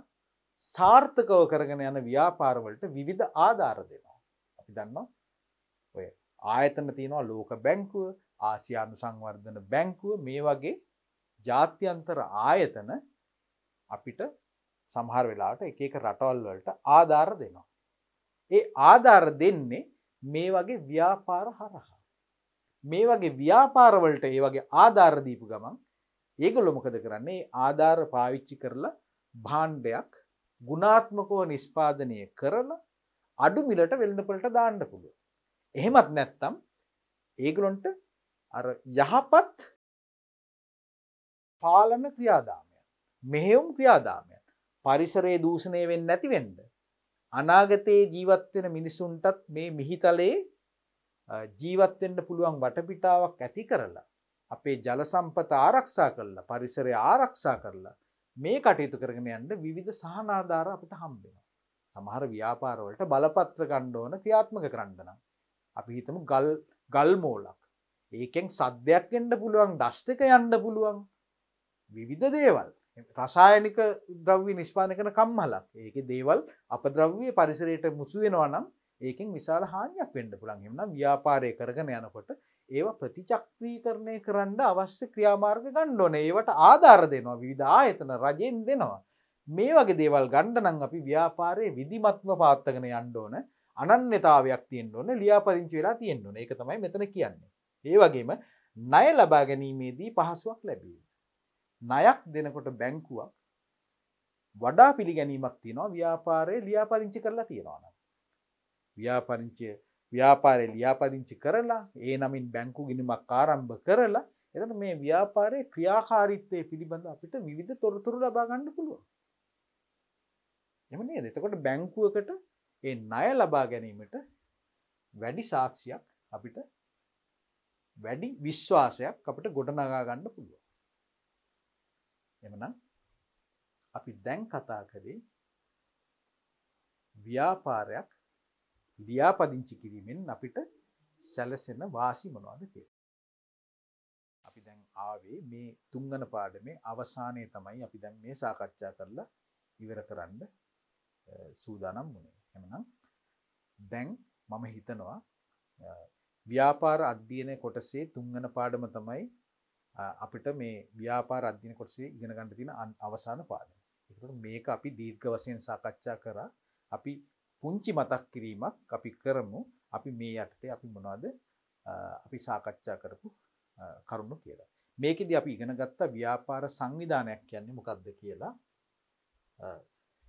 සාර්ථකව කරගෙන යන ව්‍යාපාරවලට විවිධ ආධාර දෙනවා. අපි දන්නවා ආයතන තියෙනවා ලෝක බැංකුව ආසියානු සංවර්ධන බැංකුව මේ වගේ ජාත්‍යන්තර ආයතන අපිට සමහර වෙලාට එක එක රටවල්වලට ආධාර දෙනවා. ඒ ආධාර දෙන්නේ මේ වගේ ව්‍යාපාර හරහා. මේ වගේ ව්‍යාපාරවලට ඒ වගේ ආධාරදීපු ගමන් ඒගොල්ල මොකද කරන්නේ ආධාර පාවිච්චි කරලා භාණ්ඩයක් ගුණාත්මකව නිෂ්පාදනය කරන අඩු මිලට වෙළඳපොලට දාන්න පුළුවන්. එහෙමත් නැත්තම් ඒගලොන්ට අර යහපත් පාලන ක්‍රියාදාමය මෙහෙවුම් ක්‍රියාදාමය පරිසරයේ දූෂණය වෙන් නැතිවෙන්ඩ අනාගතයේ ජීවත්වෙන මිනිසුන්ටත් මේ මිහිතලේ ජීවත්වෙන්ට පුළුවන් වටපිටාවක් ඇති කරලා අපේ ජලසම්පත ආරක්ෂා කරලා පරිසරය ආරක්ෂා කරලා මේ කටයුතු කරගෙන යන්න විධ සහනාධාර අපිට හම්බෙන සමහර ව්‍යාපාරවලට බලපත්‍ර ගණ්ඩෝන ක්‍රියාත්මක කරන්නනම් අපි හිතමු ගල් ගල් මෝලක් ඒකෙන් සද්‍යයක් එන්ඩ පුළුවන් දෂ්ටක යන්ඩ පුළුවන් විවිධ දේවල් රසායනික ද්‍රව්‍ය නිස්්පාන කන කම්හලක් ඒක දේවල් අප ද්‍රව්‍ය පරිසරයට මුසුවෙනවා නම් ඒකෙන් විශාල හානියක් වෙන්ඩ පුළන් එමනම් ව්‍යාපාරය කරගන යනකොට ඒවා ප්‍රතිචක්්‍රී කරණය කරන්න අවශ්‍ය ක්‍රියාමාර්ග ගණ්ඩොන ඒවට ආධාර දෙනවා විධා එතන රජයෙන් දෙනවා මේ වගේ දේවල් ගණ්ඩනං අපි ව්‍යාපාරය විදිමත්ම පාත්තගෙන යන්ඩෝන අනන්‍යතාවයක් තියෙන් ඕන්න ලියාපදිංචි වෙලා තියෙන් ඕන එක තමයි මෙතන කියන්නේ ඒ වගේම ණය ලබා ගැනීමේදී පහසුවක් ලැබේ ණයක් දෙනකොට බැංකුවක් වඩා පිළිගැනීමක් තියෙනවා ව්‍යාපාරය ලියාපදිංචි කරලා තියෙනවාන ව්‍යාපරිංචය ව්‍යාපාරය ලියාපදිංචි කරලා ඒ නමින් බැංකු ගිනිමක් ආරම්භ කරලා එතන මේ ව්‍යාපාරය ක්‍රියාකාරිත්තය පිළිබඳ අපිට විධ තොරතුරු ලබාගන්න පුළුව එම නේද එතකොට බැංකුවකට ඒ ණය ලබා ගැනීමට වැඩි සාක්ෂියක් අපිට වැඩි විශ්වාසයක් අපට ගොඩනගා ගන්න පුළුවන්. එමනම් අපි දැන් කතා කරේ ව්‍යාපාරයක් ලියාපදිංචි කිරීමෙන් අපිට සැලසෙන වාසි මොනවාද කියලා. අපි දැන් ආවේ මේ තුන්වන පාඩමේ අවසානයේ තමයි අපි දැන් මේ සාකච්ඡා කරලා ඉවර කරන්න සූදානම් වුණේ. එමනම් දැන් මම හිතනවා ව්‍යාපාර අධ්‍යයනය කොටසේ තුංගන පාඩම තමයි අපිට මේ ව්‍යාපාර අධ්‍යයන කොටසේ ඉගෙන ගන්න තියෙන අවසාන පාඩම. ඒකට මේක අපි දීර්ඝ වශයෙන් සාකච්ඡා කරා. අපි පුංචි මතක් කිරීමක් අපි කරමු. අපි මේ යටතේ අපි මොනවද අපි සාකච්ඡා කරපු කරුණු කියලා. මේකෙදි අපි ඉගෙන ගත්ත ව්‍යාපාර සංවිධානයක් කියන්නේ මොකක්ද කියලා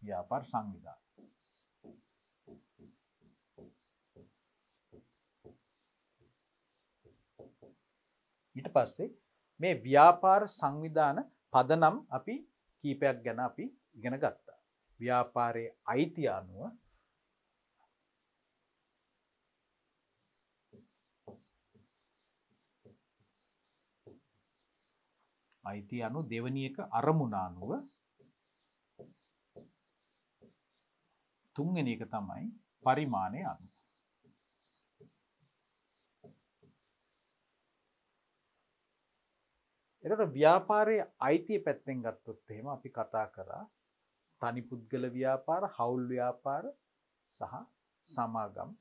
ව්‍යාපාර සංවිධානය ඊට පස්සේ මේ ව්‍යාපාර සංවිධාන පදනම් අපි කීපයක් ගැන අපි ඉගෙන ගත්තා. ව්‍යාපාරයේ අයිති අනුව අයිති අනු දෙවනි එක අරමුණ අනුව තුන්වෙනි එක තමයි පරිමාණය අනුව. එතකොට ව්‍යාපාරයේ අයිතිය පැත්තෙන් ගත්තොත් එහෙම අපි කතා කරා තනි පුද්ගල ව්‍යාපාර, හවුල් ව්‍යාපාර සහ සමාගම්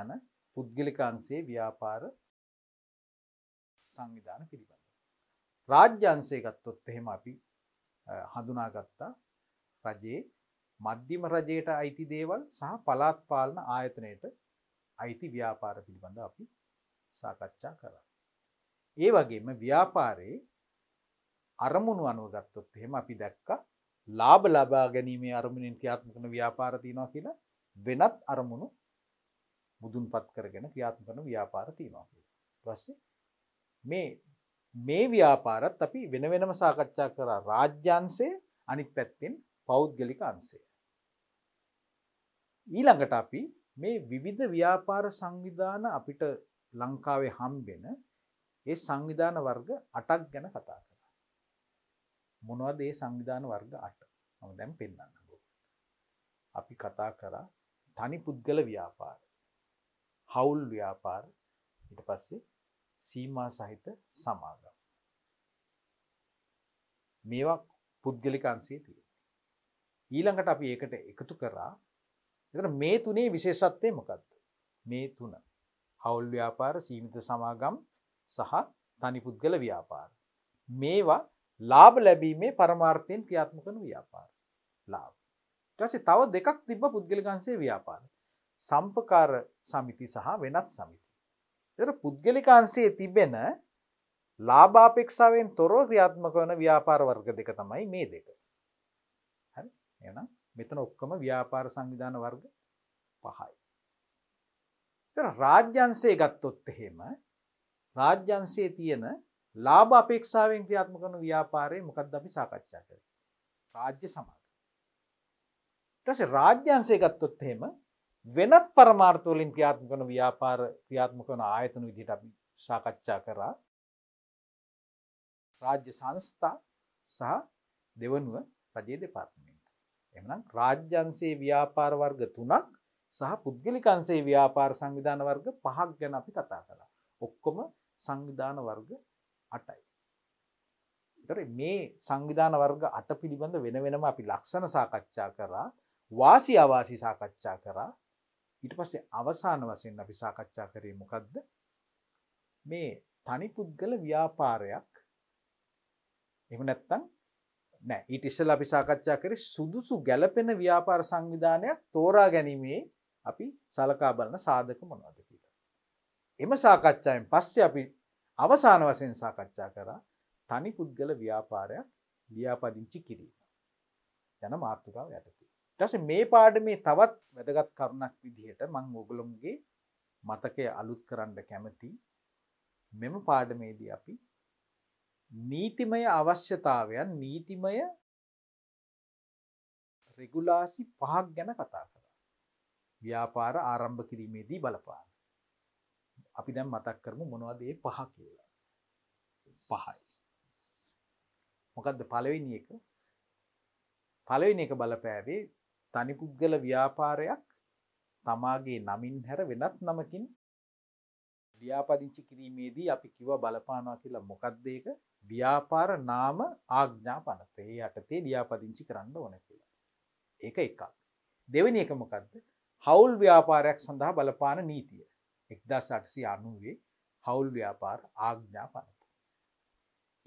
යන පුද්ගලික අංශයේ ව්‍යාපාර සංවිධාන පිළිබඳ. රාජ්‍ය අංශය ගත්තොත් එහෙම අපි හඳුනාගත්තා රජයේ මධ්‍යම රජයට අයිති දේවල් සහ පලාත් පාලන ආයතනයට අයිති ව්‍යාපාර පිළිබඳ අපි සාකච්ඡා කරා. ඒ වගේම ව්‍යාපාරයේ අරමුණු අනුවගත්තොත් එහෙම අපි දැක්ක ලාබ ලබා ගැනීමේ අරමුණින් ක්‍රියාත්මකන ව්‍යාපාර තියෙනවා කියලා වෙනත් අරමුණු මුදුන් පත් කරගෙන ක්‍රියාත්මකන ව්‍යාපාර තියෙනවා පස්සේ මේ මේ ව්‍යාපාරත් අපි වෙන වෙනම සාකච්ඡා කරා රාජ්‍යන්සේ අනිත් පැත්තෙන් පෞද්ගලික අංශය ඊළඟට අපි මේ විවිධ ව්‍යාපාර සංවිධාන අපිට ලංකාවේ හම්බෙන ඒ සංවිධාන වර්ග අටක් ගැන කතා කරා. මොනවද ඒ සංවිධාන වර්ග අට? මම දැන් පෙන්වන්න අපි කතා කරා තනි පුද්ගල ව්‍යාපාර. හවුල් ව්‍යාපාර ඊට පස්සේ සීමා සහිත සමාගම්. මේවා පුද්ගලික අංශයේ තියෙනවා. ඊළඟට අපි ඒකට එකතු කරා එතන මේ තුනේ විශේෂත්වය මොකක්ද මේ තුන හවුල් ව්‍යාපාර සීමිත සමාගම් සහ තනිපුද්ගල ව්‍යාපාර මේවා ලාබ ලැබීමේ පරමාර්ථයෙන් ක්‍රියාත්මකන ව්‍යාපාර ලාබ ටසේ තව දෙකක් තිබ පුද්ගලිකන්සේ ව්‍යාපාර සම්පකාර සමිති සහ වෙනත් සමිති එ පුද්ගලිකාන්සේ තිබෙන ලාභාපේක්ෂාවෙන් තොරෝ ක්‍රියාත්මක වන ව්‍යාපාර වර්ග දෙක තමයි මේ දෙක එනම් මෙතන ඔක්කම ව්‍යාපාර සංවිධාන වර්ග පහයි. රාජ්‍යන්සේ ගත්තොත් එහෙම රාජ්‍යන්සේ තියෙන ලාබ අපේක්ෂාවෙන් ක්‍රියාත්ම කනු ව්‍යාපාරය මොකද අපි සාකච්ඡා කර රාජ්‍ය සමාග ටස රාජ්‍යන්සේ ගත්තොත් එහෙම වෙනත් පරමාර්ථවලින් ක්‍රියාත්ම කන ව්‍යාපාර ක්‍රියාත්ම කන ආයතන විදිට අපි සාකච්ඡා කරා රාජ්‍ය සංස්ථා සහ දෙවනුව රජයේ දෙපාත්මය එමනම් රාජ්‍යන්සේ ව්‍යාපාර වර්ග තුනක් සහ පුද්ගලිකන්සේ ව්‍යාපාර සංවිධාන වර්ග පහක් ගැන අපි කතා කළා. ඔක්කොම සංවිධාන වර්ග අටයි. තර මේ සංවිධාන වර්ග අට පිළිබඳ වෙන වෙනම අපි ලක්ෂණ සාකච්ඡා කරා වාසි අවාසි සාකච්ඡා කරා ඊට පස්සේ අවසාන වශයෙන් අපි සාකච්ඡා කරේ මොකක්ද මේ තනි පුද්ගල ව්‍යාපාරයක් එහෙම නැත්තම් නෑ ඊට ඉස්සෙල් අපි සාකච්ඡා කරේ සුදුසු ගැළපෙන ව්‍යාපාර සංවිධානයක් තෝරා ගැනීමේ අපි සලකා බලන සාධක මොනවද කියලා. එම සාකච්ඡාවෙන් පස්සේ අපි අවසාන වශයෙන් සාකච්ඡා කරා තනි පුද්ගල ව්‍යාපාරයක් ලියාපදිංචි කිරීම යන මාර්ථකාව යටතේ. ඊට මේ පාඩමේ තවත් වැදගත් කරුණක් විදිහට මම ඔයගොල්ලොන්ගේ මතකය අලුත් කරන්න කැමති. මෙම පාඩමේදී අපි නීතිමය අවශ්‍යතාවයන් නීතිමය රෙගුලාසි පහක් ගැන කතා කර ව්‍යාපාර ආරම්භ කිරීමේදී බලපාන අපි දැම් මතක් කරමු මොනවදේ පහ කියලා පහයි මොකදද පලවෙනි එක පලවෙනි එක බලපෑවේ තනිපුද්ගල ව්‍යාපාරයක් තමාගේ නමින් හැර වෙනත් නමකින් ලියාපදිංචි කිරීමේදී අපි කිව බලපානවා කියලා මොකක්දේක ව්‍යාපාර නාම ආග්ඥා පනතේ යටතේ ලියාපදිංචි කරන්න ඕන කියලා. ඒක එකක්. දෙවනි එකමකක්ද හවුල් ව්‍යාපාරයක් සඳහා බලපාන නීතිය එක්දා සටසි අනුවේ හවුල් ව්‍යාපාර ආග්ඥා පනත.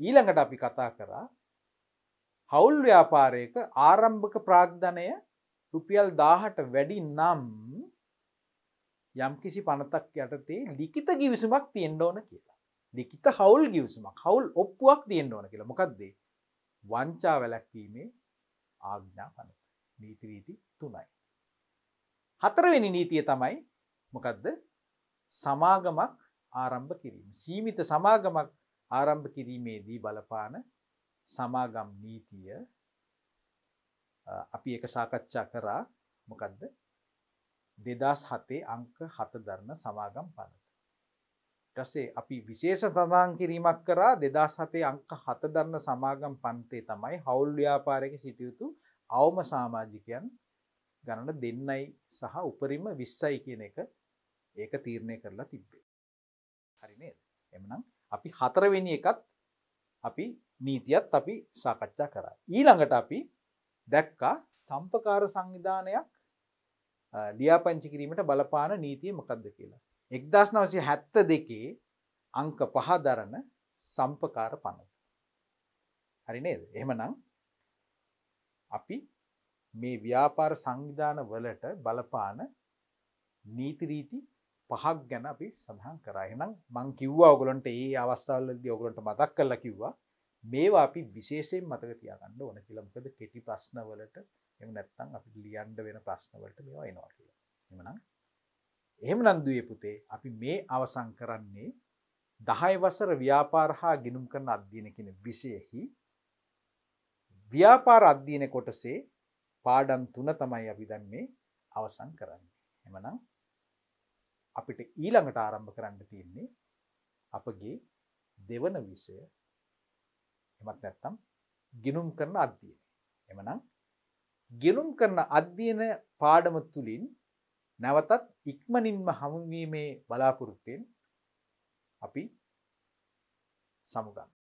ඊළඟට අපි කතා කරා හවුල් ව්‍යාපාරයක ආරම්භක ප්‍රාග්ධනය රුපියල් දාහට වැඩි නම් යම්කිසි පනතක් යටතේ ලිකිත ගිවිසුමක් තියෙන්ඩ ඕන කියලා. ලිකිත හවුල් ගිවසුමක් හවුල් ඔප්පුුවක් තියෙන් ඕන කියලා මොකක්දේ වංචා වැලැක්වීමේ ආග්ඥා පනත නීතිරීති තුනයි. හතරවෙනි නීතිය තමයි මොකදද සමාගමක් ආරම්භ කිරීම සීමිත සමාගමක් ආරම්භ කිරීමේදී බලපාන සමාගම් නීතිය අපි එක සාකච්ඡා කරා මොකදද දෙදස් හතේ අංක හත දරණ සමාගම් පනත ටසේ අපි විශේෂ සඳහන් කිරීමක් කරා දෙදස් හතේ අංක හත දරන්න සමාගම් පන්තේ තමයි හවුල් ව්‍යාපාරක සිටියුතු අවම සාමාජිකයන් ගණන දෙන්නයි සහ උපරිම විස්සයි කියන එක ඒක තීරණය කරලා තිබ්බේ. හරිනේද එමනම් අපි හතරවෙනි එකත් අපි නීතියත් අපි සාකච්ඡා කරා. ඊළඟට අපි දැක්කා සම්පකාර සංවිධානයක් ලියාපංචි කිරීමට බලපාන නීතිය මොකක්ද කියලා. එක්දස් නවසය හැත්ත දෙකේ අංක පහදරන සම්පකාර පනත. හරි නේද එහෙමනම් අපි මේ ව්‍යාපාර සංවිධාන වලට බලපාන නීතිරීති පහක් ගැන අපි සඳහන් කරයනම් මං කිව්වා ඔගලන්ට ඒ අවස්සල්ලද ඔගලන්ට මතක් කරලා කිව්වා මේවා අපි විශේෂයෙන් මතක තියාගන්න ඕන කියලම්කද කෙටි ප්‍රශ්න වලට එම නැත්තං අපි ලියන්ඩ වෙන ප්‍රශ්නවලට මේවා එනවා කියලා එමනම් එහෙම නන්දුවේ පුතේ අපි මේ අවසන් කරන්නේ දහය වසර ව්‍යාපාර හා ගිනුම් කරන අධ්‍යයන කියන විෂයෙහි ව්‍යාපාර අධ්‍යයන කොටසේ පාඩම් තුන තමයි අපි දැන් මේ අවසන් කරන්නේ. එමනම් අපිට ඊළඟට ආරම්භ කරන්න තියෙන්නේ අපගේ දෙවන විෂය එමත් නැත්තම් ගිනුම් කරන අධ්‍යයනය. එමනම් ගිනුම් කරන අධ්‍යයන පාඩම තුලින් නැවතත් ඉක්මනින්ම හමුුවීමේ බලාපොරොත්තයෙන් අපි සමුගන්න